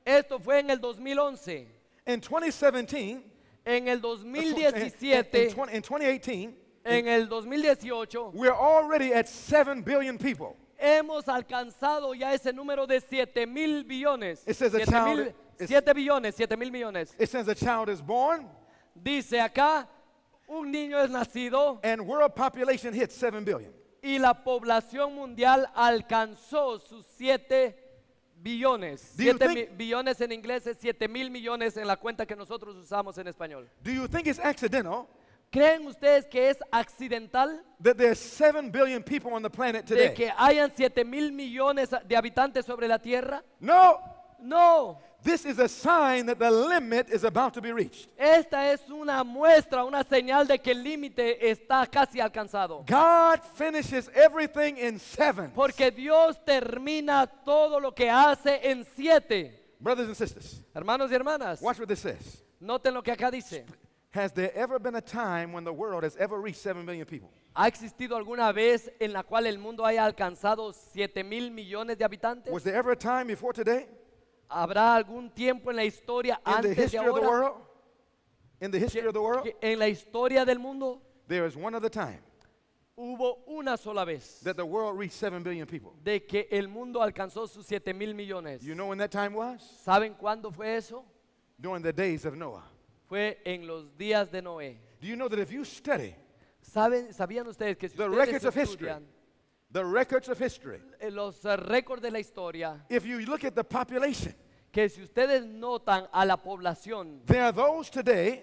Esto fue en el 2011. In 2017, en el 2017, in, 2018, en el 2018, we're already at 7 billion people hemos alcanzado ya ese número de 7 mil billones. 7 billones, 7 mil millones. It says a child is Dice acá, un niño es nacido. And world population hit 7 billion. Y la población mundial alcanzó sus 7 billones. 7 billones en inglés es 7 mil millones en la cuenta que nosotros usamos en español. Do you think it's accidental? ¿Creen ustedes que es accidental? That 7 billion people on the planet today. De que hayan 7 mil millones de habitantes sobre la tierra? No. No. This is a sign that the limit is about to be reached. Esta es una muestra, una señal de que el límite está casi alcanzado. God finishes everything in seven. Porque Dios termina todo lo que hace en siete. Brothers and sisters. Hermanos y hermanas. Watch what this says. Noten lo que acá dice. Sp Has there ever been a time when the world has ever reached 7 million people? ¿Ha existido alguna vez en la cual el mundo haya alcanzado 7 mil millones de habitantes? Was there ever a time before today? ¿Habrá algún tiempo en la historia In the antes de history of the ahora? world? In the history of the world? En la historia del mundo There is one other time hubo una sola vez that the world reached 7 billion people. de que el mundo alcanzó sus 7 mil millones. You know when that time was? ¿Saben cuándo fue eso? During the days of Noah fue en los días de Noé. Do you know that if you study ¿Saben, ¿Sabían ustedes que si the ustedes records history, the records of history, eh, los eh, récords de la historia, if you look at the population, que si ustedes notan a la población, there are those today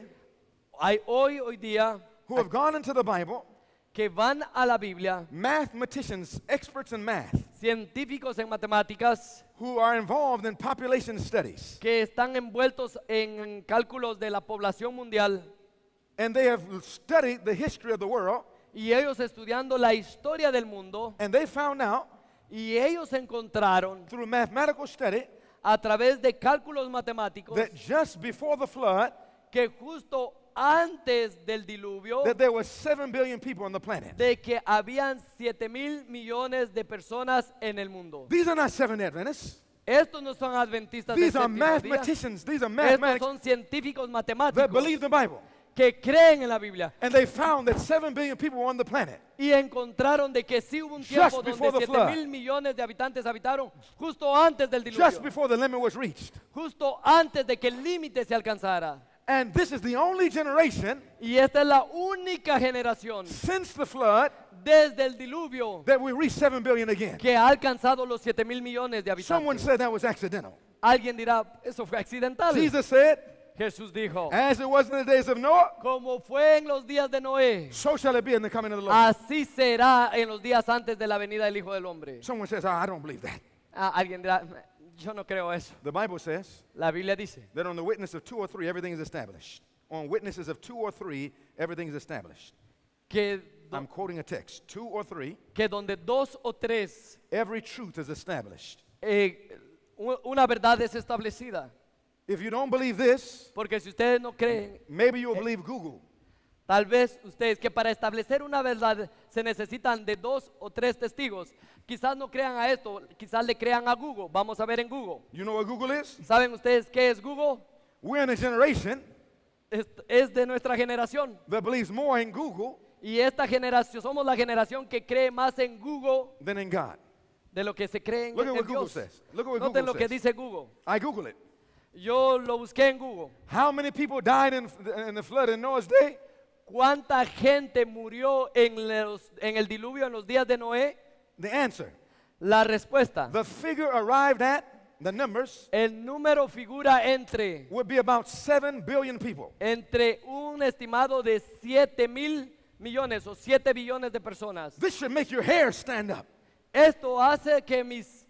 hay hoy hoy día who have gone into the Bible, que van a la Biblia, mathematicians, experts in math, científicos en matemáticas, que están envueltos en cálculos de la población mundial y ellos estudiando la historia del mundo found y ellos encontraron a través de cálculos matemáticos just before the flood, que justo antes del diluvio de que habían 7 mil millones de personas en el mundo. Estos no son adventistas These Estos son científicos matemáticos que creen en la Biblia y encontraron de que sí hubo un tiempo donde mil millones de habitantes habitaron justo antes del diluvio, justo antes de que el límite se alcanzara. And this is the only generation y esta es la única generación since the flood desde el diluvio that we reached 7 billion again. que ha alcanzado los 7 mil millones de Someone said that was accidental. Alguien dirá, eso fue accidental. Jesus said, Jesús dijo, As it was in the days of Noah, como fue en los días de Noé, so shall it be in the coming of the Lord. así será en los días antes de la venida del Hijo del Hombre. Someone says, ah, I don't believe that. Ah, alguien dirá, yo no creo eso. The Bible says La Biblia dice that on the witness of two or three, everything is established. On witnesses of two or three, everything is established. que I'm quoting a text. Two or three, que donde dos o tres every truth is established. eh, una verdad es establecida. If you don't believe this, Porque si ustedes no creen, maybe you'll eh, believe Google. Tal vez ustedes que para establecer una verdad se necesitan de dos o tres testigos. Quizás no crean a esto, quizás le crean a Google. Vamos a ver en Google. You know what Google is? ¿Saben ustedes qué es Google? We're in a generation es, es de nuestra generación. That believes more in Google y esta generación somos la generación que cree más en Google than in God. De lo que se cree en, Look at what Google says. Look at what Google lo que says. dice Google. I Google it. Yo lo busqué en Google. How many people died in, in the flood in Noah's day? ¿Cuánta gente murió en, el diluvio en los días de Noé? The answer. La respuesta. The figure arrived at the numbers el número figura entre be about billion people. entre un estimado de 7 mil millones o 7 billones de personas. This should make your hair stand up. Esto hace que mis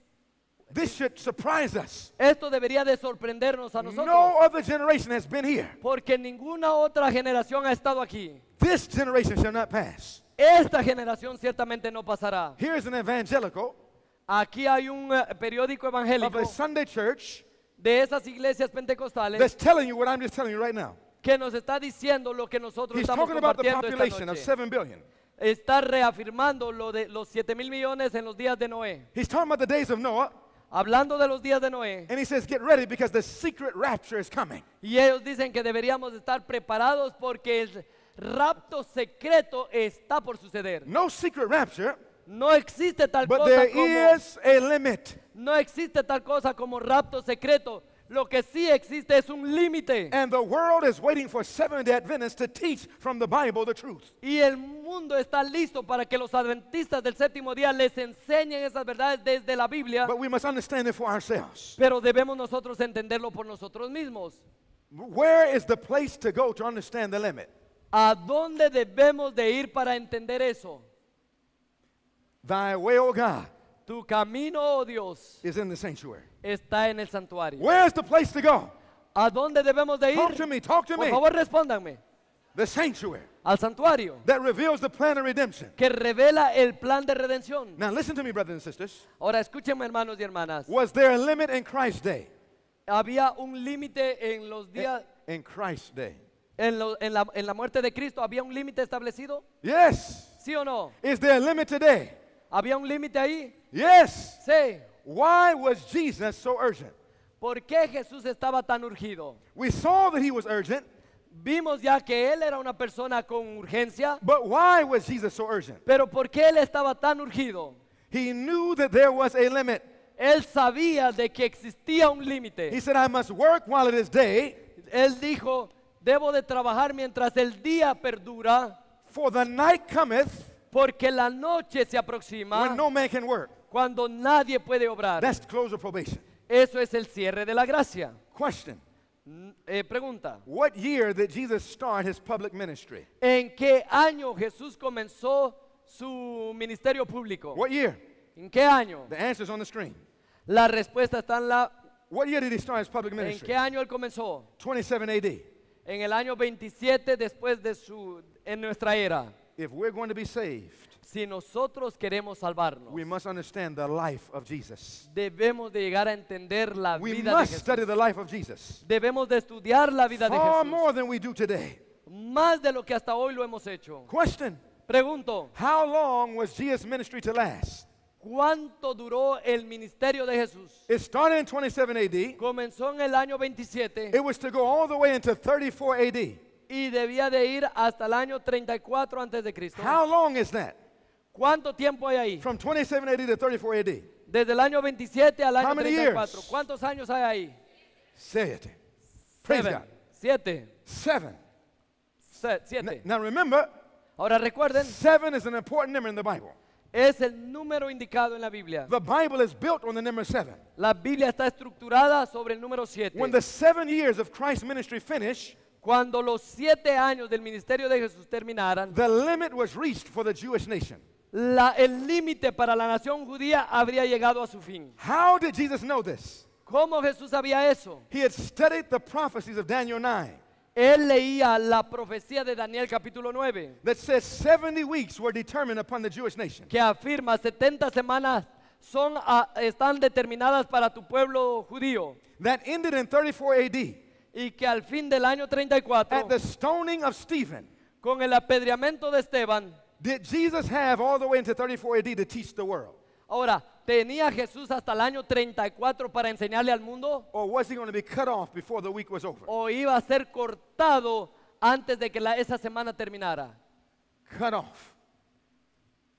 This should surprise us. Esto debería de sorprendernos a nosotros. No other generation has been here. Porque ninguna otra generación ha estado aquí. This generation shall not pass. Esta generación ciertamente no pasará. Here is an evangelical Aquí hay un eh, periódico evangélico of a Sunday church de esas iglesias pentecostales that's telling you what I'm just telling you right now. que nos está diciendo lo que nosotros He's estamos compartiendo esta population of 7 billion. Está reafirmando lo de los 7 mil millones en los días de Noé. He's talking about the days of Noah hablando de los días de Noé. Y ellos dicen que deberíamos estar preparados porque el rapto secreto está por suceder. No existe tal cosa como No existe tal cosa como rapto secreto, lo que sí existe es un límite. And the world is waiting for Seventh Day Adventists to teach from the Bible the truth. Y el mundo está listo para que los adventistas del séptimo día les enseñen esas verdades desde la Biblia. But we must understand it for ourselves. Pero debemos nosotros entenderlo por nosotros mismos. Where is the place to go to understand the limit? ¿A dónde debemos de ir para entender eso? Thy way, O God. Tu camino, oh Dios, is in the sanctuary. está en el santuario. is the place to go? ¿A dónde debemos de ir? Talk to me, talk to Por favor, respóndanme. sanctuary. Al santuario. That reveals the plan of redemption. Que revela el plan de redención. Now listen to me, brothers and sisters. Ahora escúchenme, hermanos y hermanas. Was there a limit in Christ's day? Había un límite en los eh, días. In, in Christ's day. En, en, la, en la muerte de Cristo había un límite establecido. Yes. Sí o no. Is there a limit today? ¿Había un límite ahí? Yes. Sí. Why was Jesus so urgent? ¿Por qué Jesús estaba tan urgido? We saw that he was urgent. Vimos ya que él era una persona con urgencia. But why was Jesus so urgent? Pero ¿por qué él estaba tan urgido? He knew that there was a limit. Él sabía de que existía un límite. He said, I must work while it is day. Él dijo, debo de trabajar mientras el día perdura. For the night cometh. Porque la noche se aproxima cuando nadie puede obrar. Eso es el cierre de la gracia. pregunta. ¿En qué año Jesús comenzó su ministerio público? ¿En qué año? La respuesta está en la ¿En qué año él comenzó? 27 AD. En el año 27 después de su en nuestra era. if we're going to be saved, si nosotros queremos salvarnos, we must understand the life of Jesus. debemos de llegar a entender la We vida de must Jesús. study the life of Jesus Debemos de estudiar la vida de far Jesús more than we do today. más de lo que hasta hoy lo hemos hecho. Question Pregunto, How long was Jesus' ministry to last? ¿cuánto duró el ministerio de Jesús? It started in 27 AD, Comenzó en el año 27 It was to go all the way into 34 AD. y debía de ir hasta el año 34 antes de Cristo. How long is that? ¿Cuánto tiempo hay ahí? From 27 AD to 34 AD. Desde el año 27 al año 34. Years? ¿Cuántos años hay ahí? Siete. Praise Seven. God. Siete. Seven. siete. now remember, Ahora recuerden. Seven is an important number in the Bible. Es el número indicado en la Biblia. The Bible is built on the number seven. La Biblia está estructurada sobre el número siete. When the seven years of Christ's ministry finish, cuando los siete años del ministerio de Jesús terminaran, the limit was reached for the Jewish nation. La, el límite para la nación judía habría llegado a su fin. How did Jesus know this? ¿Cómo Jesús sabía eso? He had studied the prophecies of Daniel 9. Él leía la profecía de Daniel capítulo 9. That says 70 weeks were determined upon the Jewish nation. Que afirma 70 semanas son ah, están determinadas para tu pueblo judío. That ended in 34 AD y que al fin del año 34 at the stoning of Stephen con el apedreamiento de Esteban did Jesus have all the way into 34 AD to teach the world? Ahora, ¿tenía Jesús hasta el año 34 para enseñarle al mundo? Or was he going to be cut off before the week was over? ¿O iba a ser cortado antes de que la, esa semana terminara? Cut off.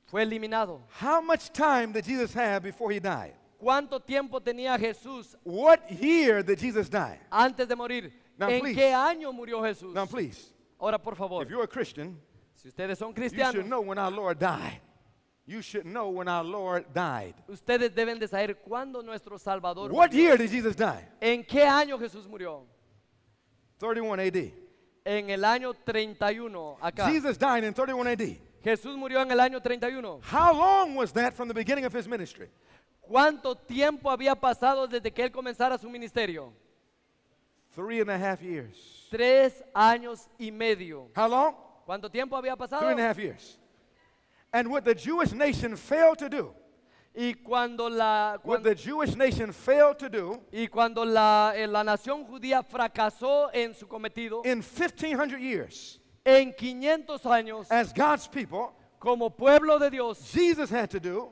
Fue eliminado. How much time did Jesus have before he died? ¿Cuánto tiempo tenía Jesús? What year did Jesus die? Antes de morir. ¿En qué año murió Jesús? Now please, Ahora, por favor, if you're a Christian, si ustedes son you cristianos, should know when our Lord died. You should know when our Lord died. ustedes deben de saber cuándo nuestro Salvador What year did Jesus die? ¿En qué año Jesús murió? 31 AD. En el año 31, acá. Jesus died in 31 AD. Jesús murió en el año 31. How long was that from the beginning of his ministry? ¿Cuánto tiempo había pasado desde que él comenzara su ministerio? Three and a half years. Tres años y medio. How long? ¿Cuánto tiempo había pasado? Three and a half years. And what the Jewish nation failed to do. Y cuando la cuando, what the Jewish nation failed to do, y cuando la, eh, la nación judía fracasó en su cometido in 1500 years, en 500 años as God's people, como pueblo de Dios, Jesus had to do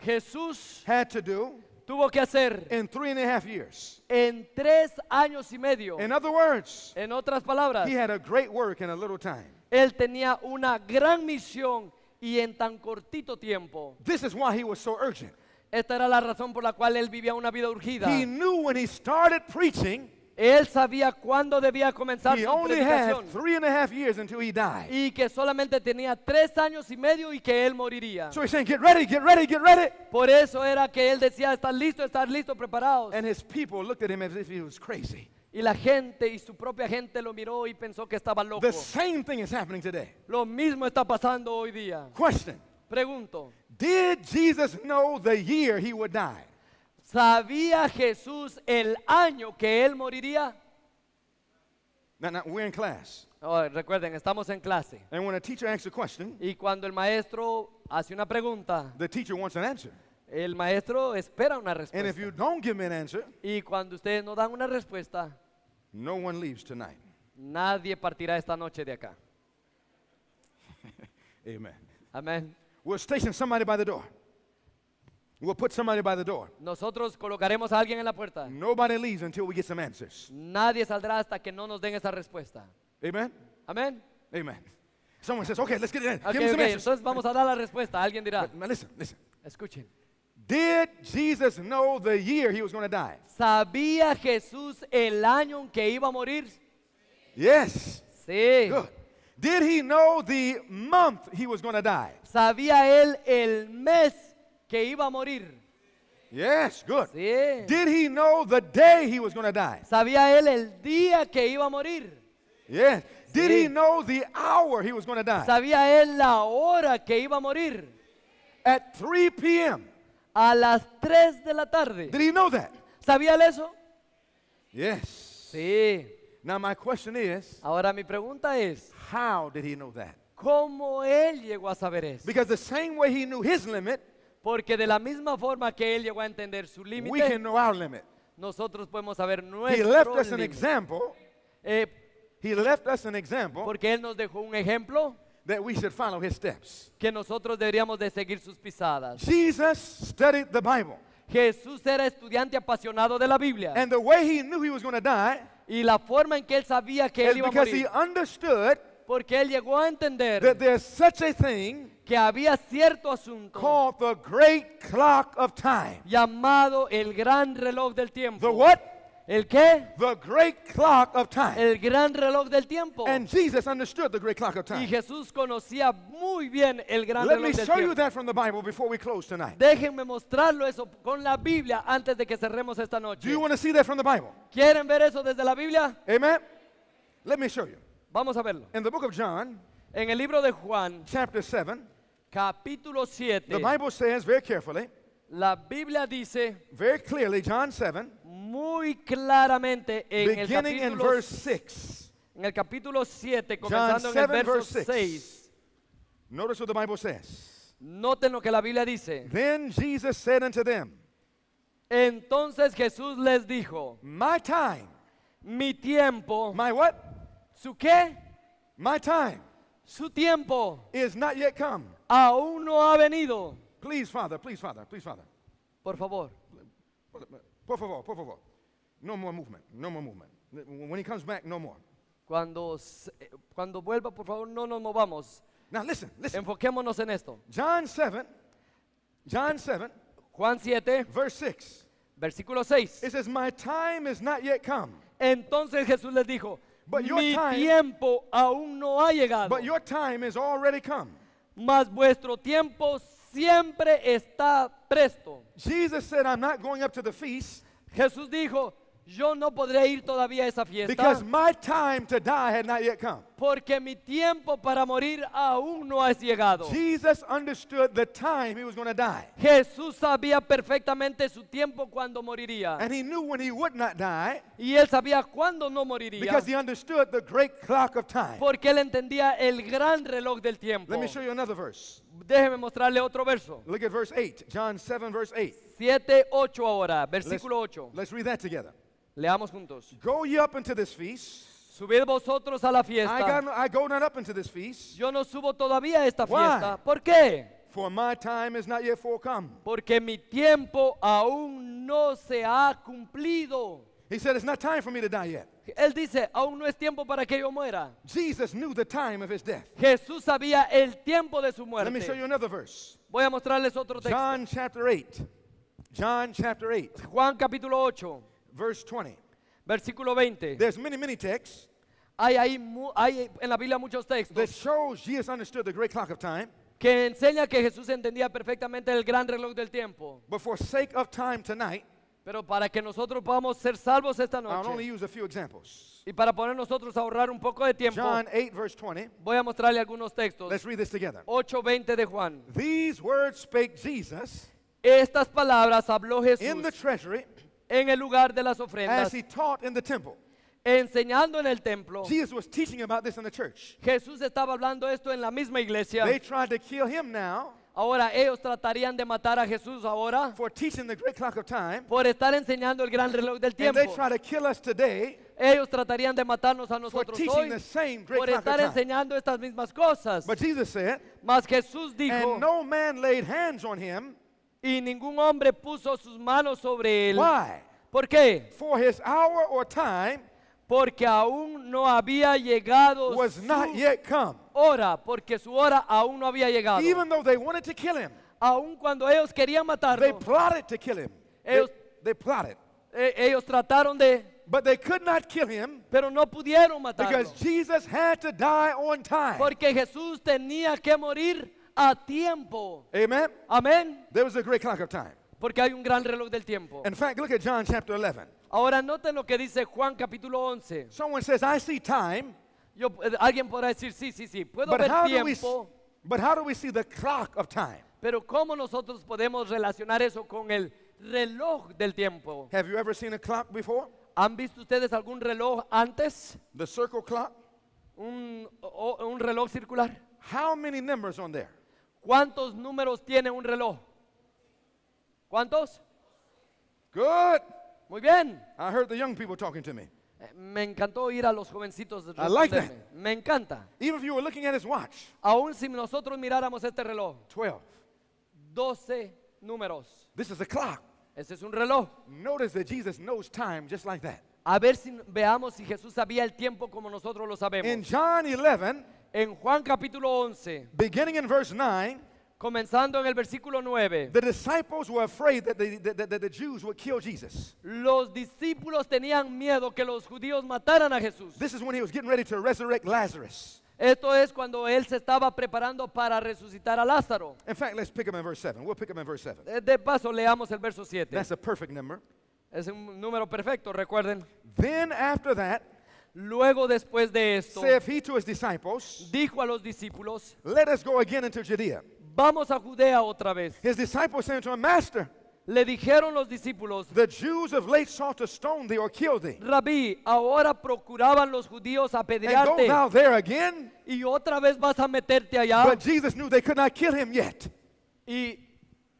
Jesús had to do tuvo que hacer in three and a half years. en tres años y medio. In other words, en otras palabras, he had a great work in a little time. él tenía una gran misión y en tan cortito tiempo. This is why he was so urgent. Esta era la razón por la cual él vivía una vida urgida. He knew when he started preaching Él sabía cuándo debía comenzar su Y que solamente tenía tres años y medio y que él moriría. Por eso era que él decía, estar listo, estar listo, preparados. Y la gente y su propia gente lo miró y pensó que estaba loco. The same thing is happening today. Lo mismo está pasando hoy día. Pregunto. Did Jesus know the year he would die? ¿Sabía Jesús el año que él moriría? Now, we're in class. Oh, recuerden, estamos en clase. And when a teacher asks a question, Y cuando el maestro hace una pregunta, the teacher wants an answer. el maestro espera una And if respuesta. you don't give an answer, Y cuando ustedes no dan una respuesta, one leaves tonight. nadie partirá esta noche de acá. Amen. Amén. We're stationing somebody by the door. We'll put somebody by the door. Nosotros colocaremos a alguien en la puerta. Nobody leaves until we get some answers. Nadie saldrá hasta que no nos den esa respuesta. Amen. Amen. Amen. Someone says, "Okay, let's get it in. Okay, Give me some answers." Entonces vamos a dar la respuesta. Alguien dirá. listen, listen. Escuchen. Did Jesus know the year he was going to die? ¿Sabía Jesús el año en que iba a morir? Yes. Sí. Good. Did he know the month he was going to die? ¿Sabía él el mes que iba a morir. Yes, good. Sí. Did he know the day he was going to die? ¿Sabía él el día que iba a morir? Yes. Did sí. he know the hour he was going to die? ¿Sabía él la hora que iba a morir? At 3 p.m. A las 3 de la tarde. Did he know that? ¿Sabía él eso? Yes. Sí. Now my question is, Ahora mi pregunta es, how did he know that? ¿Cómo él llegó a saber eso? Because the same way he knew his limit, Porque de la misma forma que él llegó a entender su límite, nosotros podemos saber nuestro example. Eh, he left us porque él nos dejó un ejemplo we steps. que nosotros deberíamos de seguir sus pisadas. Jesus studied the Bible. Jesús era estudiante apasionado de la Biblia And the way he y la forma en que él sabía que él iba a understood porque él llegó a entender that such a que había cierto asunto called the great clock of time. llamado el gran reloj del tiempo. The what? ¿El qué? The great clock of time. El gran reloj del tiempo. And Jesus understood the great clock of time. Y Jesús conocía muy bien el gran Let reloj me show You that from the Bible before we close tonight. Déjenme mostrarlo eso con la Biblia antes de que cerremos esta noche. Do you want to see that from the Bible? ¿Quieren ver eso desde la Biblia? Amen. Let me show you. Vamos a verlo. In the book of John, en el libro de Juan, chapter 7, capítulo 7. The Bible says very carefully. Eh? La Biblia dice very clearly John 7 muy claramente en beginning el capítulo in verse 6. En el capítulo 7 comenzando 7, en el verso 6. 6. Notice what the Bible says. Noten lo que la Biblia dice. Then Jesus said unto them. Entonces Jesús les dijo, My time. Mi tiempo. My what? ¿Su qué? My time. Su tiempo. Is not yet come aún no ha venido. Please, Father, please, Father, please, Father. Por favor. Por favor, por favor. No more movement, no more movement. When he comes back, no more. Cuando, eh, cuando vuelva, por favor, no nos movamos. Now listen, listen. Enfoquémonos en esto. John 7, John 7, Juan 7, verse 6. Versículo 6. It says, My time is not yet come. Entonces Jesús les dijo, But your Mi time, tiempo aún no ha llegado. But your time is already come. mas vuestro tiempo siempre está presto. Jesus said, I'm not going up to the feast. Jesús dijo, yo no podré ir todavía a esa fiesta. Because my time to die had not yet come. Porque mi tiempo para morir aún no ha llegado. Jesus understood the time he was going to die. Jesús sabía perfectamente su tiempo cuando moriría. And he knew when he would not die. Y él sabía cuándo no moriría. Because he understood the great clock of time. Porque él entendía el gran reloj del tiempo. Let me show you another verse. Déjeme mostrarle otro verso. Look at verse 8, John 7 verse 8. 7 8 ahora, versículo 8. Let's read that together. Leamos juntos. Go ye up into this feast. Subid vosotros a la fiesta. I, got, I go not up into this feast. Yo no subo todavía a esta Why? fiesta. ¿Por qué? For my time is not yet come. Porque mi tiempo aún no se ha cumplido. He said, It's not time for me to die yet. Él dice, aún no es tiempo para que yo muera. Jesus knew the time of his death. Jesús sabía el tiempo de su muerte. Let me show you another verse. Voy a mostrarles otro texto. John chapter 8. John chapter 8. Juan capítulo 8. Verse 20. Versículo 20. Hay, hay en la Biblia muchos textos. Que enseña que Jesús entendía perfectamente el gran reloj del tiempo. Pero para que nosotros podamos ser salvos esta noche. Y para poner nosotros a ahorrar un poco de tiempo. Voy a mostrarle algunos textos. Let's read this together. 8:20 de Juan. words Estas palabras habló Jesús en el lugar de las ofrendas. Enseñando en el templo. Jesús estaba hablando esto en la misma iglesia. Ahora ellos tratarían de matar a Jesús ahora por estar enseñando el gran reloj del tiempo. ellos tratarían de matarnos a nosotros hoy por estar enseñando estas mismas cosas. pero Mas Jesús dijo, no man laid hands on him, y ningún hombre puso sus manos sobre él. Why? ¿Por qué? For his hour or time porque aún no había llegado was not yet come. hora, porque su hora aún no había llegado. Even though they wanted to kill him, aún cuando ellos querían matarlo, they plotted to kill him. Ellos, they, plotted. E, ellos trataron de But they could not kill him pero no pudieron matarlo. Because Jesus had to die on time. Porque Jesús tenía que morir a tiempo. Amen. Amén. There was a great clock of time. Porque hay un gran reloj del tiempo. In fact, look at John chapter 11. Ahora noten lo que dice Juan capítulo 11. Someone says, I see time. Yo, eh, alguien podrá decir, sí, sí, sí, puedo But ver how, do we, tiempo, but how do we see the clock of time? pero ¿cómo nosotros podemos relacionar eso con el reloj del tiempo? Have you ever seen a clock before? ¿Han visto ustedes algún reloj antes? The circle clock? ¿Un, o- un reloj circular? How many numbers on there? ¿Cuántos números tiene un reloj? ¿Cuántos? Good. Muy bien. I heard the young people talking to me. Eh, me encantó oír a los jovencitos. I like that. Me encanta. Even if you were looking at his watch. Aún si nosotros miráramos este reloj. 12. 12 números. This is a clock. Ese es un reloj. Notice that Jesus knows time just like that. A ver si veamos si Jesús sabía el tiempo como nosotros lo sabemos. In John 11, en Juan capítulo 11, beginning in verse 9, comenzando en el versículo 9, the disciples were afraid that the, that, that the Jews would kill Jesus. Los discípulos tenían miedo que los judíos mataran a Jesús. This is when he was getting ready to resurrect Lazarus. Esto es cuando él se estaba preparando para resucitar a Lázaro. In fact, let's pick him in verse 7. We'll pick him in verse 7. Eh, de paso, leamos el verso 7. That's a perfect number. Es un número perfecto, recuerden. Then after that, Luego después de esto, saith he disciples, dijo a los discípulos, Let us go again into Judea. Vamos a Judea otra vez. His disciples said to Master, le dijeron los discípulos, the Jews of late sought to stone thee or kill thee. Rabbi, ahora procuraban los judíos apedrearte. And go thou there again? Y otra vez vas a meterte allá. But Jesus knew they could not kill him yet. Y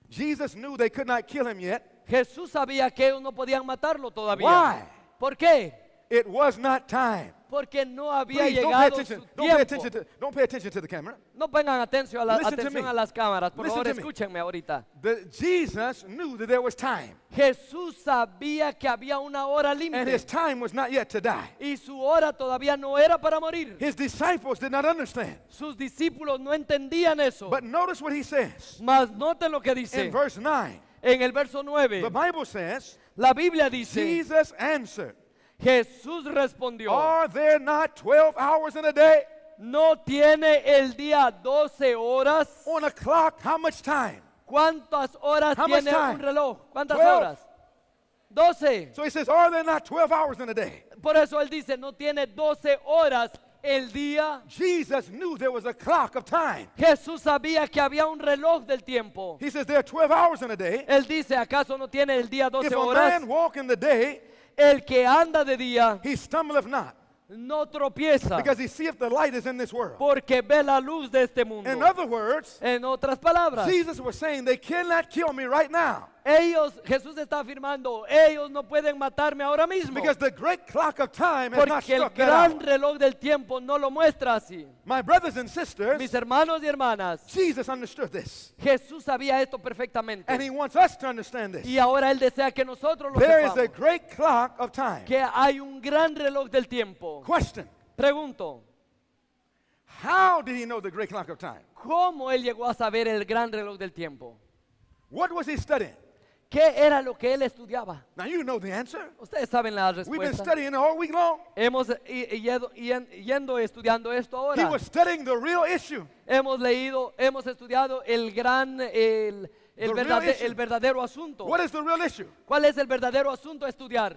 Jesus knew they could not kill him yet. Jesús sabía que no podían matarlo todavía. ¿Por qué? It was not time. Porque no había Please, llegado don't pay su don't pay To, don't pay attention to the camera. No pongan atención a, la, Listen atención a las cámaras. Por Listen favor, escúchenme ahorita. The, Jesus knew that there was time. Jesús sabía que había una hora límite. And his time was not yet to die. Y su hora todavía no era para morir. His disciples did not understand. Sus discípulos no entendían eso. But notice what he says. Mas noten lo que dice. In verse 9. En el verso 9. The Bible says, la Biblia dice. Jesus answered. Jesús respondió. Are there not 12 hours in a day? No tiene el día 12 horas. On a clock, how much time? ¿Cuántas horas tiene un reloj? ¿Cuántas 12. horas? 12. So he says, are there not 12 hours in a day? Por eso él dice, no tiene 12 horas el día. Jesus knew there was a clock of time. Jesús sabía que había un reloj del tiempo. He says there are 12 hours in a day. Él dice, ¿acaso no tiene el día 12 If horas? A day, El que anda de día he stumbleth not. No tropieza. Because he seeth the light is in this world. Porque ve la luz de este mundo. In other words, en otras palabras, Jesus was saying they cannot kill me right now. Ellos, Jesús está afirmando, ellos no pueden matarme ahora mismo. Porque el gran reloj del tiempo no lo muestra así. brothers Mis hermanos y hermanas, Jesus understood this. Jesús sabía esto perfectamente. Y ahora Él desea que nosotros lo There Que hay un gran reloj del tiempo. Question Pregunto, ¿cómo Él llegó a saber el gran reloj del tiempo? What was he ¿Qué era lo que él estudiaba? you know the answer. Ustedes saben la respuesta. We've been studying all week long. Hemos yendo, yendo estudiando esto ahora. studying the real issue. Hemos leído, hemos estudiado el gran el, el, verdadero, el verdadero asunto. What is the real issue? ¿Cuál es el verdadero asunto a estudiar?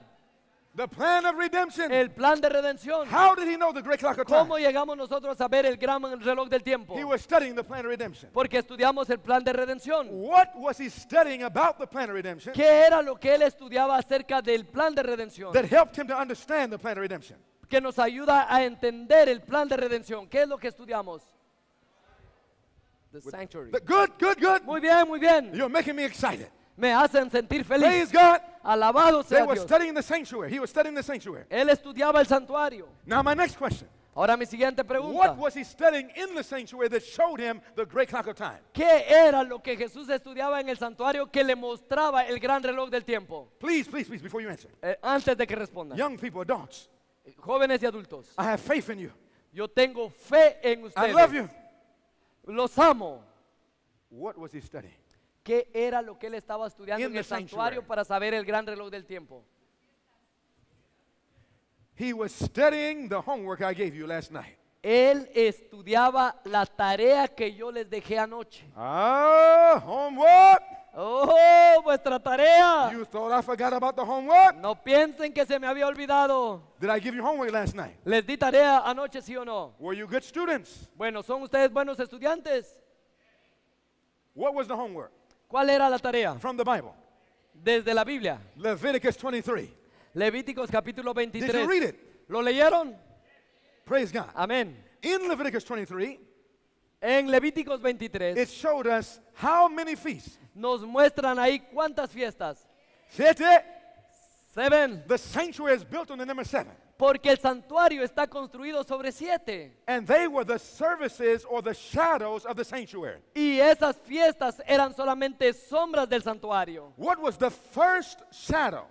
The plan of redemption. El plan de redención. How did he know the great clock of time? ¿Cómo llegamos nosotros a ver el gran reloj del tiempo? He was studying the plan of redemption. Porque estudiamos el plan de redención. What was he studying about the plan of redemption? ¿Qué era lo que él estudiaba acerca del plan de redención? That helped him to understand the plan of redemption. Que nos ayuda a entender el plan de redención. ¿Qué es lo que estudiamos? The sanctuary. The good, good, good. Muy bien, muy bien. You're making me excited me hacen sentir feliz. Alabado sea Dios. Él estudiaba el santuario. Ahora mi siguiente pregunta. ¿Qué era lo que Jesús estudiaba en el santuario que le mostraba el gran reloj del tiempo? Please, please, please, before you answer. Eh, antes de que responda. Jóvenes y adultos. Yo tengo fe en ustedes. Los amo. ¿qué was he studying? qué era lo que él estaba estudiando en el santuario para saber el gran reloj del tiempo. Él estudiaba la tarea que yo les dejé anoche. Ah, homework. Oh, vuestra tarea. No piensen que se me había olvidado. Les di tarea anoche, sí o no. Were you good students? Bueno, son ustedes buenos estudiantes. What was the homework? ¿Cuál era la tarea? From the Bible. Desde la Biblia. Leviticus 23. Levíticos capítulo 23. ¿Lo leyeron? Praise God. Amén. In Leviticus 23, en Levíticos 23, it showed us how many feasts. Nos muestran ahí cuántas fiestas. Siete. Seven. The sanctuary is built on the number seven. Porque el santuario está construido sobre siete. And they were the services or the shadows of the sanctuary. Y esas fiestas eran solamente sombras del santuario. What was the first shadow?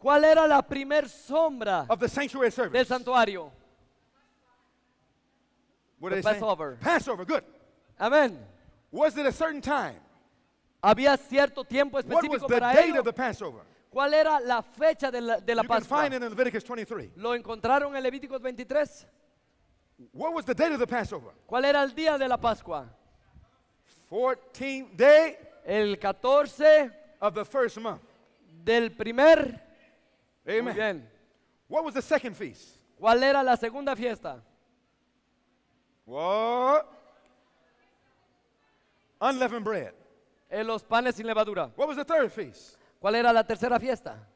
¿Cuál era la primer sombra of the sanctuary service? del santuario? What the Passover. Passover, good. Amen. Was it a certain time? Había cierto tiempo específico What was the para date ello? Of the Passover? ¿Cuál era la fecha de la, de la Pascua? in 23. Lo encontraron en Levítico 23. What was the date of the Passover? ¿Cuál era el día de la Pascua? 14th day El 14 of the first month. del primer. Muy bien. What was the second feast? ¿Cuál era la segunda fiesta? What? Unleavened bread. En eh, los panes sin levadura. What was the third feast? ¿Cuál era la tercera fiesta?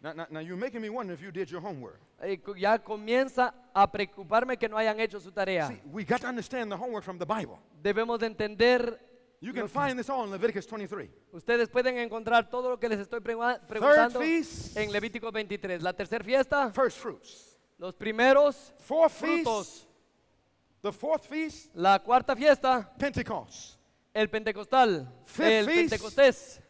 Now, now, now you're making me wonder if you did your homework. Eh, Ya comienza a preocuparme que no hayan hecho su tarea. See, we got to understand the homework from the Bible. Debemos de entender, You can find this all in Leviticus 23. ustedes pueden encontrar todo lo que les estoy preguntando feast. en Levítico 23. La tercera fiesta, First fruits. los primeros Four frutos. The fourth feast, La cuarta fiesta, Pentecost. el Pentecostal, Fifth el feast. Pentecostés.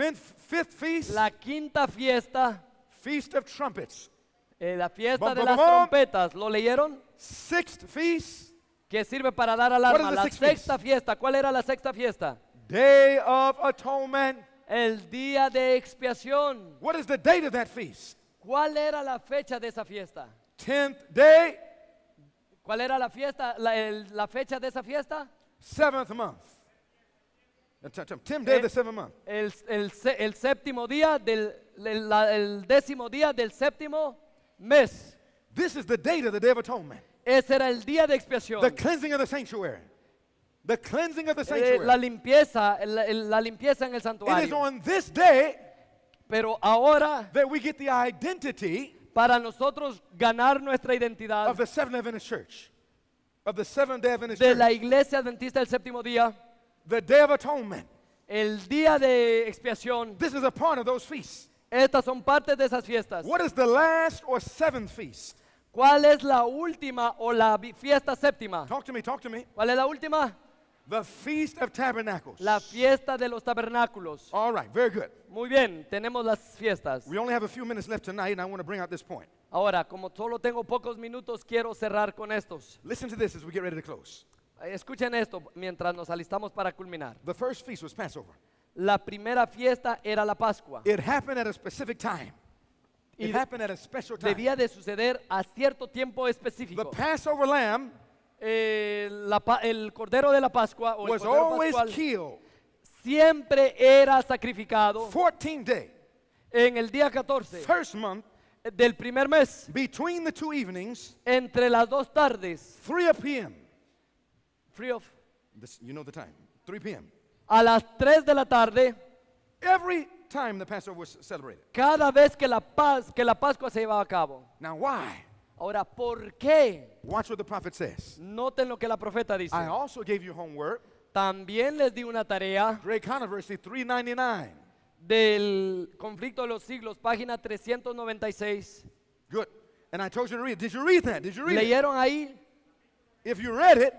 Fifth, fifth feast, la quinta fiesta, Feast of Trumpets. eh, la fiesta de las trompetas, ¿lo leyeron? Sixth feast, Que sirve para dar alarma. the La sexta fiesta, ¿cuál era la sexta fiesta? Day of Atonement. El día de expiación. What is the date of that feast? ¿Cuál era la fecha de esa fiesta? Tenth day, ¿Cuál era la fiesta, la, el- la fecha de esa fiesta? seventh month. Tim eh, day of the seventh month. El, el, el, séptimo día del el, el, décimo día del séptimo mes. This is the date of the day of atonement. Ese era el día de expiación. The cleansing of the sanctuary. The cleansing of the eh, sanctuary. La limpieza, la, la limpieza en el santuario. It is on this day. Pero ahora. That we get the identity. Para nosotros ganar nuestra identidad. Of the Seventh Adventist Church. Of the Seventh Day Adventist Church. De la iglesia adventista del séptimo día. The Day of Atonement. El día de expiación. This is a part of those feasts. Estas son partes de esas fiestas. What is the last or seventh feast? ¿Cuál es la última o la fiesta séptima? Talk to me, talk to me. ¿Cuál es la última? The Feast of Tabernacles. La fiesta de los tabernáculos. All right, very good. Muy bien, tenemos las fiestas. We only have a few minutes left tonight and I want to bring out this point. Ahora, como solo tengo pocos minutos, quiero cerrar con estos. Listen to this as we get ready to close. Eh, escuchen esto mientras nos alistamos para culminar. The first feast Passover. La primera fiesta era la Pascua. It happened at a specific time. It happened at a special time. Debía de suceder a cierto tiempo específico. The Passover lamb eh, la, el cordero de la Pascua o was el always killed. siempre era sacrificado. day. En el día 14. First month del primer mes. Between the two evenings, entre las dos tardes. 3 p.m. 3 of. This, you know the time. 3 p.m. A las 3 de la tarde. Every time the Passover was celebrated. Cada vez que la paz que la Pascua se llevaba a cabo. Now why? Ahora, ¿por qué? Watch what the prophet says. Noten lo que la profeta dice. I also gave you homework. También les di una tarea. Great Controversy 399. Del conflicto de los siglos, página 396. Good. And I told you to read. Did you read that? Did you read Leyeron it? ahí. If you read it,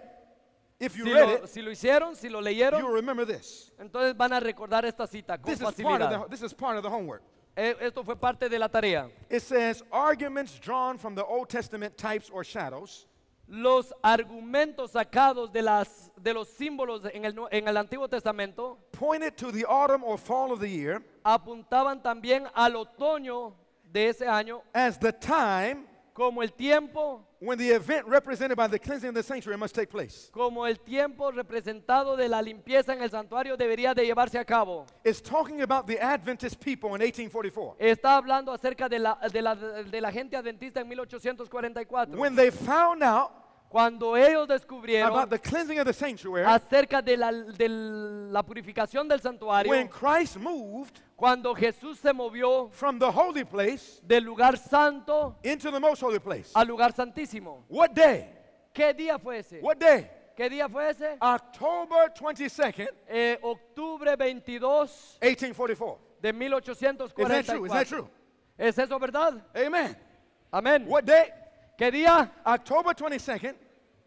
si, lo, it, si lo hicieron, si lo leyeron, this. entonces van a recordar esta cita con This is, part facilidad. of the, this is part of the homework. E, esto fue parte de la tarea. It says arguments drawn from the Old Testament types or shadows Los argumentos sacados de, las, de los símbolos en el, en el Antiguo Testamento pointed to the autumn or fall of the year apuntaban también al otoño de ese año as the time como el tiempo. Como el tiempo representado de la limpieza en el santuario debería de llevarse a cabo. Está hablando acerca de la, de la, de la gente adventista en 1844. When they found out cuando ellos descubrieron acerca de la, de la purificación del santuario, when Christ moved cuando Jesús se movió from the holy place del lugar santo into the most holy place. al lugar santísimo. What day? ¿Qué día fue ese? What day? ¿Qué día fue ese? October 22nd, eh, octubre 22 1844. Is that true? Is that true? ¿Es eso verdad? Amen. Amén. What ¿Qué día? October 22nd,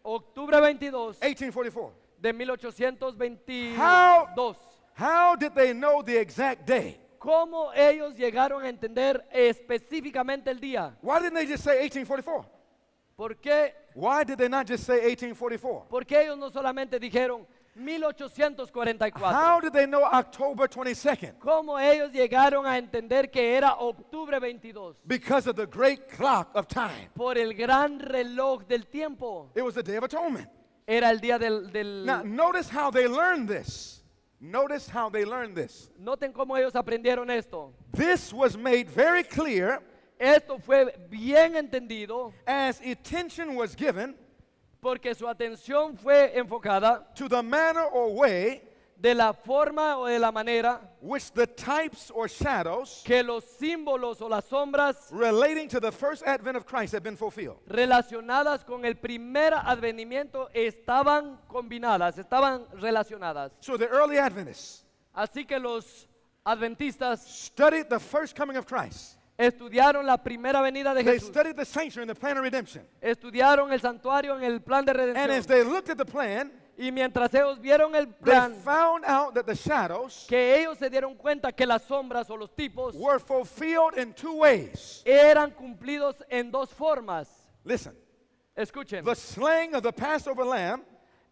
Octubre 22 1844. de 1822. How, how did they know the exact day? ¿Cómo ellos llegaron a entender específicamente el día? Why didn't they just say 1844? ¿Por qué? Why did they not just say 1844? Porque ellos no solamente dijeron 1844. How did they know October 22nd? ¿Cómo ellos llegaron a entender que era octubre 22? Because of the great clock of time. Por el gran reloj del tiempo. It was the day of atonement. Era el día del, del Now notice how they learned this. Notice how they learned this. Noten cómo ellos aprendieron esto. This was made very clear. Esto fue bien entendido. As attention was given porque su atención fue enfocada to the manner or way de la forma o de la manera which the types or shadows que los símbolos o las sombras relating to the first advent of Christ have been fulfilled. relacionadas con el primer advenimiento estaban combinadas, estaban relacionadas. So the early Adventists Así que los adventistas studied the first coming of Christ Estudiaron la primera venida de Jesús. Estudiaron el santuario en el plan de redención. Y mientras ellos vieron el plan, que ellos se dieron cuenta que las sombras o los tipos eran cumplidos en dos formas. Escuchen,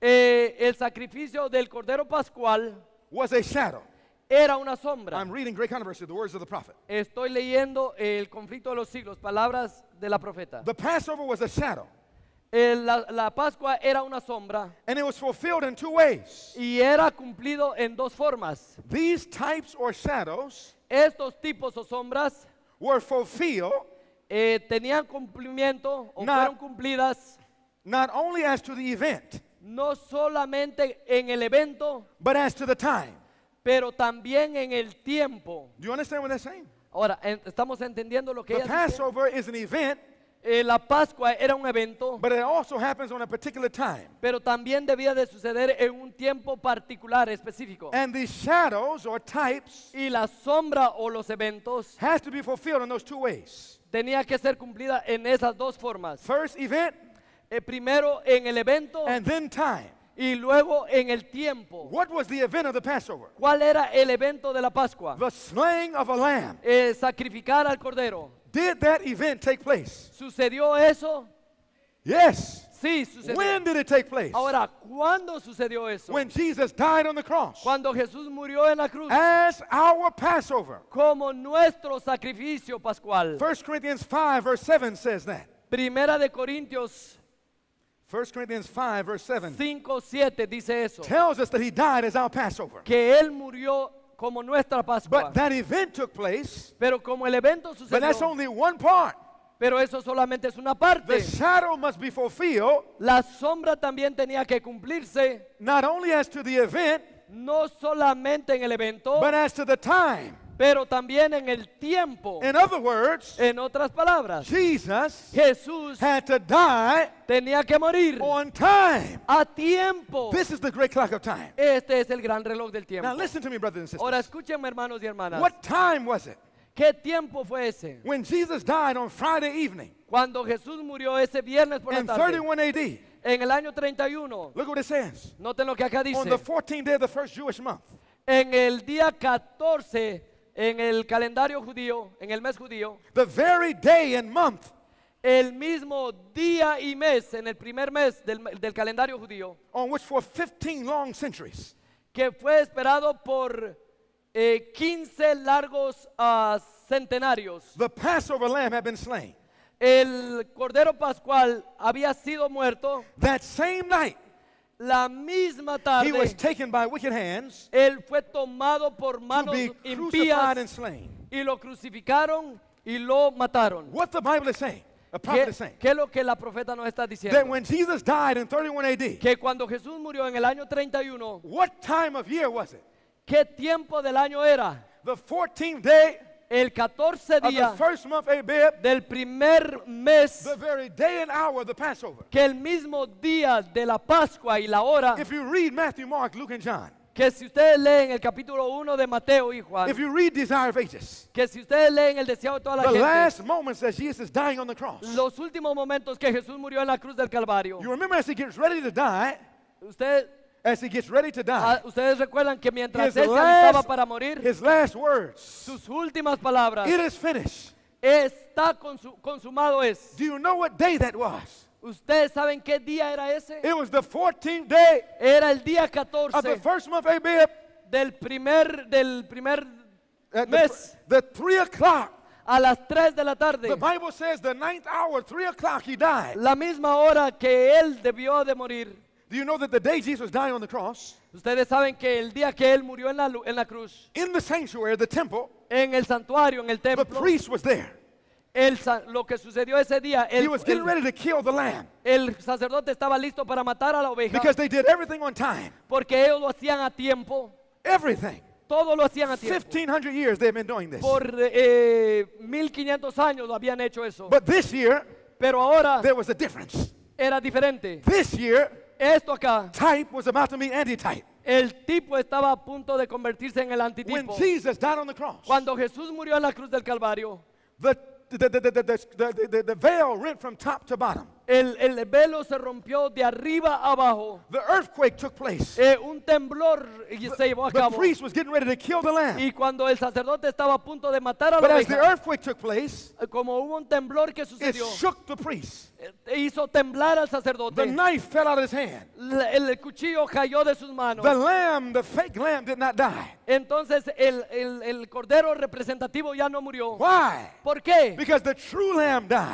eh, el sacrificio del Cordero Pascual shadow. Era una sombra. I'm reading Great Controversy, the words of the prophet. Estoy leyendo El conflicto de los siglos, palabras de la profeta. The Passover was a shadow. El, la, la, Pascua era una sombra. And it was fulfilled in two ways. Y era cumplido en dos formas. These types or shadows Estos tipos o sombras were fulfilled, eh, tenían cumplimiento o not, fueron cumplidas. Not only as to the event, no solamente en el evento, but as to the time pero también en el tiempo. Ahora, estamos entendiendo lo que dice. Eh, la Pascua era un evento, pero también debía de suceder en un tiempo particular, específico. Y la sombra o los eventos tenía que ser cumplida en esas dos formas. First event eh, primero en el evento and then time. Y luego en el tiempo. What was the event of the Passover? ¿Cuál era el evento de la Pascua? The slaying of a lamb. Eh, sacrificar al cordero. Did that event take place? ¿Sucedió eso? Yes. Sí, sucedió. When did it take place? Ahora, ¿cuándo sucedió eso? When Jesus died on the cross. Cuando Jesús murió en la cruz. As our Passover. Como nuestro sacrificio pascual. 1 Corinthians 5 verse 7 says that. Primera de Corintios 1 Corinthians 5 verse 7. 5 7 dice eso. Tells us that he died as our Passover. Que él murió como nuestra Pascua. But that event took place. Pero como el evento sucedió. But that's only one part. Pero eso solamente es una parte. The shadow must be fulfilled. La sombra también tenía que cumplirse. Not only as to the event, no solamente en el evento, but as to the time. pero también en el tiempo. In other words, en otras palabras, Jesus Jesús had to die tenía que morir on time. a tiempo. This is the great clock of time. Este es el gran reloj del tiempo. Now listen to me, brothers and sisters. Ahora escúchenme, hermanos y hermanas. What time was it? ¿Qué tiempo fue ese? When Jesus died on Friday evening, Cuando Jesús murió ese viernes por la tarde. 31 AD, en el año 31. Look what it says. Noten lo que acá dice. On the 14th day of the first Jewish month. En el día 14 en el calendario judío, en el mes judío, the very day and month el mismo día y mes, en el primer mes del, del calendario judío, on which for 15 long centuries que fue esperado por eh, 15 largos ah, centenarios, the Passover lamb had been slain. el cordero pascual había sido muerto. That same night La misma tarde, he was taken by wicked hands él fue tomado por manos to be crucified impías and slain. y lo crucificaron y lo mataron. What the Bible is saying, the prophet is saying, ¿Qué es lo que la profeta nos está diciendo? that when Jesus died in 31 AD, que cuando Jesús murió en el año 31, what time of year was it? ¿qué tiempo del año era? The 14th day el 14 día del primer mes que el mismo día de la Pascua y la hora que si ustedes leen el capítulo 1 de Mateo y Juan, que si ustedes leen el deseo de toda la gente, los últimos momentos que Jesús murió en la cruz del Calvario, usted as he gets ready to die, ah, ustedes recuerdan que mientras his él estaba last, para morir, his last words, sus últimas palabras, it is finished. Está consumado es. Do you know what day that was? ¿Ustedes saben qué día era ese? It was the 14th day era el día 14 of the first month Abib, del primer del primer at mes. The, the 3 o'clock a las 3 de la tarde. The Bible says the ninth hour, 3 o'clock he died. La misma hora que él debió de morir. Do you know that the day Jesus died on the cross, Ustedes saben que el día que él murió en la, en la cruz, in the sanctuary, the temple, en el santuario, en el templo. the priest was there. el lo que sucedió ese día, el, el- el sacerdote estaba listo para matar a la oveja because they did everything on time. porque ellos lo hacían a tiempo, Everything. todo lo hacían a tiempo. 1500 years they've been doing this. Por eh, 1500 años lo habían hecho eso, But this year, pero ahora there was a difference. era diferente. This year, esto acá. Type was about to be antitype. El tipo estaba a punto de convertirse en el antitipo. When Jesus died on the cross, Cuando Jesús murió en la cruz del Calvario, the, the veil rent from top to bottom. El, velo se rompió de arriba abajo. The place. Eh, un temblor y se llevó a cabo. Y cuando el sacerdote estaba a punto de matar a place, eh, como hubo un temblor que sucedió, it eh, hizo temblar al sacerdote. el cuchillo cayó de sus manos. Entonces el, el, el cordero representativo ya no murió. Why? ¿Por qué? true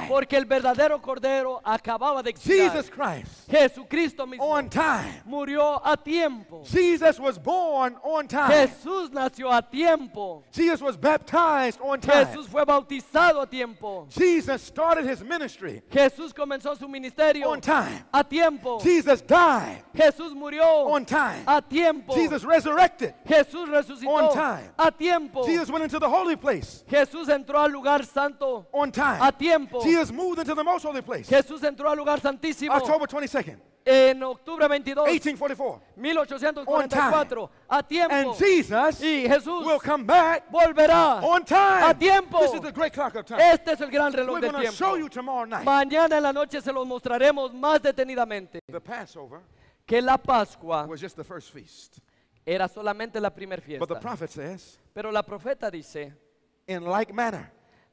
Porque el verdadero cordero acababa de expirar. Jesus Christ. Jesucristo mismo. On time. Murió a tiempo. Jesus was born on time. Jesús nació a tiempo. Jesus was baptized on time. Jesús fue bautizado a tiempo. Jesus started his ministry. Jesús comenzó su ministerio. On time. A tiempo. Jesus died. Jesús murió. On time. A tiempo. Jesus resurrected. Jesús resucitó. On time. A tiempo. Jesus went into the holy place. Jesús entró al lugar santo. On time. A tiempo. Jesus moved into the most holy place. Jesús entró al lugar santísimo. En octubre 22, 1844, a tiempo. y Jesús volverá a tiempo. Este es el gran reloj de tiempo. Mañana en la noche se los mostraremos más detenidamente. que la Pascua era solamente la primera fiesta. Pero la profeta dice, like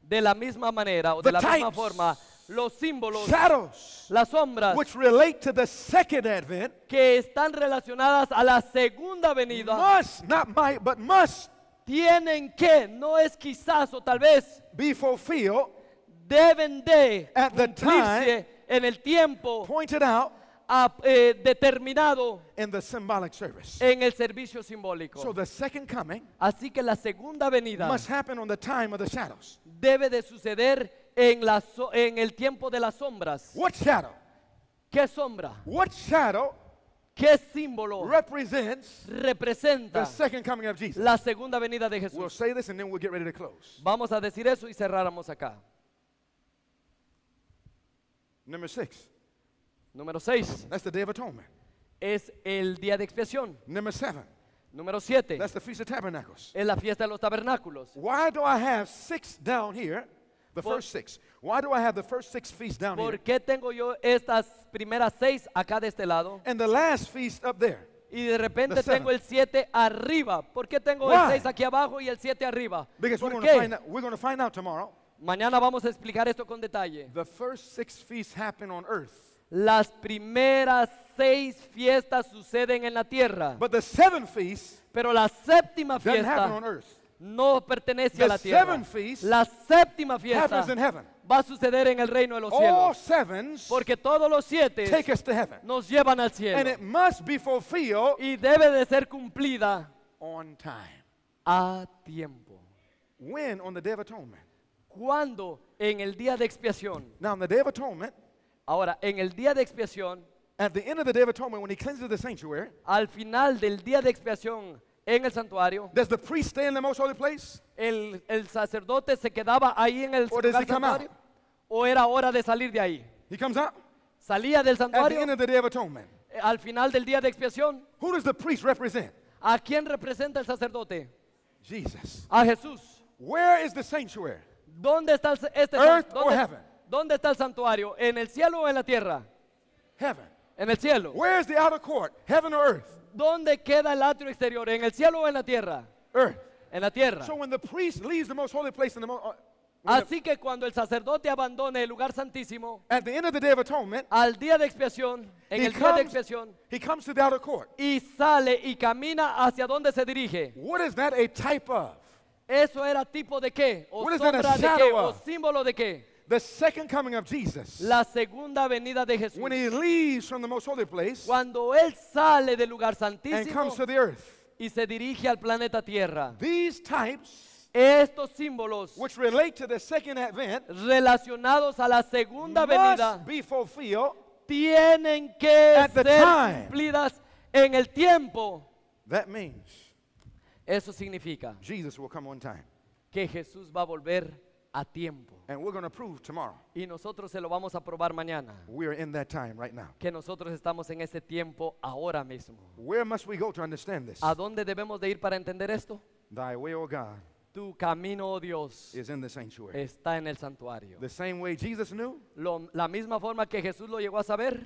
de la misma manera o de la misma forma, los símbolos, shadows, las sombras, which relate to the second advent, que están relacionadas a la segunda venida, must, not might, but must, tienen que, no es quizás o tal vez, be fulfilled, deben de at the time, en el tiempo pointed out, a, eh, determinado in the symbolic service. en el servicio simbólico. So the second coming Así que la segunda venida must happen on the time of the shadows. debe de suceder en, la en el tiempo de las sombras. What shadow? ¿Qué sombra? What shadow? ¿Qué símbolo represents representa the second coming of Jesus? la segunda venida de Jesús? Vamos a decir eso y cerramos acá. Number six. Número 6. That's the day of atonement. Es el día de expiación. Number seven. Número 7. That's the feast of tabernacles. Es la fiesta de los tabernáculos. Why do I have six down here? The por, first six. Why do I have the first six feasts down ¿Por qué tengo yo estas primeras seis acá de este lado? And the last feast up there. Y de repente tengo el 7 arriba. ¿Por qué tengo Why? el 6 aquí abajo y el 7 arriba? Because ¿Por we're qué? Find out, we're going to find out tomorrow. Mañana vamos a explicar esto con detalle. The first six feasts happen on earth. Las primeras seis fiestas suceden en la tierra. But the seventh feast Pero la séptima fiesta no pertenece a la tierra. La séptima fiesta va a suceder en el reino de los cielos. Porque todos los siete nos llevan al cielo. y debe de ser cumplida a tiempo. ¿Cuándo? En el día de expiación. ahora en el día de expiación, al final del día de expiación en el santuario. Does the priest stay in the most holy place? El, el sacerdote se quedaba ahí en el Or santuario o era hora de salir de ahí. He comes out Salía del at the santuario end of the day of eh, al final del día de expiación. Who does the priest represent? ¿A quién representa el sacerdote? Jesus. A Jesús. Where is the sanctuary? ¿Dónde está este san- Earth or dónde- heaven? dónde está el santuario? ¿En el cielo o en la tierra? Heaven. En el cielo. Where is the outer court? Heaven or earth? ¿Dónde queda el atrio exterior? ¿En el cielo o en la tierra? Earth. En la tierra. So when the priest leaves the most holy place in the most, uh, Así que cuando el sacerdote abandone el lugar santísimo, At the end of the day of atonement, al día de expiación, en el comes, día de expiación, he comes to the outer court. y sale y camina hacia donde se dirige. What is that a type of? ¿Eso era tipo de qué? ¿O What sombra is that a de qué? Of? ¿O símbolo de qué? la segunda venida de Jesús, cuando él sale del lugar santísimo y se dirige al planeta Tierra, estos símbolos relacionados a la segunda venida tienen que ser cumplidas en el tiempo. Eso significa que Jesús va a volver a tiempo. Y nosotros se lo vamos a probar mañana. Que nosotros estamos en ese tiempo ahora mismo. ¿A dónde debemos de ir para entender esto? tu camino, oh Dios, está en el santuario. la misma forma que Jesús lo llegó a saber,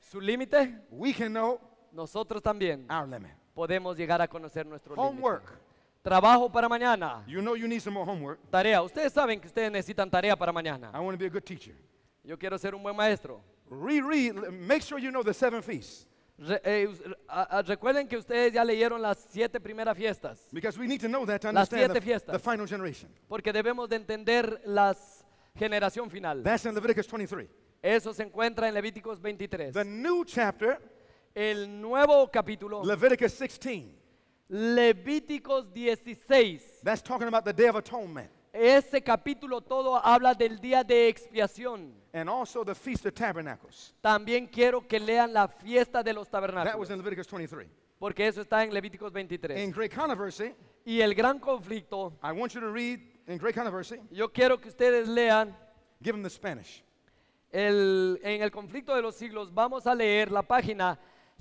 su límite, nosotros también podemos llegar a conocer nuestro límite. Trabajo para mañana. Tarea. Ustedes saben que ustedes necesitan tarea para mañana. Yo quiero ser un buen maestro. Reread. Make sure you know the seven feasts. Eh, recuerden que ustedes ya leyeron las siete primeras fiestas. las siete fiestas. Porque debemos de entender la generación final. Eso se encuentra en Levíticos 23. el nuevo capítulo. Leviticus 16. Levíticos 16. That's talking about the day of atonement. Ese capítulo todo habla del día de expiación. also the feast of tabernacles. También quiero que lean la fiesta de los tabernáculos, porque eso está en Levíticos 23. In Controversy, Y el gran conflicto, I want you to read in Controversy, yo quiero que ustedes lean el- en el conflicto de los siglos, vamos a leer la página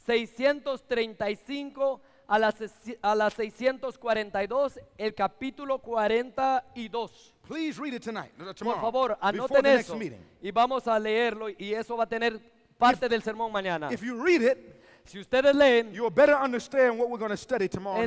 635 a las, a las 642, el capítulo 42. Uh, Por favor, anoten eso. Y vamos a leerlo y eso va a tener parte del sermón mañana. si ustedes leen,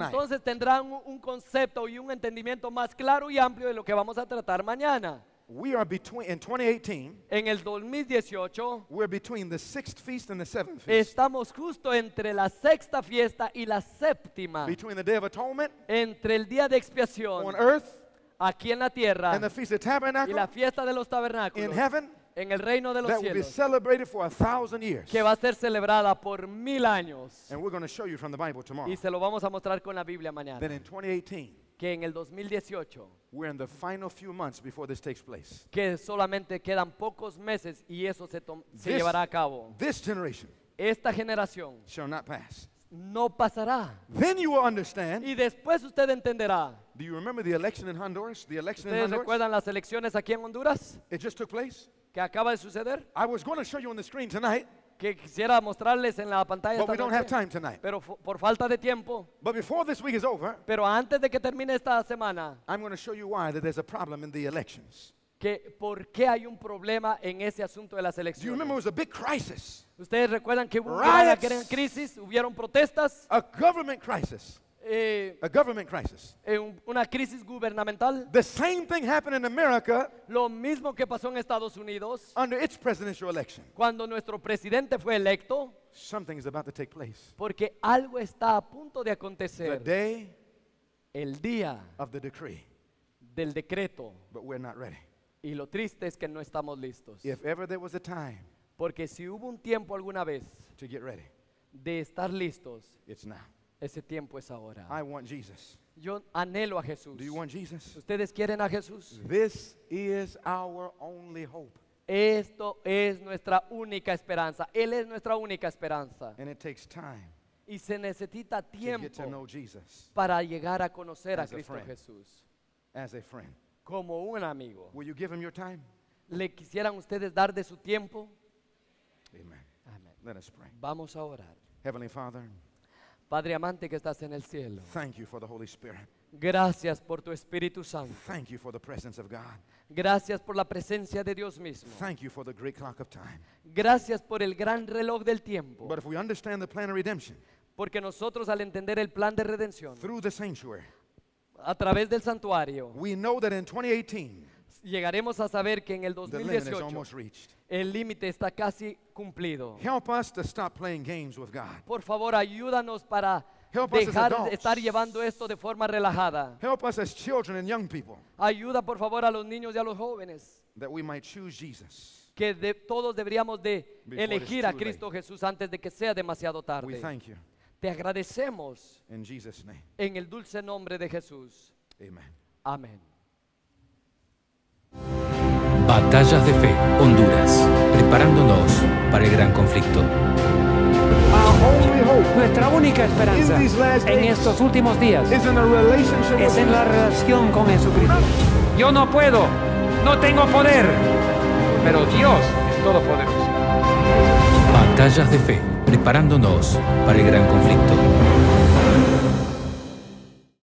entonces tendrán un concepto y un entendimiento más claro y amplio de lo que vamos a tratar mañana. We are between in 2018. En el 2018 we're between the sixth feast and the seventh feast. Estamos justo entre la sexta fiesta y la séptima. Between the day of atonement. Entre el día de expiación. On earth. Aquí en la tierra. And the feast of tabernacle. Y la fiesta de los tabernáculos. In heaven. En el reino de los that cielos. Will be celebrated for a thousand years. Que va a ser celebrada por mil años. And we're going to show you from the Bible tomorrow. Y se lo vamos a mostrar con la Biblia mañana. Then in 2018 que en el 2018 We're in the final few months before this takes place. que solamente quedan pocos meses y eso se, tom- se llevará a cabo. This generation Esta generación shall not pass. no pasará. Then you will understand. Y después usted entenderá. Do you remember the election in Honduras? The election in ¿Ustedes Honduras? recuerdan las elecciones aquí en Honduras It just took place. que acaba de suceder? I was going to show you on the screen tonight que quisiera mostrarles en la pantalla esta pero por falta de tiempo. Pero antes de que termine esta semana, que por qué hay un problema en ese asunto de las elecciones. Ustedes recuerdan que hubo una gran crisis, hubieron protestas, a government crisis? Eh, a government crisis. Eh, una crisis gubernamental. The same thing happened in America. Lo mismo que pasó en Estados Unidos. Under its presidential election. Cuando nuestro presidente fue electo. Something is about to take place. Porque algo está a punto de acontecer. The day el día of the decree. del decreto. But we're not ready. Y lo triste es que no estamos listos. If ever there was a time Porque si hubo un tiempo alguna vez to get ready, de estar listos, it's now. Ese tiempo es ahora. Yo anhelo a Jesús. ¿Ustedes quieren a Jesús? This is our only hope. Esto es nuestra única esperanza. Él es nuestra única esperanza. y se necesita tiempo para llegar a conocer a Cristo Jesús. Como un amigo. ¿Le quisieran ustedes dar de su tiempo? Amen. Vamos a orar. Heavenly Father, Padre amante que estás en el cielo. Thank you for the Holy Spirit. Gracias por tu Espíritu Santo. Thank you for the presence of God. Gracias por la presencia de Dios mismo. Thank you for the great clock of time. Gracias por el gran reloj del tiempo. But if we understand the plan of redemption, porque nosotros al entender el plan de redención through the sanctuary, a través del santuario, we know that in 2018, llegaremos a saber que en el 2018 el límite está casi cumplido. Por favor, ayúdanos para dejar de estar llevando esto de forma relajada. Ayuda, por favor, a los niños y a los jóvenes que todos deberíamos de elegir a Cristo Jesús antes de que sea demasiado tarde. Te agradecemos en el dulce nombre de Jesús. Amén. Batallas de Fe, Honduras, preparándonos para el gran conflicto. Nuestra única esperanza en estos últimos días es en la relación con Jesucristo. Yo no puedo, no tengo poder, pero Dios es todopoderoso. Batallas de Fe, preparándonos para el gran conflicto.